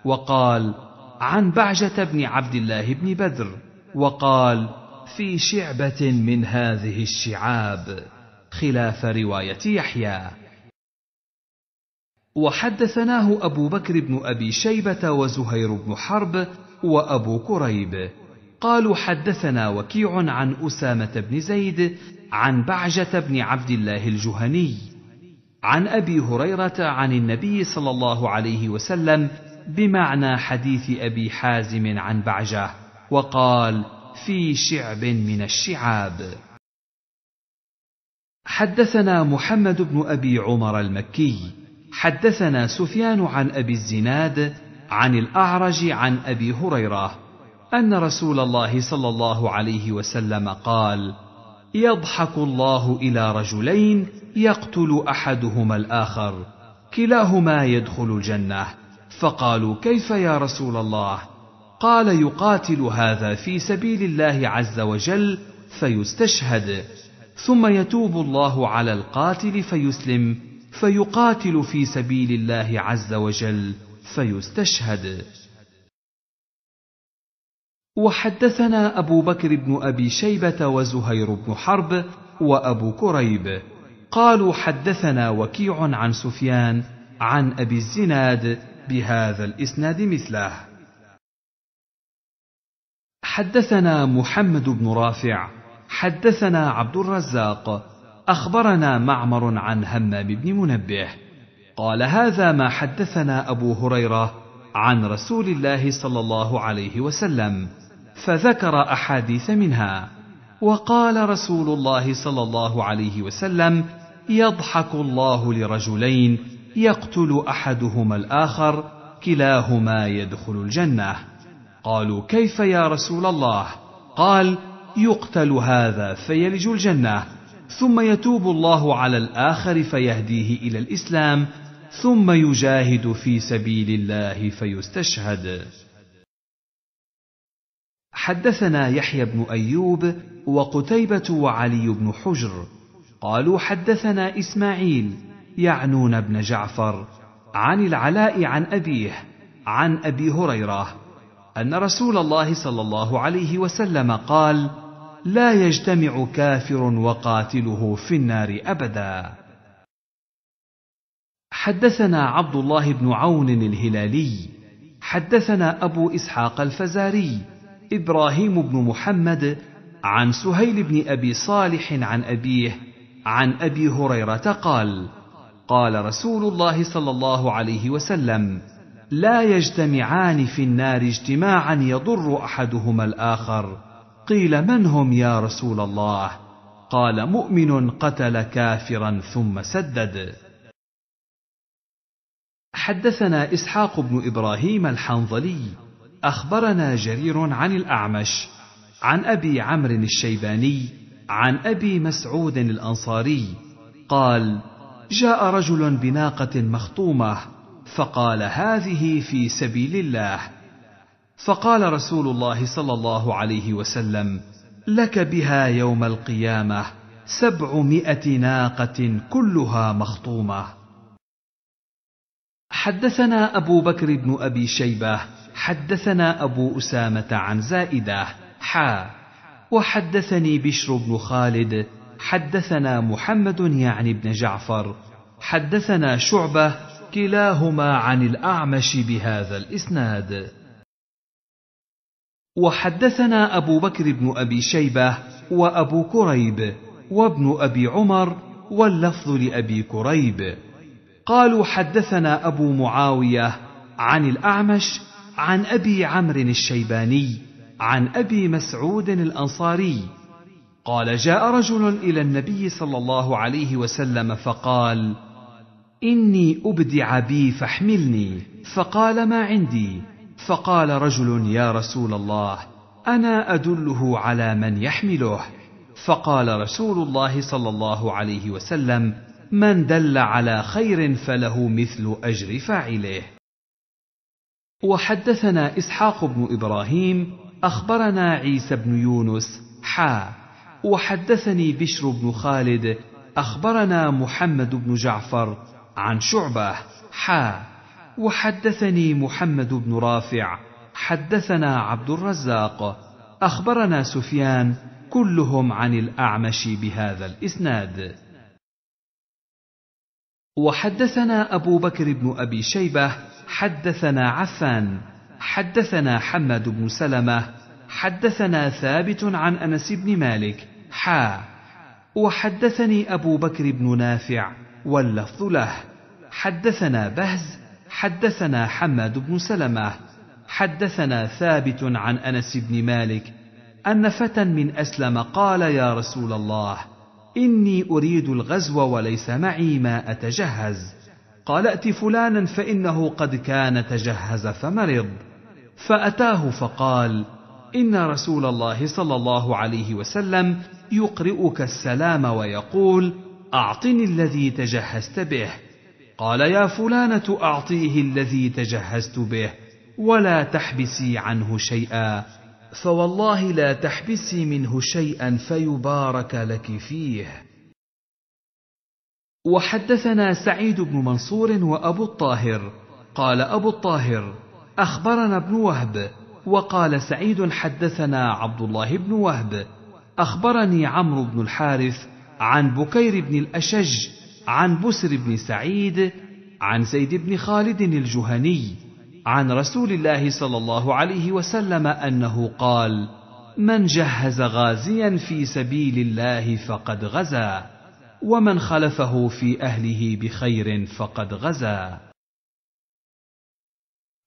وقال عن بعجة بن عبد الله بن بدر وقال في شعبة من هذه الشعاب خلاف رواية يحيى وحدثناه أبو بكر بن أبي شيبة وزهير بن حرب وأبو كريب قالوا حدثنا وكيع عن أسامة بن زيد عن بعجة بن عبد الله الجهني عن أبي هريرة عن النبي صلى الله عليه وسلم بمعنى حديث أبي حازم عن بعجة وقال في شعب من الشعاب حدثنا محمد بن أبي عمر المكي حدثنا سفيان عن ابي الزناد عن الاعرج عن ابي هريره ان رسول الله صلى الله عليه وسلم قال يضحك الله الى رجلين يقتل احدهما الاخر كلاهما يدخل الجنه فقالوا كيف يا رسول الله قال يقاتل هذا في سبيل الله عز وجل فيستشهد ثم يتوب الله على القاتل فيسلم فيقاتل في سبيل الله عز وجل فيستشهد وحدثنا ابو بكر بن ابي شيبه وزهير بن حرب وابو كريب قالوا حدثنا وكيع عن سفيان عن ابي الزناد بهذا الاسناد مثله حدثنا محمد بن رافع حدثنا عبد الرزاق اخبرنا معمر عن همام بن منبه قال هذا ما حدثنا ابو هريره عن رسول الله صلى الله عليه وسلم فذكر احاديث منها وقال رسول الله صلى الله عليه وسلم يضحك الله لرجلين يقتل احدهما الاخر كلاهما يدخل الجنه قالوا كيف يا رسول الله قال يقتل هذا فيلج الجنه ثم يتوب الله على الاخر فيهديه الى الاسلام ثم يجاهد في سبيل الله فيستشهد حدثنا يحيى بن ايوب وقتيبه وعلي بن حجر قالوا حدثنا اسماعيل يعنون بن جعفر عن العلاء عن ابيه عن ابي هريره ان رسول الله صلى الله عليه وسلم قال لا يجتمع كافر وقاتله في النار ابدا حدثنا عبد الله بن عون الهلالي حدثنا ابو اسحاق الفزاري ابراهيم بن محمد عن سهيل بن ابي صالح عن ابيه عن ابي هريره قال قال رسول الله صلى الله عليه وسلم لا يجتمعان في النار اجتماعا يضر احدهما الاخر قيل من هم يا رسول الله قال مؤمن قتل كافرا ثم سدد حدثنا اسحاق بن ابراهيم الحنظلي اخبرنا جرير عن الاعمش عن ابي عمرو الشيباني عن ابي مسعود الانصاري قال جاء رجل بناقه مخطومه فقال هذه في سبيل الله فقال رسول الله صلى الله عليه وسلم لك بها يوم القيامه سبعمائه ناقه كلها مخطومه حدثنا ابو بكر بن ابي شيبه حدثنا ابو اسامه عن زائده حا وحدثني بشر بن خالد حدثنا محمد يعني بن جعفر حدثنا شعبه كلاهما عن الاعمش بهذا الاسناد وحدثنا أبو بكر بن أبي شيبة وأبو كريب وابن أبي عمر واللفظ لأبي كريب قالوا حدثنا أبو معاوية عن الأعمش عن أبي عمرو الشيباني عن أبي مسعود الأنصاري قال جاء رجل إلى النبي صلى الله عليه وسلم فقال: إني أبدع بي فاحملني، فقال ما عندي، فقال رجل يا رسول الله انا ادله على من يحمله فقال رسول الله صلى الله عليه وسلم من دل على خير فله مثل اجر فاعله وحدثنا اسحاق بن ابراهيم اخبرنا عيسى بن يونس حا وحدثني بشر بن خالد اخبرنا محمد بن جعفر عن شعبه حا وحدثني محمد بن رافع حدثنا عبد الرزاق اخبرنا سفيان كلهم عن الاعمش بهذا الاسناد وحدثنا ابو بكر بن ابي شيبه حدثنا عفان حدثنا حماد بن سلمه حدثنا ثابت عن انس بن مالك حا وحدثني ابو بكر بن نافع واللفظ له حدثنا بهز حدثنا حماد بن سلمه حدثنا ثابت عن انس بن مالك ان فتى من اسلم قال يا رسول الله اني اريد الغزو وليس معي ما اتجهز قال ائت فلانا فانه قد كان تجهز فمرض فاتاه فقال ان رسول الله صلى الله عليه وسلم يقرئك السلام ويقول اعطني الذي تجهزت به قال يا فلانه اعطيه الذي تجهزت به ولا تحبسي عنه شيئا فوالله لا تحبسي منه شيئا فيبارك لك فيه وحدثنا سعيد بن منصور وابو الطاهر قال ابو الطاهر اخبرنا ابن وهب وقال سعيد حدثنا عبد الله بن وهب اخبرني عمرو بن الحارث عن بكير بن الاشج عن بسر بن سعيد عن زيد بن خالد الجهني عن رسول الله صلى الله عليه وسلم انه قال من جهز غازيا في سبيل الله فقد غزا ومن خلفه في اهله بخير فقد غزا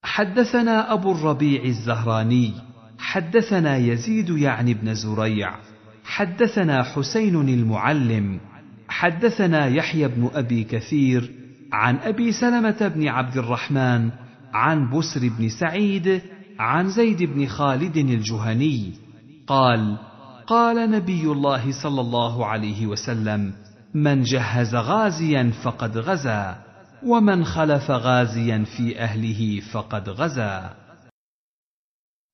حدثنا ابو الربيع الزهراني حدثنا يزيد يعني بن زريع حدثنا حسين المعلم حدثنا يحيى بن ابي كثير عن ابي سلمه بن عبد الرحمن عن بسر بن سعيد عن زيد بن خالد الجهني قال قال نبي الله صلى الله عليه وسلم من جهز غازيا فقد غزا ومن خلف غازيا في اهله فقد غزا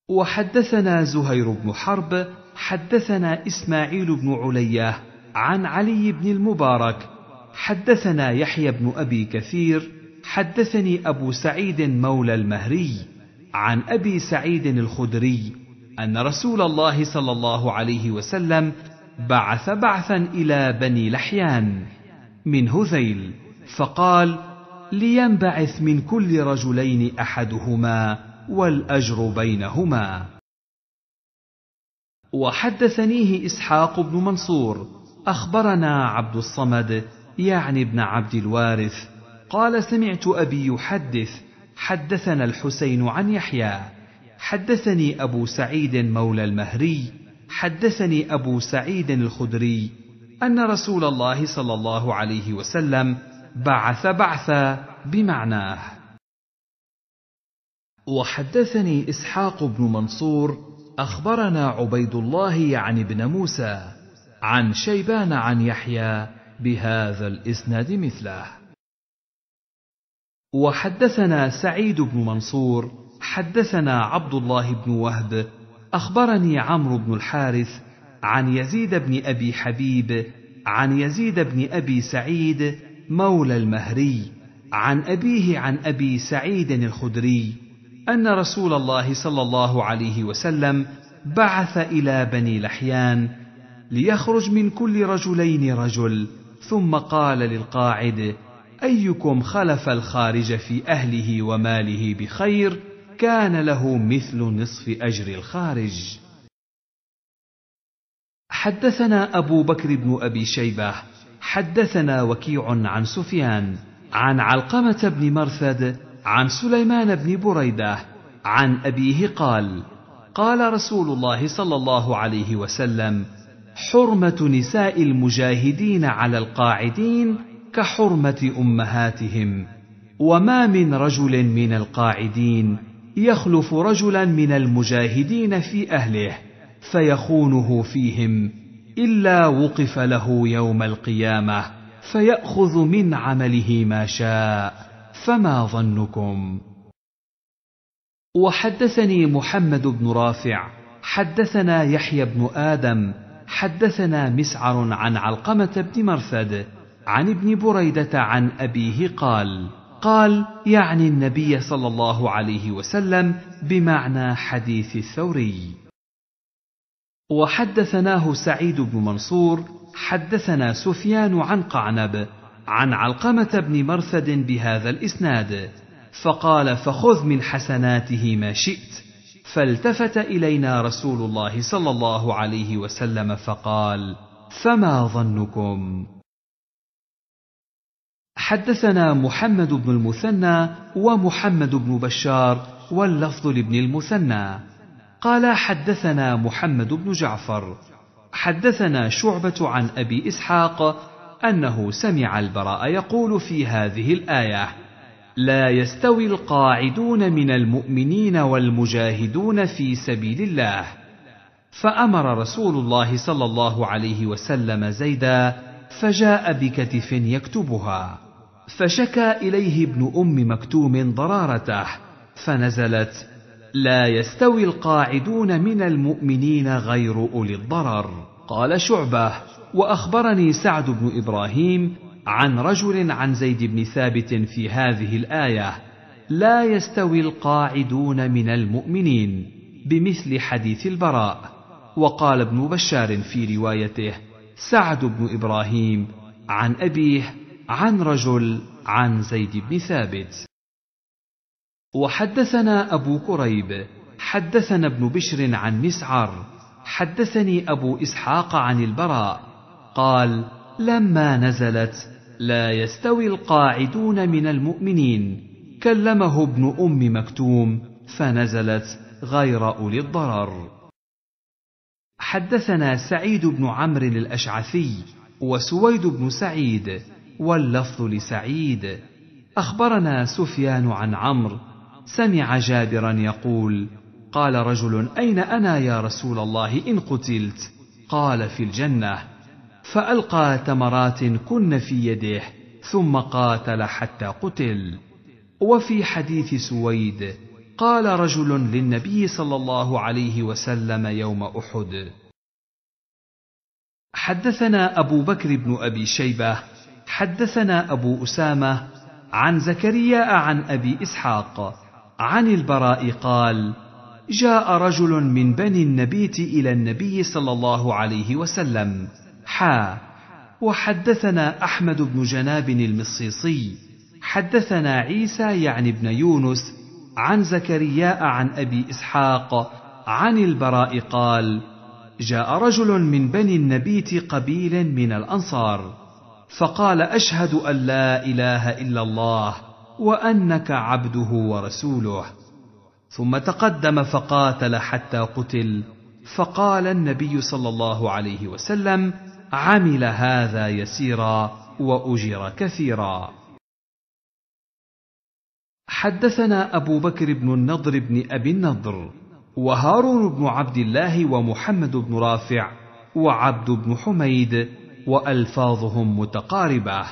وحدثنا زهير بن حرب حدثنا اسماعيل بن عليا عن علي بن المبارك حدثنا يحيى بن ابي كثير حدثني ابو سعيد مولى المهري عن ابي سعيد الخدري ان رسول الله صلى الله عليه وسلم بعث بعثا الى بني لحيان من هذيل فقال لينبعث من كل رجلين احدهما والاجر بينهما وحدثنيه اسحاق بن منصور اخبرنا عبد الصمد يعني ابن عبد الوارث قال سمعت ابي يحدث حدثنا الحسين عن يحيى حدثني ابو سعيد مولى المهري حدثني ابو سعيد الخدري ان رسول الله صلى الله عليه وسلم بعث بعثا بمعناه وحدثني اسحاق بن منصور اخبرنا عبيد الله يعني ابن موسى عن شيبان عن يحيى بهذا الاسناد مثله وحدثنا سعيد بن منصور حدثنا عبد الله بن وهب اخبرني عمرو بن الحارث عن يزيد بن ابي حبيب عن يزيد بن ابي سعيد مولى المهري عن ابيه عن ابي سعيد الخدري ان رسول الله صلى الله عليه وسلم بعث الى بني لحيان ليخرج من كل رجلين رجل ثم قال للقاعد ايكم خلف الخارج في اهله وماله بخير كان له مثل نصف اجر الخارج حدثنا ابو بكر بن ابي شيبه حدثنا وكيع عن سفيان عن علقمه بن مرثد عن سليمان بن بريده عن ابيه قال قال رسول الله صلى الله عليه وسلم حرمة نساء المجاهدين على القاعدين كحرمة أمهاتهم، وما من رجل من القاعدين يخلف رجلا من المجاهدين في أهله، فيخونه فيهم، إلا وقف له يوم القيامة، فيأخذ من عمله ما شاء، فما ظنكم؟ وحدثني محمد بن رافع، حدثنا يحيى بن آدم، حدثنا مسعر عن علقمه بن مرثد عن ابن بريده عن ابيه قال قال يعني النبي صلى الله عليه وسلم بمعنى حديث الثوري وحدثناه سعيد بن منصور حدثنا سفيان عن قعنب عن علقمه بن مرثد بهذا الاسناد فقال فخذ من حسناته ما شئت فالتفت الينا رسول الله صلى الله عليه وسلم فقال فما ظنكم حدثنا محمد بن المثنى ومحمد بن بشار واللفظ لابن المثنى قال حدثنا محمد بن جعفر حدثنا شعبه عن ابي اسحاق انه سمع البراء يقول في هذه الايه لا يستوي القاعدون من المؤمنين والمجاهدون في سبيل الله فامر رسول الله صلى الله عليه وسلم زيدا فجاء بكتف يكتبها فشكى اليه ابن ام مكتوم ضرارته فنزلت لا يستوي القاعدون من المؤمنين غير اولي الضرر قال شعبه واخبرني سعد بن ابراهيم عن رجل عن زيد بن ثابت في هذه الايه لا يستوي القاعدون من المؤمنين بمثل حديث البراء وقال ابن بشار في روايته سعد بن ابراهيم عن ابيه عن رجل عن زيد بن ثابت وحدثنا ابو كريب حدثنا ابن بشر عن مسعر حدثني ابو اسحاق عن البراء قال لما نزلت لا يستوي القاعدون من المؤمنين كلمه ابن ام مكتوم فنزلت غير اولي الضرر حدثنا سعيد بن عمرو الاشعثي وسويد بن سعيد واللفظ لسعيد اخبرنا سفيان عن عمرو سمع جابرا يقول قال رجل اين انا يا رسول الله ان قتلت قال في الجنه فألقى تمرات كن في يده ثم قاتل حتى قتل وفي حديث سويد قال رجل للنبي صلى الله عليه وسلم يوم احد حدثنا ابو بكر بن ابي شيبه حدثنا ابو اسامه عن زكريا عن ابي اسحاق عن البراء قال جاء رجل من بني النبيت الى النبي صلى الله عليه وسلم حا وحدثنا أحمد بن جناب المصيصي حدثنا عيسى يعني بن يونس عن زكرياء عن أبي إسحاق عن البراء قال جاء رجل من بني النبيت قبيل من الأنصار فقال أشهد أن لا إله إلا الله وأنك عبده ورسوله ثم تقدم فقاتل حتى قتل فقال النبي صلى الله عليه وسلم عمل هذا يسيرا واجر كثيرا حدثنا ابو بكر بن النضر بن ابي النضر وهارون بن عبد الله ومحمد بن رافع وعبد بن حميد والفاظهم متقاربه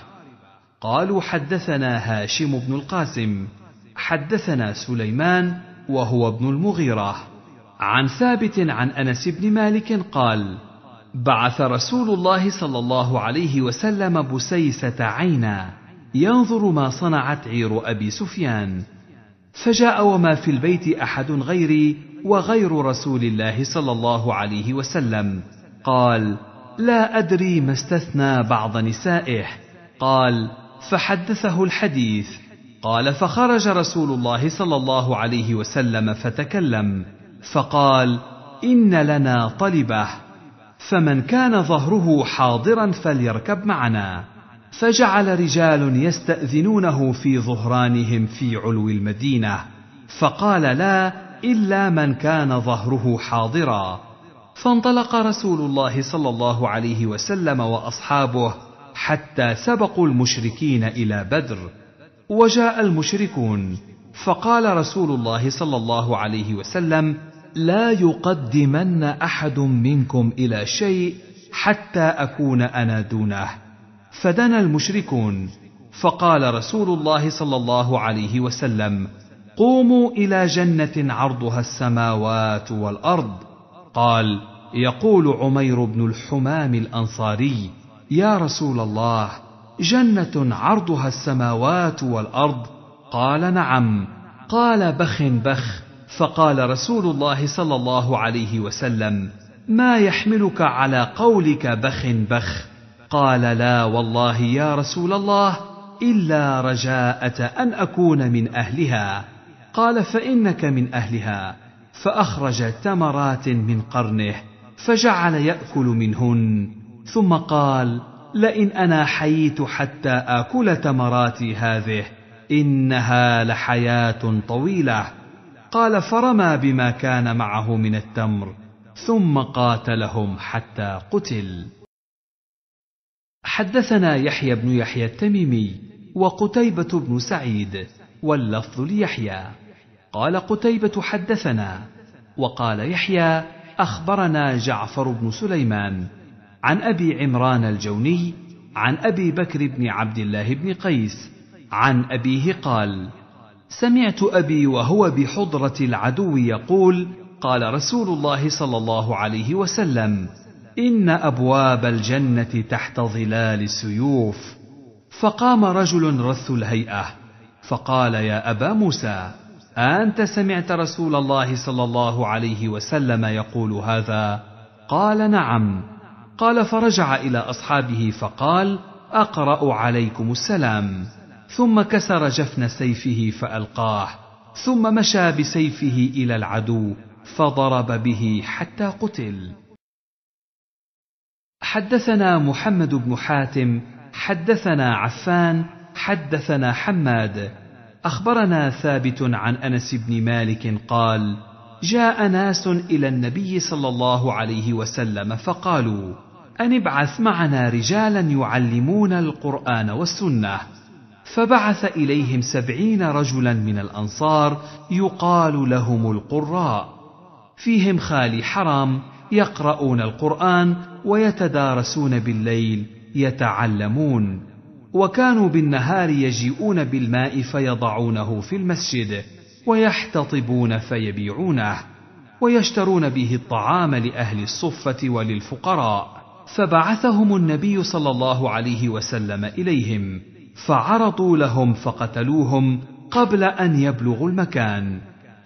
قالوا حدثنا هاشم بن القاسم حدثنا سليمان وهو ابن المغيره عن ثابت عن انس بن مالك قال بعث رسول الله صلى الله عليه وسلم بسيسة عينا ينظر ما صنعت عير أبي سفيان فجاء وما في البيت أحد غيري وغير رسول الله صلى الله عليه وسلم قال لا أدري ما استثنى بعض نسائه قال فحدثه الحديث قال فخرج رسول الله صلى الله عليه وسلم فتكلم فقال إن لنا طلبه فمن كان ظهره حاضرا فليركب معنا فجعل رجال يستاذنونه في ظهرانهم في علو المدينه فقال لا الا من كان ظهره حاضرا فانطلق رسول الله صلى الله عليه وسلم واصحابه حتى سبقوا المشركين الى بدر وجاء المشركون فقال رسول الله صلى الله عليه وسلم لا يقدمن احد منكم الى شيء حتى اكون انا دونه فدنا المشركون فقال رسول الله صلى الله عليه وسلم قوموا الى جنه عرضها السماوات والارض قال يقول عمير بن الحمام الانصاري يا رسول الله جنه عرضها السماوات والارض قال نعم قال بخ بخ فقال رسول الله صلى الله عليه وسلم ما يحملك على قولك بخ بخ قال لا والله يا رسول الله الا رجاءه ان اكون من اهلها قال فانك من اهلها فاخرج تمرات من قرنه فجعل ياكل منهن ثم قال لئن انا حييت حتى اكل تمراتي هذه انها لحياه طويله قال فرمى بما كان معه من التمر ثم قاتلهم حتى قتل حدثنا يحيى بن يحيى التميمي وقتيبه بن سعيد واللفظ ليحيى قال قتيبه حدثنا وقال يحيى اخبرنا جعفر بن سليمان عن ابي عمران الجوني عن ابي بكر بن عبد الله بن قيس عن ابيه قال سمعت ابي وهو بحضره العدو يقول قال رسول الله صلى الله عليه وسلم ان ابواب الجنه تحت ظلال السيوف فقام رجل رث الهيئه فقال يا ابا موسى انت سمعت رسول الله صلى الله عليه وسلم يقول هذا قال نعم قال فرجع الى اصحابه فقال اقرا عليكم السلام ثم كسر جفن سيفه فألقاه ثم مشى بسيفه إلى العدو فضرب به حتى قتل حدثنا محمد بن حاتم حدثنا عفان حدثنا حماد اخبرنا ثابت عن انس بن مالك قال جاء ناس الى النبي صلى الله عليه وسلم فقالوا ان ابعث معنا رجالا يعلمون القران والسنه فبعث إليهم سبعين رجلا من الأنصار يقال لهم القراء فيهم خالي حرام يقرؤون القرآن ويتدارسون بالليل يتعلمون وكانوا بالنهار يجيئون بالماء فيضعونه في المسجد ويحتطبون فيبيعونه ويشترون به الطعام لأهل الصفة وللفقراء فبعثهم النبي صلى الله عليه وسلم إليهم فعرضوا لهم فقتلوهم قبل ان يبلغوا المكان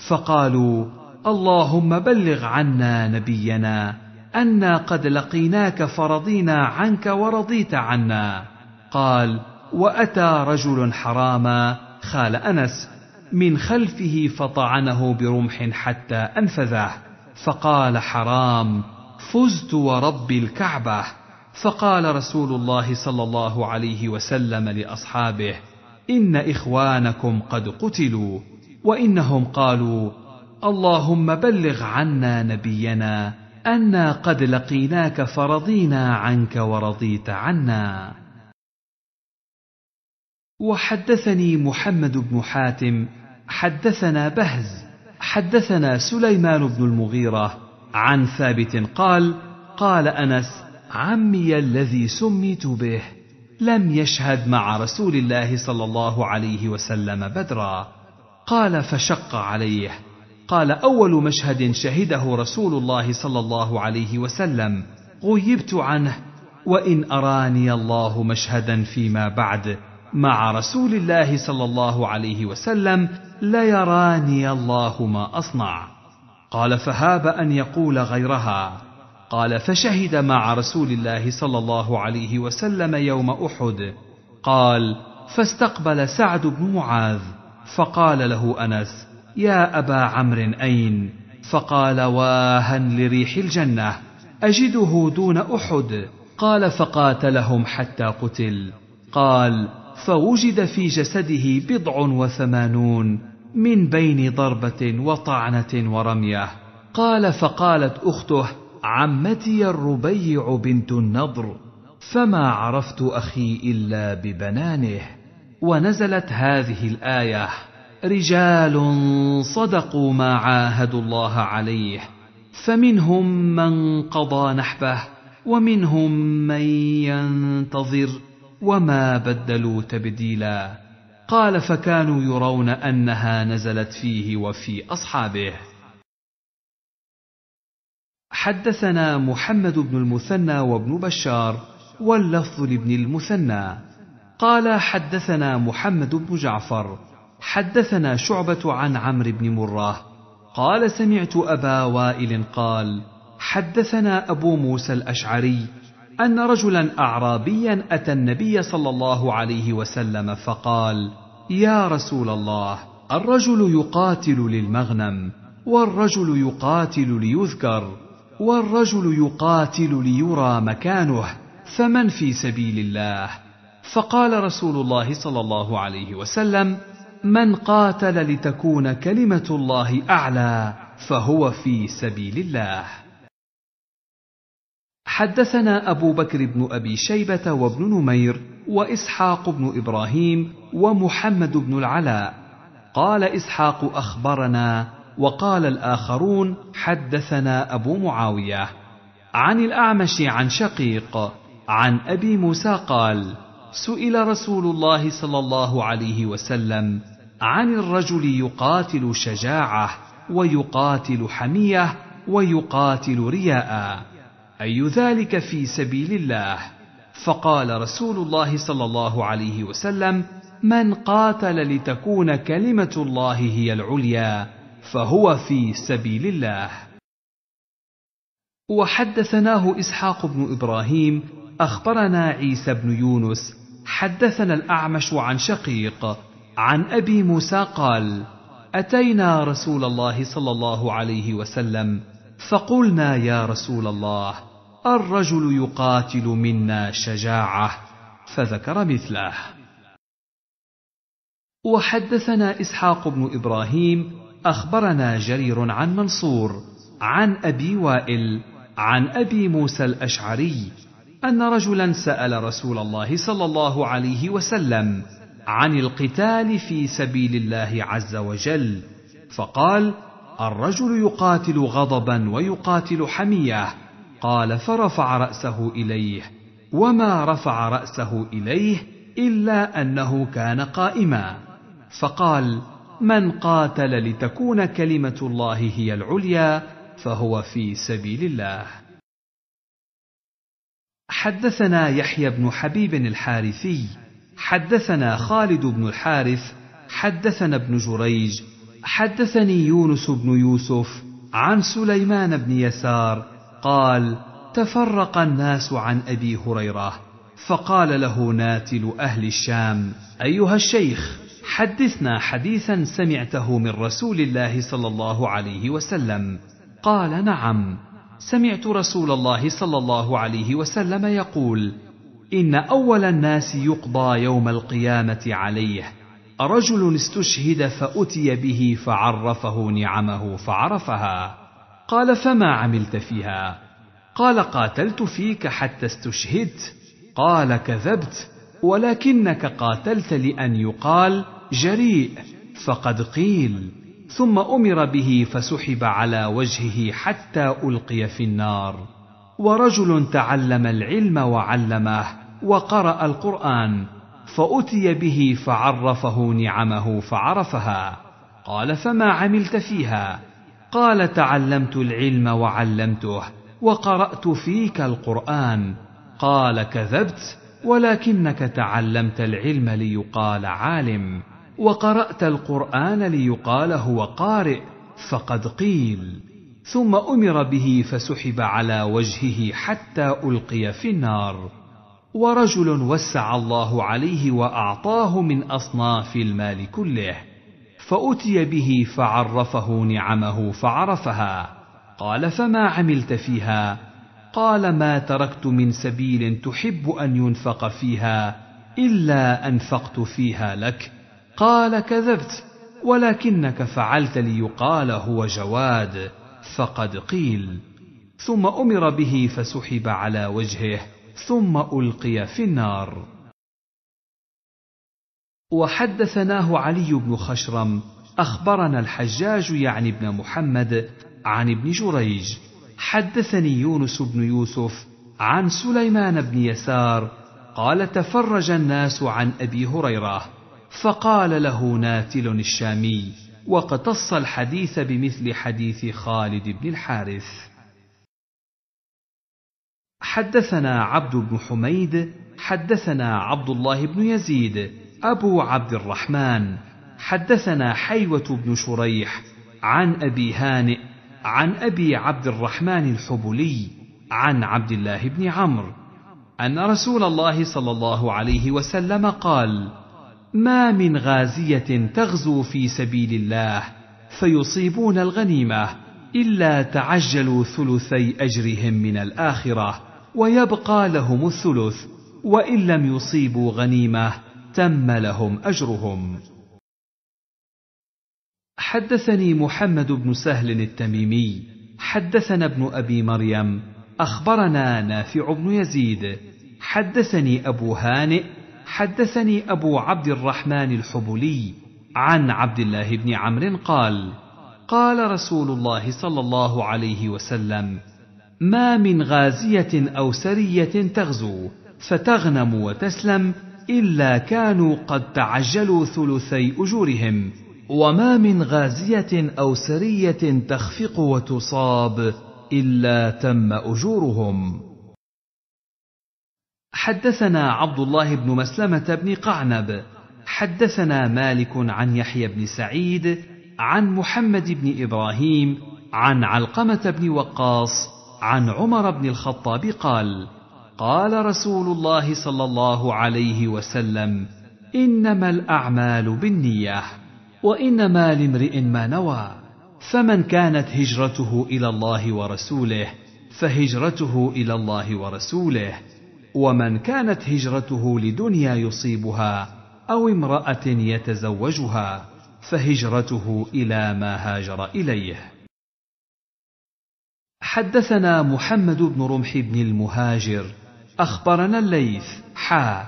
فقالوا اللهم بلغ عنا نبينا انا قد لقيناك فرضينا عنك ورضيت عنا قال واتى رجل حراما خال انس من خلفه فطعنه برمح حتى انفذه فقال حرام فزت ورب الكعبه فقال رسول الله صلى الله عليه وسلم لاصحابه ان اخوانكم قد قتلوا وانهم قالوا اللهم بلغ عنا نبينا انا قد لقيناك فرضينا عنك ورضيت عنا وحدثني محمد بن حاتم حدثنا بهز حدثنا سليمان بن المغيره عن ثابت قال قال انس عمي الذي سميت به لم يشهد مع رسول الله صلى الله عليه وسلم بدرا قال فشق عليه قال اول مشهد شهده رسول الله صلى الله عليه وسلم غيبت عنه وان اراني الله مشهدا فيما بعد مع رسول الله صلى الله عليه وسلم ليراني الله ما اصنع قال فهاب ان يقول غيرها قال فشهد مع رسول الله صلى الله عليه وسلم يوم احد قال فاستقبل سعد بن معاذ فقال له انس يا ابا عمرو اين فقال واها لريح الجنه اجده دون احد قال فقاتلهم حتى قتل قال فوجد في جسده بضع وثمانون من بين ضربه وطعنه ورميه قال فقالت اخته عمتي الربيع بنت النضر فما عرفت اخي الا ببنانه ونزلت هذه الايه رجال صدقوا ما عاهدوا الله عليه فمنهم من قضى نحبه ومنهم من ينتظر وما بدلوا تبديلا قال فكانوا يرون انها نزلت فيه وفي اصحابه حدثنا محمد بن المثنى وابن بشار واللفظ لابن المثنى قال حدثنا محمد بن جعفر حدثنا شعبة عن عمرو بن مرة قال سمعت أبا وائل قال حدثنا أبو موسى الأشعري أن رجلا أعرابيا أتى النبي صلى الله عليه وسلم فقال يا رسول الله الرجل يقاتل للمغنم والرجل يقاتل ليذكر والرجل يقاتل ليرى مكانه فمن في سبيل الله فقال رسول الله صلى الله عليه وسلم من قاتل لتكون كلمه الله اعلى فهو في سبيل الله حدثنا ابو بكر بن ابي شيبه وابن نمير واسحاق بن ابراهيم ومحمد بن العلاء قال اسحاق اخبرنا وقال الآخرون حدثنا أبو معاوية عن الأعمش عن شقيق عن أبي موسى قال سئل رسول الله صلى الله عليه وسلم عن الرجل يقاتل شجاعة ويقاتل حمية ويقاتل رياء أي ذلك في سبيل الله فقال رسول الله صلى الله عليه وسلم من قاتل لتكون كلمة الله هي العليا فهو في سبيل الله وحدثناه اسحاق بن ابراهيم اخبرنا عيسى بن يونس حدثنا الاعمش عن شقيق عن ابي موسى قال اتينا رسول الله صلى الله عليه وسلم فقلنا يا رسول الله الرجل يقاتل منا شجاعه فذكر مثله وحدثنا اسحاق بن ابراهيم اخبرنا جرير عن منصور عن ابي وائل عن ابي موسى الاشعري ان رجلا سال رسول الله صلى الله عليه وسلم عن القتال في سبيل الله عز وجل فقال الرجل يقاتل غضبا ويقاتل حميه قال فرفع راسه اليه وما رفع راسه اليه الا انه كان قائما فقال من قاتل لتكون كلمه الله هي العليا فهو في سبيل الله حدثنا يحيى بن حبيب الحارثي حدثنا خالد بن الحارث حدثنا ابن جريج حدثني يونس بن يوسف عن سليمان بن يسار قال تفرق الناس عن ابي هريره فقال له ناتل اهل الشام ايها الشيخ حدثنا حديثا سمعته من رسول الله صلى الله عليه وسلم قال نعم سمعت رسول الله صلى الله عليه وسلم يقول ان اول الناس يقضى يوم القيامه عليه رجل استشهد فاتي به فعرفه نعمه فعرفها قال فما عملت فيها قال قاتلت فيك حتى استشهدت قال كذبت ولكنك قاتلت لان يقال جريء فقد قيل ثم امر به فسحب على وجهه حتى القي في النار ورجل تعلم العلم وعلمه وقرا القران فاتي به فعرفه نعمه فعرفها قال فما عملت فيها قال تعلمت العلم وعلمته وقرات فيك القران قال كذبت ولكنك تعلمت العلم ليقال عالم وقرات القران ليقال هو قارئ فقد قيل ثم امر به فسحب على وجهه حتى القي في النار ورجل وسع الله عليه واعطاه من اصناف المال كله فاتي به فعرفه نعمه فعرفها قال فما عملت فيها قال ما تركت من سبيل تحب ان ينفق فيها الا انفقت فيها لك قال كذبت ولكنك فعلت ليقال هو جواد فقد قيل ثم امر به فسحب على وجهه ثم القي في النار وحدثناه علي بن خشرم اخبرنا الحجاج يعني بن محمد عن ابن جريج حدثني يونس بن يوسف عن سليمان بن يسار قال تفرج الناس عن ابي هريره فقال له ناتل الشامي واقتص الحديث بمثل حديث خالد بن الحارث حدثنا عبد بن حميد حدثنا عبد الله بن يزيد ابو عبد الرحمن حدثنا حيوه بن شريح عن ابي هانئ عن ابي عبد الرحمن الحبلي عن عبد الله بن عمرو ان رسول الله صلى الله عليه وسلم قال ما من غازيه تغزو في سبيل الله فيصيبون الغنيمه الا تعجلوا ثلثي اجرهم من الاخره ويبقى لهم الثلث وان لم يصيبوا غنيمه تم لهم اجرهم حدثني محمد بن سهل التميمي حدثنا ابن ابي مريم اخبرنا نافع بن يزيد حدثني ابو هانئ حدثني أبو عبد الرحمن الحبلي عن عبد الله بن عمرو قال قال رسول الله صلى الله عليه وسلم ما من غازية أو سرية تغزو فتغنم وتسلم إلا كانوا قد تعجلوا ثلثي أجورهم وما من غازية أو سرية تخفق وتصاب إلا تم أجورهم حدثنا عبد الله بن مسلمة بن قعنب حدثنا مالك عن يحيى بن سعيد عن محمد بن إبراهيم عن علقمة بن وقاص عن عمر بن الخطاب قال قال رسول الله صلى الله عليه وسلم انما الاعمال بالنيه وانما لامرئ ما نوى فمن كانت هجرته الى الله ورسوله فهجرته الى الله ورسوله ومن كانت هجرته لدنيا يصيبها او امراه يتزوجها فهجرته الى ما هاجر اليه حدثنا محمد بن رمح بن المهاجر اخبرنا الليث حا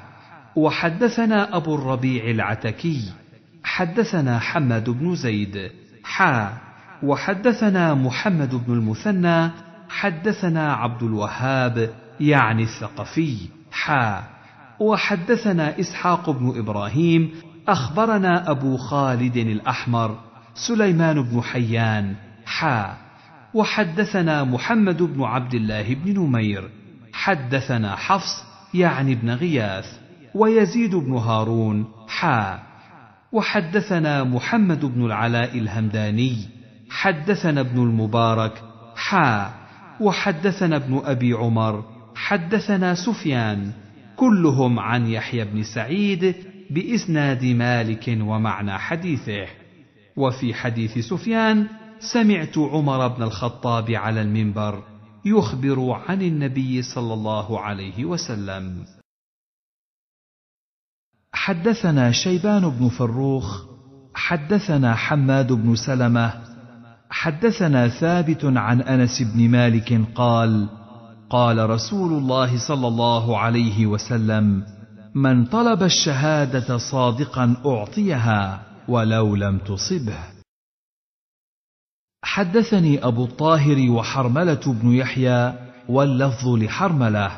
وحدثنا ابو الربيع العتكي حدثنا حماد بن زيد حا وحدثنا محمد بن المثنى حدثنا عبد الوهاب يعني الثقفي حا وحدثنا إسحاق بن إبراهيم أخبرنا أبو خالد الأحمر سليمان بن حيان حا وحدثنا محمد بن عبد الله بن نمير حدثنا حفص يعني ابن غياث ويزيد بن هارون حا وحدثنا محمد بن العلاء الهمداني حدثنا ابن المبارك حا وحدثنا ابن ابي عمر حدثنا سفيان كلهم عن يحيى بن سعيد باسناد مالك ومعنى حديثه وفي حديث سفيان سمعت عمر بن الخطاب على المنبر يخبر عن النبي صلى الله عليه وسلم حدثنا شيبان بن فروخ حدثنا حماد بن سلمه حدثنا ثابت عن انس بن مالك قال قال رسول الله صلى الله عليه وسلم من طلب الشهاده صادقا اعطيها ولو لم تصبه حدثني ابو الطاهر وحرمله بن يحيى واللفظ لحرمله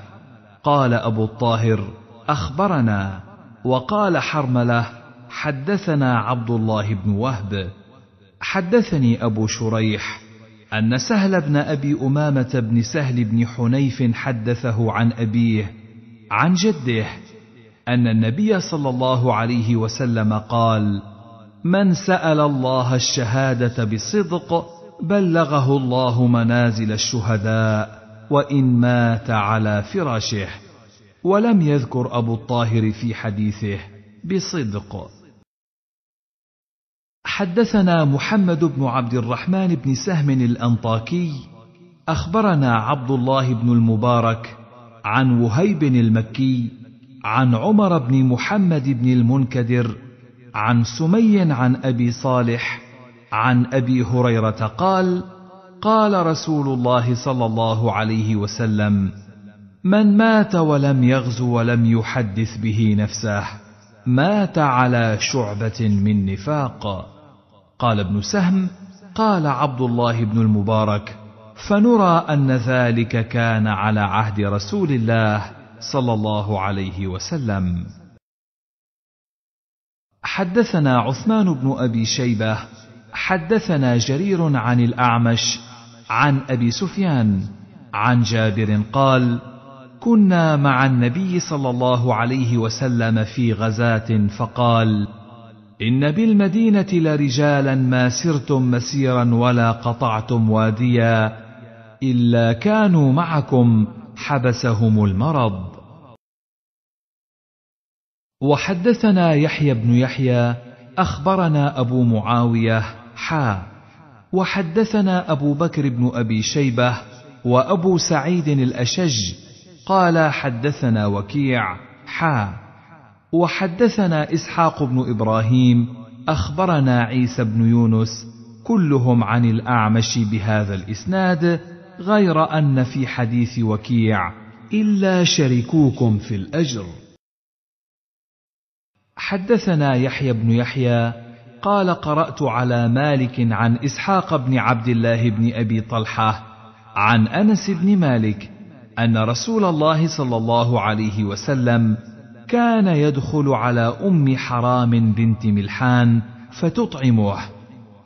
قال ابو الطاهر اخبرنا وقال حرمله حدثنا عبد الله بن وهب حدثني ابو شريح أن سهل بن أبي أمامة بن سهل بن حنيف حدثه عن أبيه عن جده أن النبي صلى الله عليه وسلم قال: من سأل الله الشهادة بصدق بلغه الله منازل الشهداء وإن مات على فراشه، ولم يذكر أبو الطاهر في حديثه بصدق. حدثنا محمد بن عبد الرحمن بن سهم الانطاكي اخبرنا عبد الله بن المبارك عن وهيب المكي عن عمر بن محمد بن المنكدر عن سمي عن ابي صالح عن ابي هريره قال قال رسول الله صلى الله عليه وسلم من مات ولم يغز ولم يحدث به نفسه مات على شعبه من نفاق قال ابن سهم قال عبد الله بن المبارك فنرى ان ذلك كان على عهد رسول الله صلى الله عليه وسلم حدثنا عثمان بن ابي شيبه حدثنا جرير عن الاعمش عن ابي سفيان عن جابر قال كنا مع النبي صلى الله عليه وسلم في غزاه فقال إن بالمدينة لرجالا ما سرتم مسيرا ولا قطعتم واديا إلا كانوا معكم حبسهم المرض وحدثنا يحيى بن يحيى أخبرنا أبو معاوية حا وحدثنا أبو بكر بن أبي شيبة وأبو سعيد الأشج قال حدثنا وكيع حا وحدثنا اسحاق بن ابراهيم اخبرنا عيسى بن يونس كلهم عن الاعمش بهذا الاسناد غير ان في حديث وكيع الا شركوكم في الاجر حدثنا يحيى بن يحيى قال قرات على مالك عن اسحاق بن عبد الله بن ابي طلحه عن انس بن مالك ان رسول الله صلى الله عليه وسلم كان يدخل على ام حرام بنت ملحان فتطعمه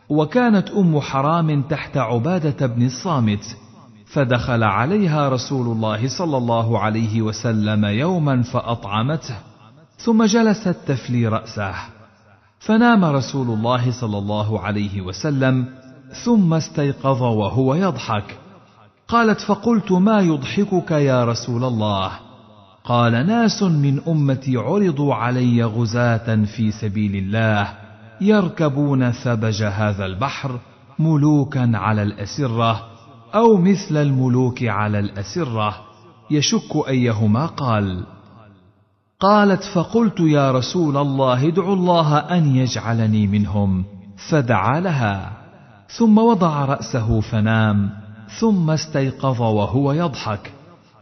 وكانت ام حرام تحت عباده بن الصامت فدخل عليها رسول الله صلى الله عليه وسلم يوما فاطعمته ثم جلست تفلي راسه فنام رسول الله صلى الله عليه وسلم ثم استيقظ وهو يضحك قالت فقلت ما يضحكك يا رسول الله قال ناس من امتي عرضوا علي غزاه في سبيل الله يركبون ثبج هذا البحر ملوكا على الاسره او مثل الملوك على الاسره يشك ايهما قال قالت فقلت يا رسول الله ادعو الله ان يجعلني منهم فدعا لها ثم وضع راسه فنام ثم استيقظ وهو يضحك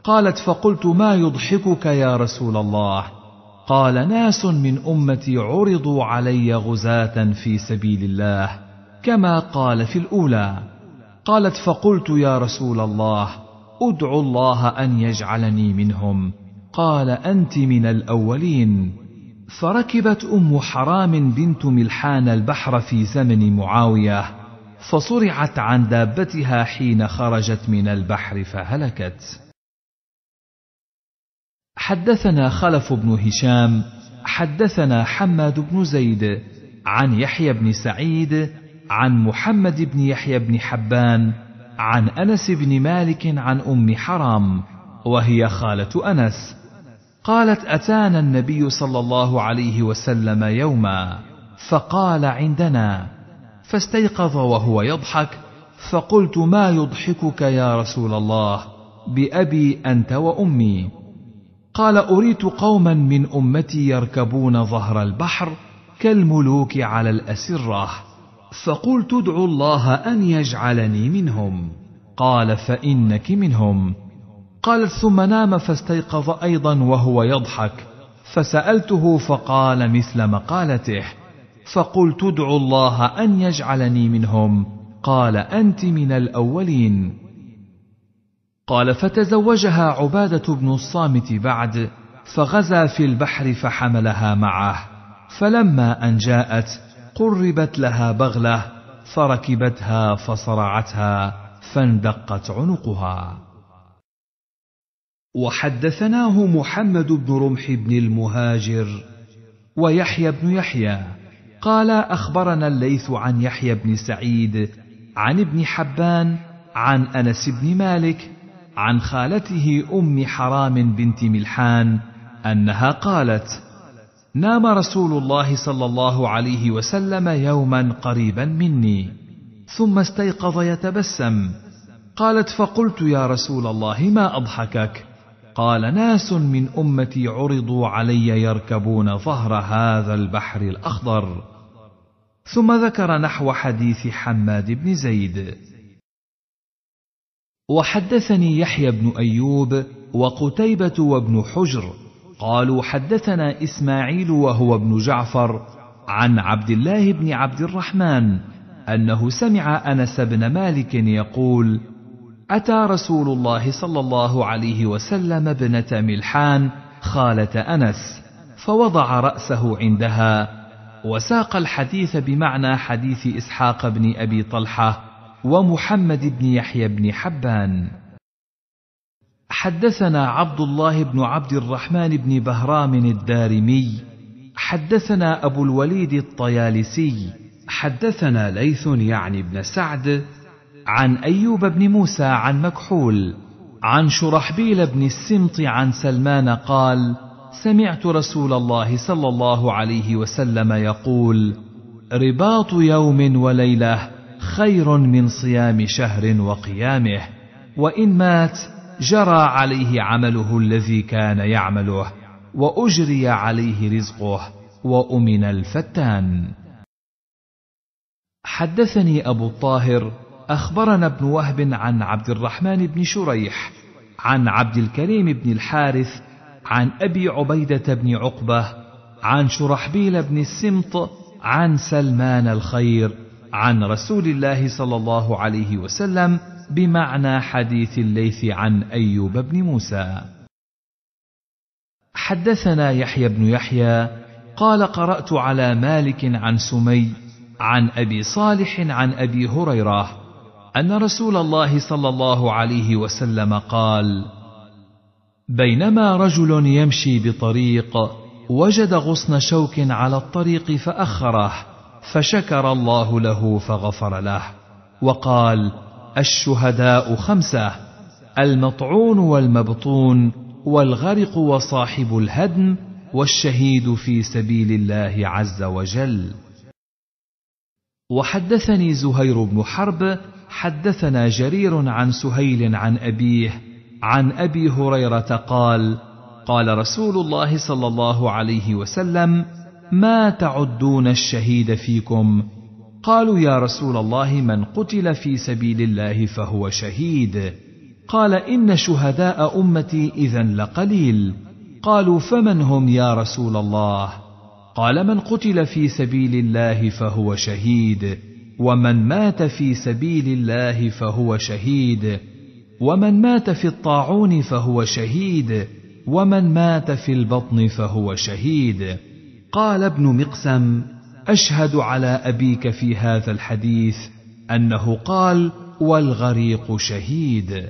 قالت فقلت ما يضحكك يا رسول الله قال ناس من امتي عرضوا علي غزاه في سبيل الله كما قال في الاولى قالت فقلت يا رسول الله ادع الله ان يجعلني منهم قال انت من الاولين فركبت ام حرام بنت ملحان البحر في زمن معاويه فصرعت عن دابتها حين خرجت من البحر فهلكت حدثنا خلف بن هشام حدثنا حماد بن زيد عن يحيى بن سعيد عن محمد بن يحيى بن حبان عن انس بن مالك عن ام حرام وهي خاله انس قالت اتانا النبي صلى الله عليه وسلم يوما فقال عندنا فاستيقظ وهو يضحك فقلت ما يضحكك يا رسول الله بابي انت وامي قال اريت قوما من امتي يركبون ظهر البحر كالملوك على الاسره فقلت ادعوا الله ان يجعلني منهم قال فانك منهم قالت ثم نام فاستيقظ ايضا وهو يضحك فسالته فقال مثل مقالته فقلت ادعوا الله ان يجعلني منهم قال انت من الاولين قال فتزوجها عبادة بن الصامت بعد فغزا في البحر فحملها معه فلما أن جاءت قربت لها بغلة فركبتها فصرعتها فاندقت عنقها وحدثناه محمد بن رمح بن المهاجر ويحيى بن يحيى قال أخبرنا الليث عن يحيى بن سعيد عن ابن حبان عن أنس بن مالك عن خالته ام حرام بنت ملحان انها قالت نام رسول الله صلى الله عليه وسلم يوما قريبا مني ثم استيقظ يتبسم قالت فقلت يا رسول الله ما اضحكك قال ناس من امتي عرضوا علي يركبون ظهر هذا البحر الاخضر ثم ذكر نحو حديث حماد بن زيد وحدثني يحيى بن أيوب وقتيبة وابن حجر قالوا حدثنا إسماعيل وهو ابن جعفر عن عبد الله بن عبد الرحمن أنه سمع أنس بن مالك يقول: أتى رسول الله صلى الله عليه وسلم ابنة ملحان خالة أنس، فوضع رأسه عندها، وساق الحديث بمعنى حديث إسحاق بن أبي طلحة، ومحمد بن يحيى بن حبان حدثنا عبد الله بن عبد الرحمن بن بهرام الدارمي حدثنا ابو الوليد الطيالسي حدثنا ليث يعني بن سعد عن ايوب بن موسى عن مكحول عن شرحبيل بن السمط عن سلمان قال سمعت رسول الله صلى الله عليه وسلم يقول رباط يوم وليله خير من صيام شهر وقيامه وان مات جرى عليه عمله الذي كان يعمله واجري عليه رزقه وامن الفتان حدثني ابو الطاهر اخبرنا ابن وهب عن عبد الرحمن بن شريح عن عبد الكريم بن الحارث عن ابي عبيده بن عقبه عن شرحبيل بن السمط عن سلمان الخير عن رسول الله صلى الله عليه وسلم بمعنى حديث الليث عن ايوب بن موسى حدثنا يحيى بن يحيى قال قرات على مالك عن سمي عن ابي صالح عن ابي هريره ان رسول الله صلى الله عليه وسلم قال بينما رجل يمشي بطريق وجد غصن شوك على الطريق فاخره فشكر الله له فغفر له وقال الشهداء خمسه المطعون والمبطون والغرق وصاحب الهدم والشهيد في سبيل الله عز وجل وحدثني زهير بن حرب حدثنا جرير عن سهيل عن ابيه عن ابي هريره قال قال رسول الله صلى الله عليه وسلم ما تعدون الشهيد فيكم قالوا يا رسول الله من قتل في سبيل الله فهو شهيد قال ان شهداء امتي اذا لقليل قالوا فمن هم يا رسول الله قال من قتل في سبيل الله فهو شهيد ومن مات في سبيل الله فهو شهيد ومن مات في الطاعون فهو شهيد ومن مات في البطن فهو شهيد قال ابن مقسم اشهد على ابيك في هذا الحديث انه قال والغريق شهيد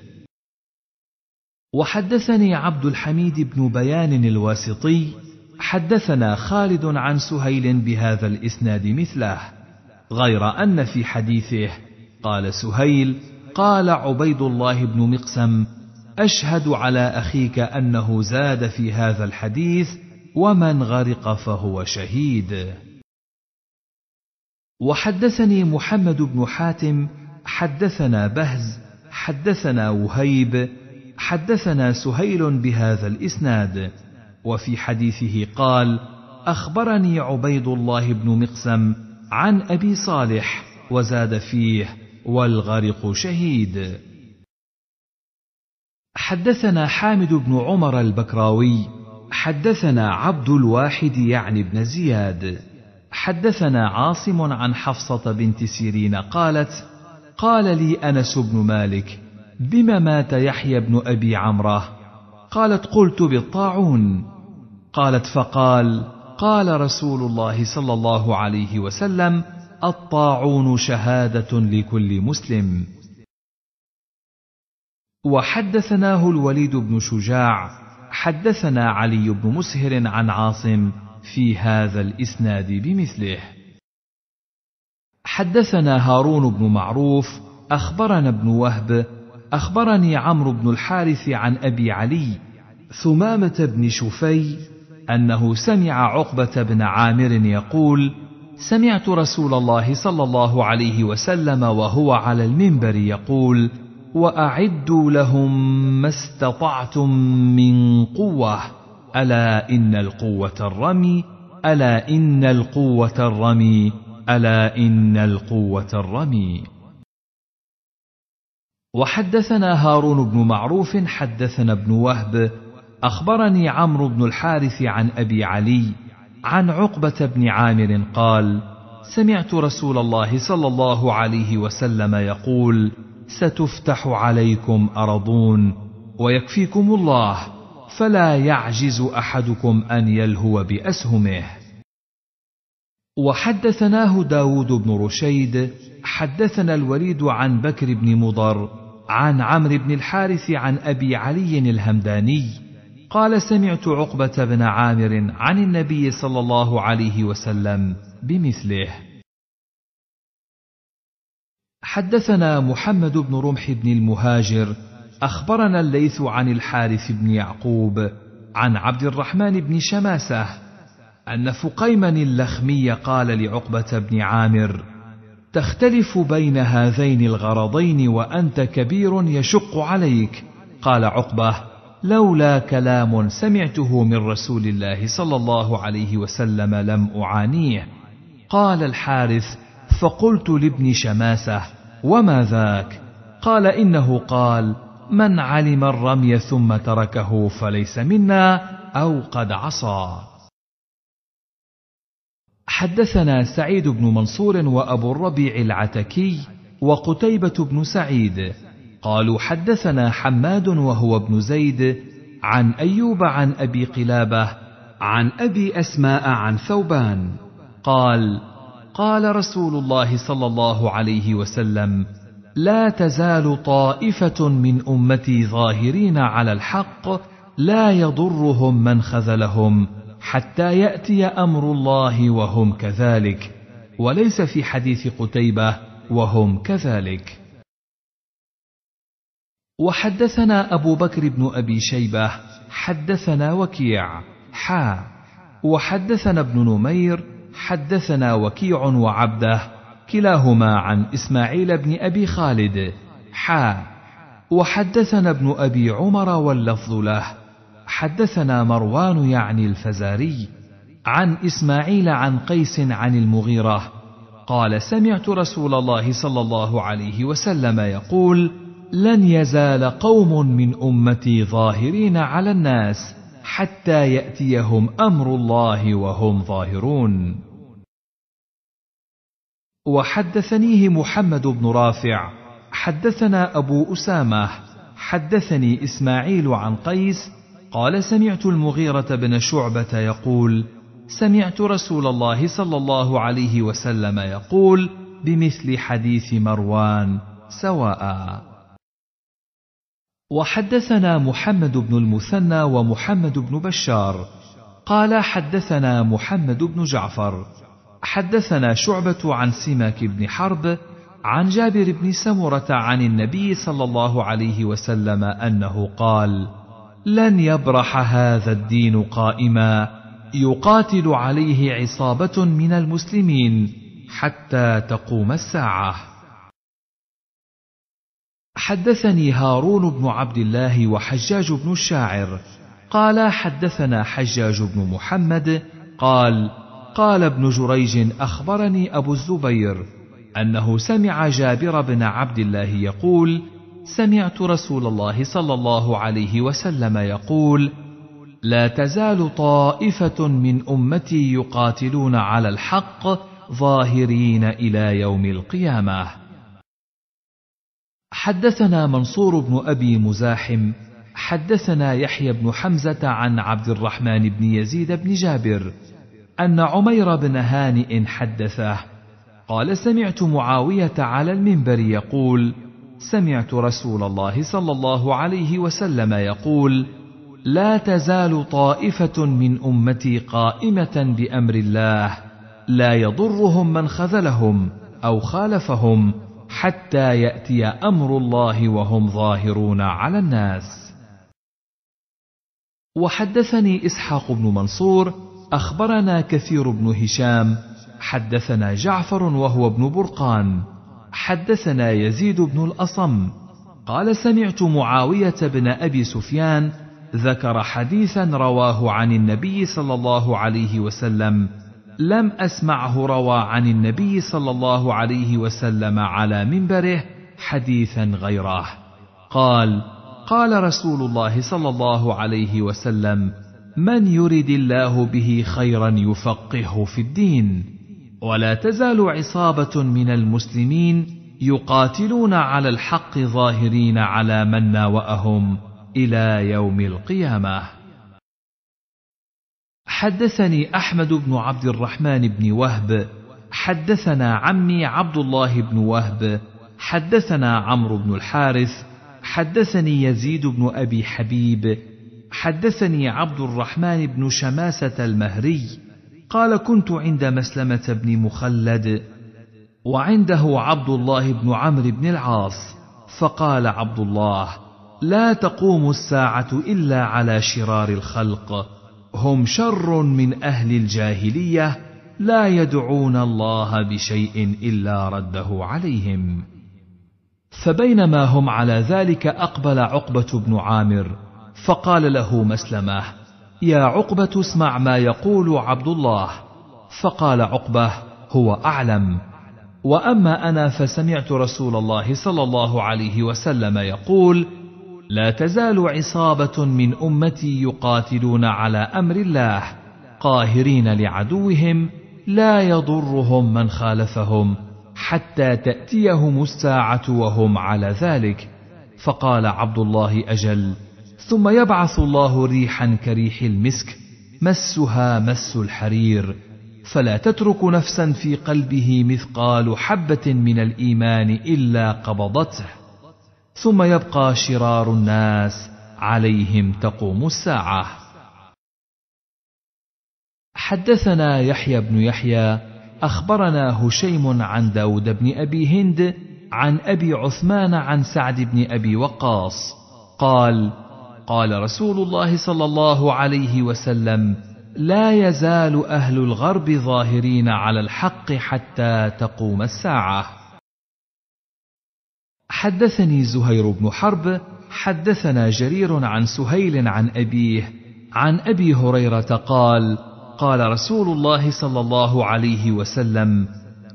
وحدثني عبد الحميد بن بيان الواسطي حدثنا خالد عن سهيل بهذا الاسناد مثله غير ان في حديثه قال سهيل قال عبيد الله بن مقسم اشهد على اخيك انه زاد في هذا الحديث ومن غرق فهو شهيد وحدثني محمد بن حاتم حدثنا بهز حدثنا وهيب حدثنا سهيل بهذا الاسناد وفي حديثه قال اخبرني عبيد الله بن مقسم عن ابي صالح وزاد فيه والغرق شهيد حدثنا حامد بن عمر البكراوي حدثنا عبد الواحد يعني بن زياد حدثنا عاصم عن حفصه بنت سيرين قالت قال لي انس بن مالك بم مات يحيى بن ابي عمره قالت قلت بالطاعون قالت فقال قال رسول الله صلى الله عليه وسلم الطاعون شهاده لكل مسلم وحدثناه الوليد بن شجاع حدثنا علي بن مسهر عن عاصم في هذا الاسناد بمثله حدثنا هارون بن معروف اخبرنا ابن وهب اخبرني عمرو بن الحارث عن ابي علي ثمامه بن شفي انه سمع عقبه بن عامر يقول سمعت رسول الله صلى الله عليه وسلم وهو على المنبر يقول واعدوا لهم ما استطعتم من قوه الا ان القوه الرمي الا ان القوه الرمي الا ان القوه الرمي وحدثنا هارون بن معروف حدثنا ابن وهب اخبرني عمرو بن الحارث عن ابي علي عن عقبه بن عامر قال سمعت رسول الله صلى الله عليه وسلم يقول ستفتح عليكم أرضون ويكفيكم الله فلا يعجز أحدكم أن يلهو بأسهمه وحدثناه داود بن رشيد حدثنا الوليد عن بكر بن مضر عن عمرو بن الحارث عن أبي علي الهمداني قال سمعت عقبة بن عامر عن النبي صلى الله عليه وسلم بمثله حدثنا محمد بن رمح بن المهاجر اخبرنا الليث عن الحارث بن يعقوب عن عبد الرحمن بن شماسه ان فقيما اللخمي قال لعقبه بن عامر تختلف بين هذين الغرضين وانت كبير يشق عليك قال عقبه لولا كلام سمعته من رسول الله صلى الله عليه وسلم لم اعانيه قال الحارث فقلت لابن شماسه وما ذاك قال انه قال من علم الرمي ثم تركه فليس منا او قد عصى حدثنا سعيد بن منصور وابو الربيع العتكي وقتيبه بن سعيد قالوا حدثنا حماد وهو ابن زيد عن ايوب عن ابي قلابه عن ابي اسماء عن ثوبان قال قال رسول الله صلى الله عليه وسلم لا تزال طائفه من امتي ظاهرين على الحق لا يضرهم من خذلهم حتى ياتي امر الله وهم كذلك وليس في حديث قتيبه وهم كذلك وحدثنا ابو بكر بن ابي شيبه حدثنا وكيع حا وحدثنا ابن نمير حدثنا وكيع وعبده كلاهما عن اسماعيل بن ابي خالد حا وحدثنا ابن ابي عمر واللفظ له حدثنا مروان يعني الفزاري عن اسماعيل عن قيس عن المغيره قال سمعت رسول الله صلى الله عليه وسلم يقول لن يزال قوم من امتي ظاهرين على الناس حتى ياتيهم امر الله وهم ظاهرون وحدثنيه محمد بن رافع حدثنا ابو اسامه حدثني اسماعيل عن قيس قال سمعت المغيره بن شعبه يقول سمعت رسول الله صلى الله عليه وسلم يقول بمثل حديث مروان سواء وحدثنا محمد بن المثنى ومحمد بن بشار قال حدثنا محمد بن جعفر حدثنا شعبة عن سماك بن حرب عن جابر بن سمرة عن النبي صلى الله عليه وسلم أنه قال: لن يبرح هذا الدين قائما يقاتل عليه عصابة من المسلمين حتى تقوم الساعة. حدثني هارون بن عبد الله وحجاج بن الشاعر قال حدثنا حجاج بن محمد قال قال ابن جريج اخبرني ابو الزبير انه سمع جابر بن عبد الله يقول سمعت رسول الله صلى الله عليه وسلم يقول لا تزال طائفه من امتي يقاتلون على الحق ظاهرين الى يوم القيامه حدثنا منصور بن ابي مزاحم حدثنا يحيى بن حمزه عن عبد الرحمن بن يزيد بن جابر أن عمير بن هانئ حدثه قال سمعت معاوية على المنبر يقول: سمعت رسول الله صلى الله عليه وسلم يقول: لا تزال طائفة من أمتي قائمة بأمر الله، لا يضرهم من خذلهم أو خالفهم حتى يأتي أمر الله وهم ظاهرون على الناس. وحدثني إسحاق بن منصور اخبرنا كثير بن هشام حدثنا جعفر وهو ابن برقان حدثنا يزيد بن الاصم قال سمعت معاويه بن ابي سفيان ذكر حديثا رواه عن النبي صلى الله عليه وسلم لم اسمعه روى عن النبي صلى الله عليه وسلم على منبره حديثا غيره قال قال رسول الله صلى الله عليه وسلم من يرد الله به خيرا يفقهه في الدين ولا تزال عصابه من المسلمين يقاتلون على الحق ظاهرين على من ناواهم الى يوم القيامه حدثني احمد بن عبد الرحمن بن وهب حدثنا عمي عبد الله بن وهب حدثنا عمرو بن الحارث حدثني يزيد بن ابي حبيب حدثني عبد الرحمن بن شماسة المهري قال كنت عند مسلمة بن مخلد وعنده عبد الله بن عمرو بن العاص فقال عبد الله لا تقوم الساعة إلا على شرار الخلق هم شر من أهل الجاهلية لا يدعون الله بشيء إلا رده عليهم فبينما هم على ذلك أقبل عقبة بن عامر فقال له مسلمه يا عقبه اسمع ما يقول عبد الله فقال عقبه هو اعلم واما انا فسمعت رسول الله صلى الله عليه وسلم يقول لا تزال عصابه من امتي يقاتلون على امر الله قاهرين لعدوهم لا يضرهم من خالفهم حتى تاتيهم الساعه وهم على ذلك فقال عبد الله اجل ثم يبعث الله ريحا كريح المسك مسها مس الحرير فلا تترك نفسا في قلبه مثقال حبه من الايمان الا قبضته ثم يبقى شرار الناس عليهم تقوم الساعه حدثنا يحيى بن يحيى اخبرنا هشيم عن داود بن ابي هند عن ابي عثمان عن سعد بن ابي وقاص قال قال رسول الله صلى الله عليه وسلم لا يزال اهل الغرب ظاهرين على الحق حتى تقوم الساعه حدثني زهير بن حرب حدثنا جرير عن سهيل عن ابيه عن ابي هريره قال قال رسول الله صلى الله عليه وسلم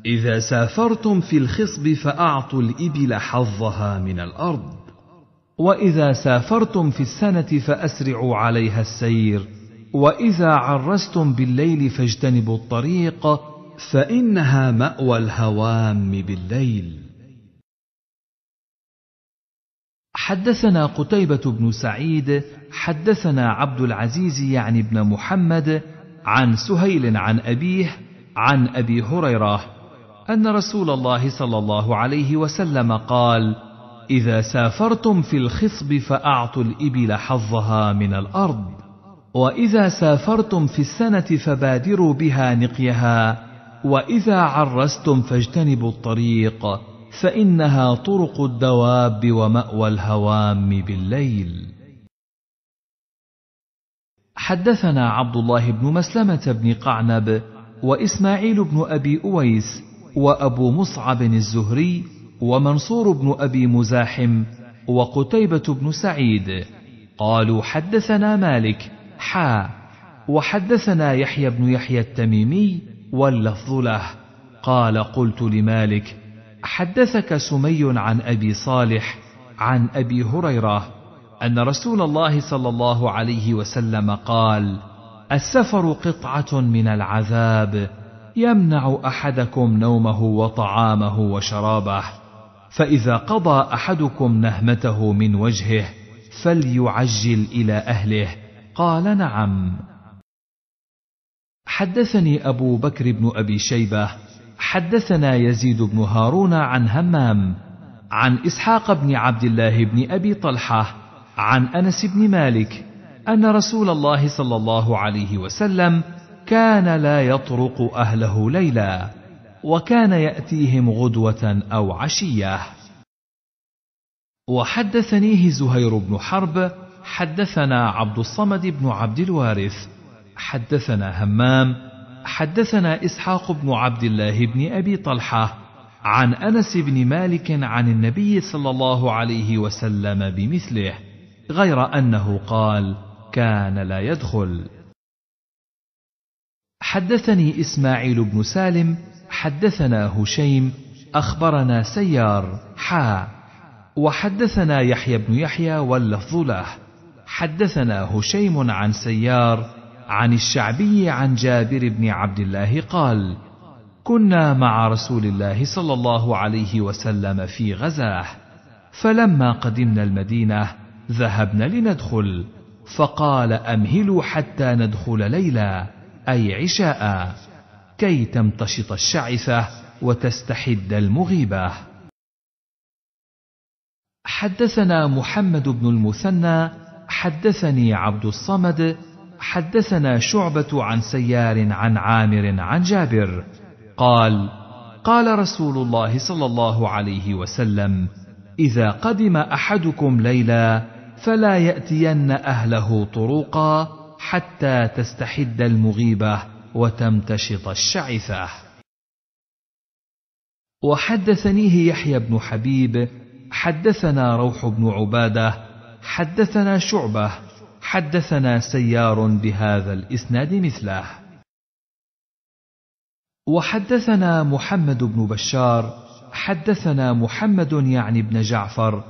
اذا سافرتم في الخصب فاعطوا الابل حظها من الارض واذا سافرتم في السنه فاسرعوا عليها السير واذا عرستم بالليل فاجتنبوا الطريق فانها ماوى الهوام بالليل حدثنا قتيبة بن سعيد حدثنا عبد العزيز يعني بن محمد عن سهيل عن أبيه عن أبي هريرة أن رسول الله صلى الله عليه وسلم قال: إذا سافرتم في الخصب فأعطوا الإبل حظها من الأرض وإذا سافرتم في السنة فبادروا بها نقيها وإذا عرستم فاجتنبوا الطريق فإنها طرق الدواب ومأوى الهوام بالليل حدثنا عبد الله بن مسلمة بن قعنب وإسماعيل بن أبي أويس وأبو مصعب الزهري ومنصور بن أبي مزاحم وقتيبة بن سعيد قالوا حدثنا مالك حا وحدثنا يحيى بن يحيى التميمي واللفظ له قال قلت لمالك حدثك سمي عن أبي صالح عن أبي هريرة أن رسول الله صلى الله عليه وسلم قال السفر قطعة من العذاب يمنع أحدكم نومه وطعامه وشرابه فإذا قضى أحدكم نهمته من وجهه فليعجل إلى أهله قال نعم حدثني أبو بكر بن أبي شيبة حدثنا يزيد بن هارون عن همام عن إسحاق بن عبد الله بن أبي طلحة عن أنس بن مالك أن رسول الله صلى الله عليه وسلم كان لا يطرق أهله ليلاً وكان يأتيهم غدوة أو عشية وحدثنيه زهير بن حرب حدثنا عبد الصمد بن عبد الوارث حدثنا همام حدثنا إسحاق بن عبد الله بن أبي طلحة عن أنس بن مالك عن النبي صلى الله عليه وسلم بمثله غير أنه قال كان لا يدخل حدثني إسماعيل بن سالم حدثنا هشيم أخبرنا سيار حا وحدثنا يحيى بن يحيى واللفظ له حدثنا هشيم عن سيار عن الشعبي عن جابر بن عبد الله قال كنا مع رسول الله صلى الله عليه وسلم في غزاه فلما قدمنا المدينه ذهبنا لندخل فقال امهلوا حتى ندخل ليلا اي عشاء كي تمتشط الشعثة وتستحد المغيبة. حدثنا محمد بن المثنى، حدثني عبد الصمد، حدثنا شعبة عن سيار عن عامر عن جابر، قال: قال رسول الله صلى الله عليه وسلم: إذا قدم أحدكم ليلا فلا يأتين أهله طروقا حتى تستحد المغيبة وتمتشط الشعثة وحدثنيه يحيى بن حبيب حدثنا روح بن عبادة حدثنا شعبة حدثنا سيار بهذا الإسناد مثله وحدثنا محمد بن بشار حدثنا محمد يعني بن جعفر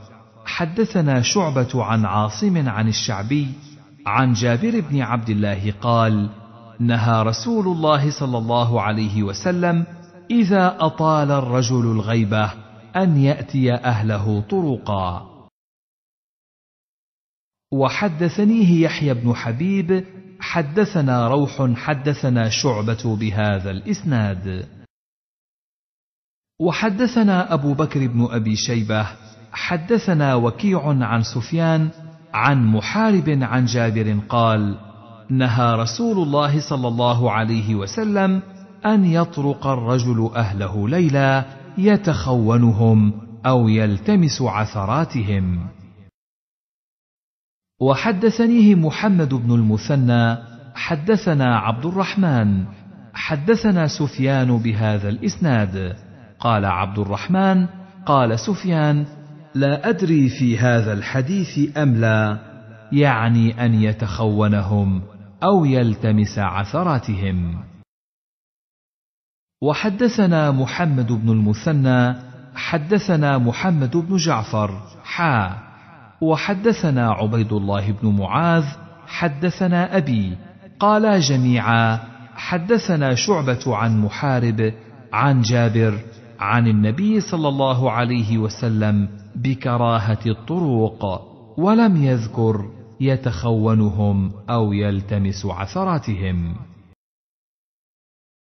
حدثنا شعبة عن عاصم عن الشعبي عن جابر بن عبد الله قال: نهى رسول الله صلى الله عليه وسلم اذا اطال الرجل الغيبه ان ياتي اهله طرقا وحدثنيه يحيى بن حبيب حدثنا روح حدثنا شعبه بهذا الاسناد وحدثنا ابو بكر بن ابي شيبه حدثنا وكيع عن سفيان عن محارب عن جابر قال نهى رسول الله صلى الله عليه وسلم ان يطرق الرجل اهله ليلا يتخونهم او يلتمس عثراتهم وحدثنيه محمد بن المثنى حدثنا عبد الرحمن حدثنا سفيان بهذا الاسناد قال عبد الرحمن قال سفيان لا ادري في هذا الحديث ام لا يعني ان يتخونهم أو يلتمس عثراتهم. وحدثنا محمد بن المثنى حدثنا محمد بن جعفر حا وحدثنا عبيد الله بن معاذ حدثنا أبي قالا جميعا حدثنا شعبة عن محارب عن جابر عن النبي صلى الله عليه وسلم بكراهة الطروق ولم يذكر يتخونهم او يلتمس عثراتهم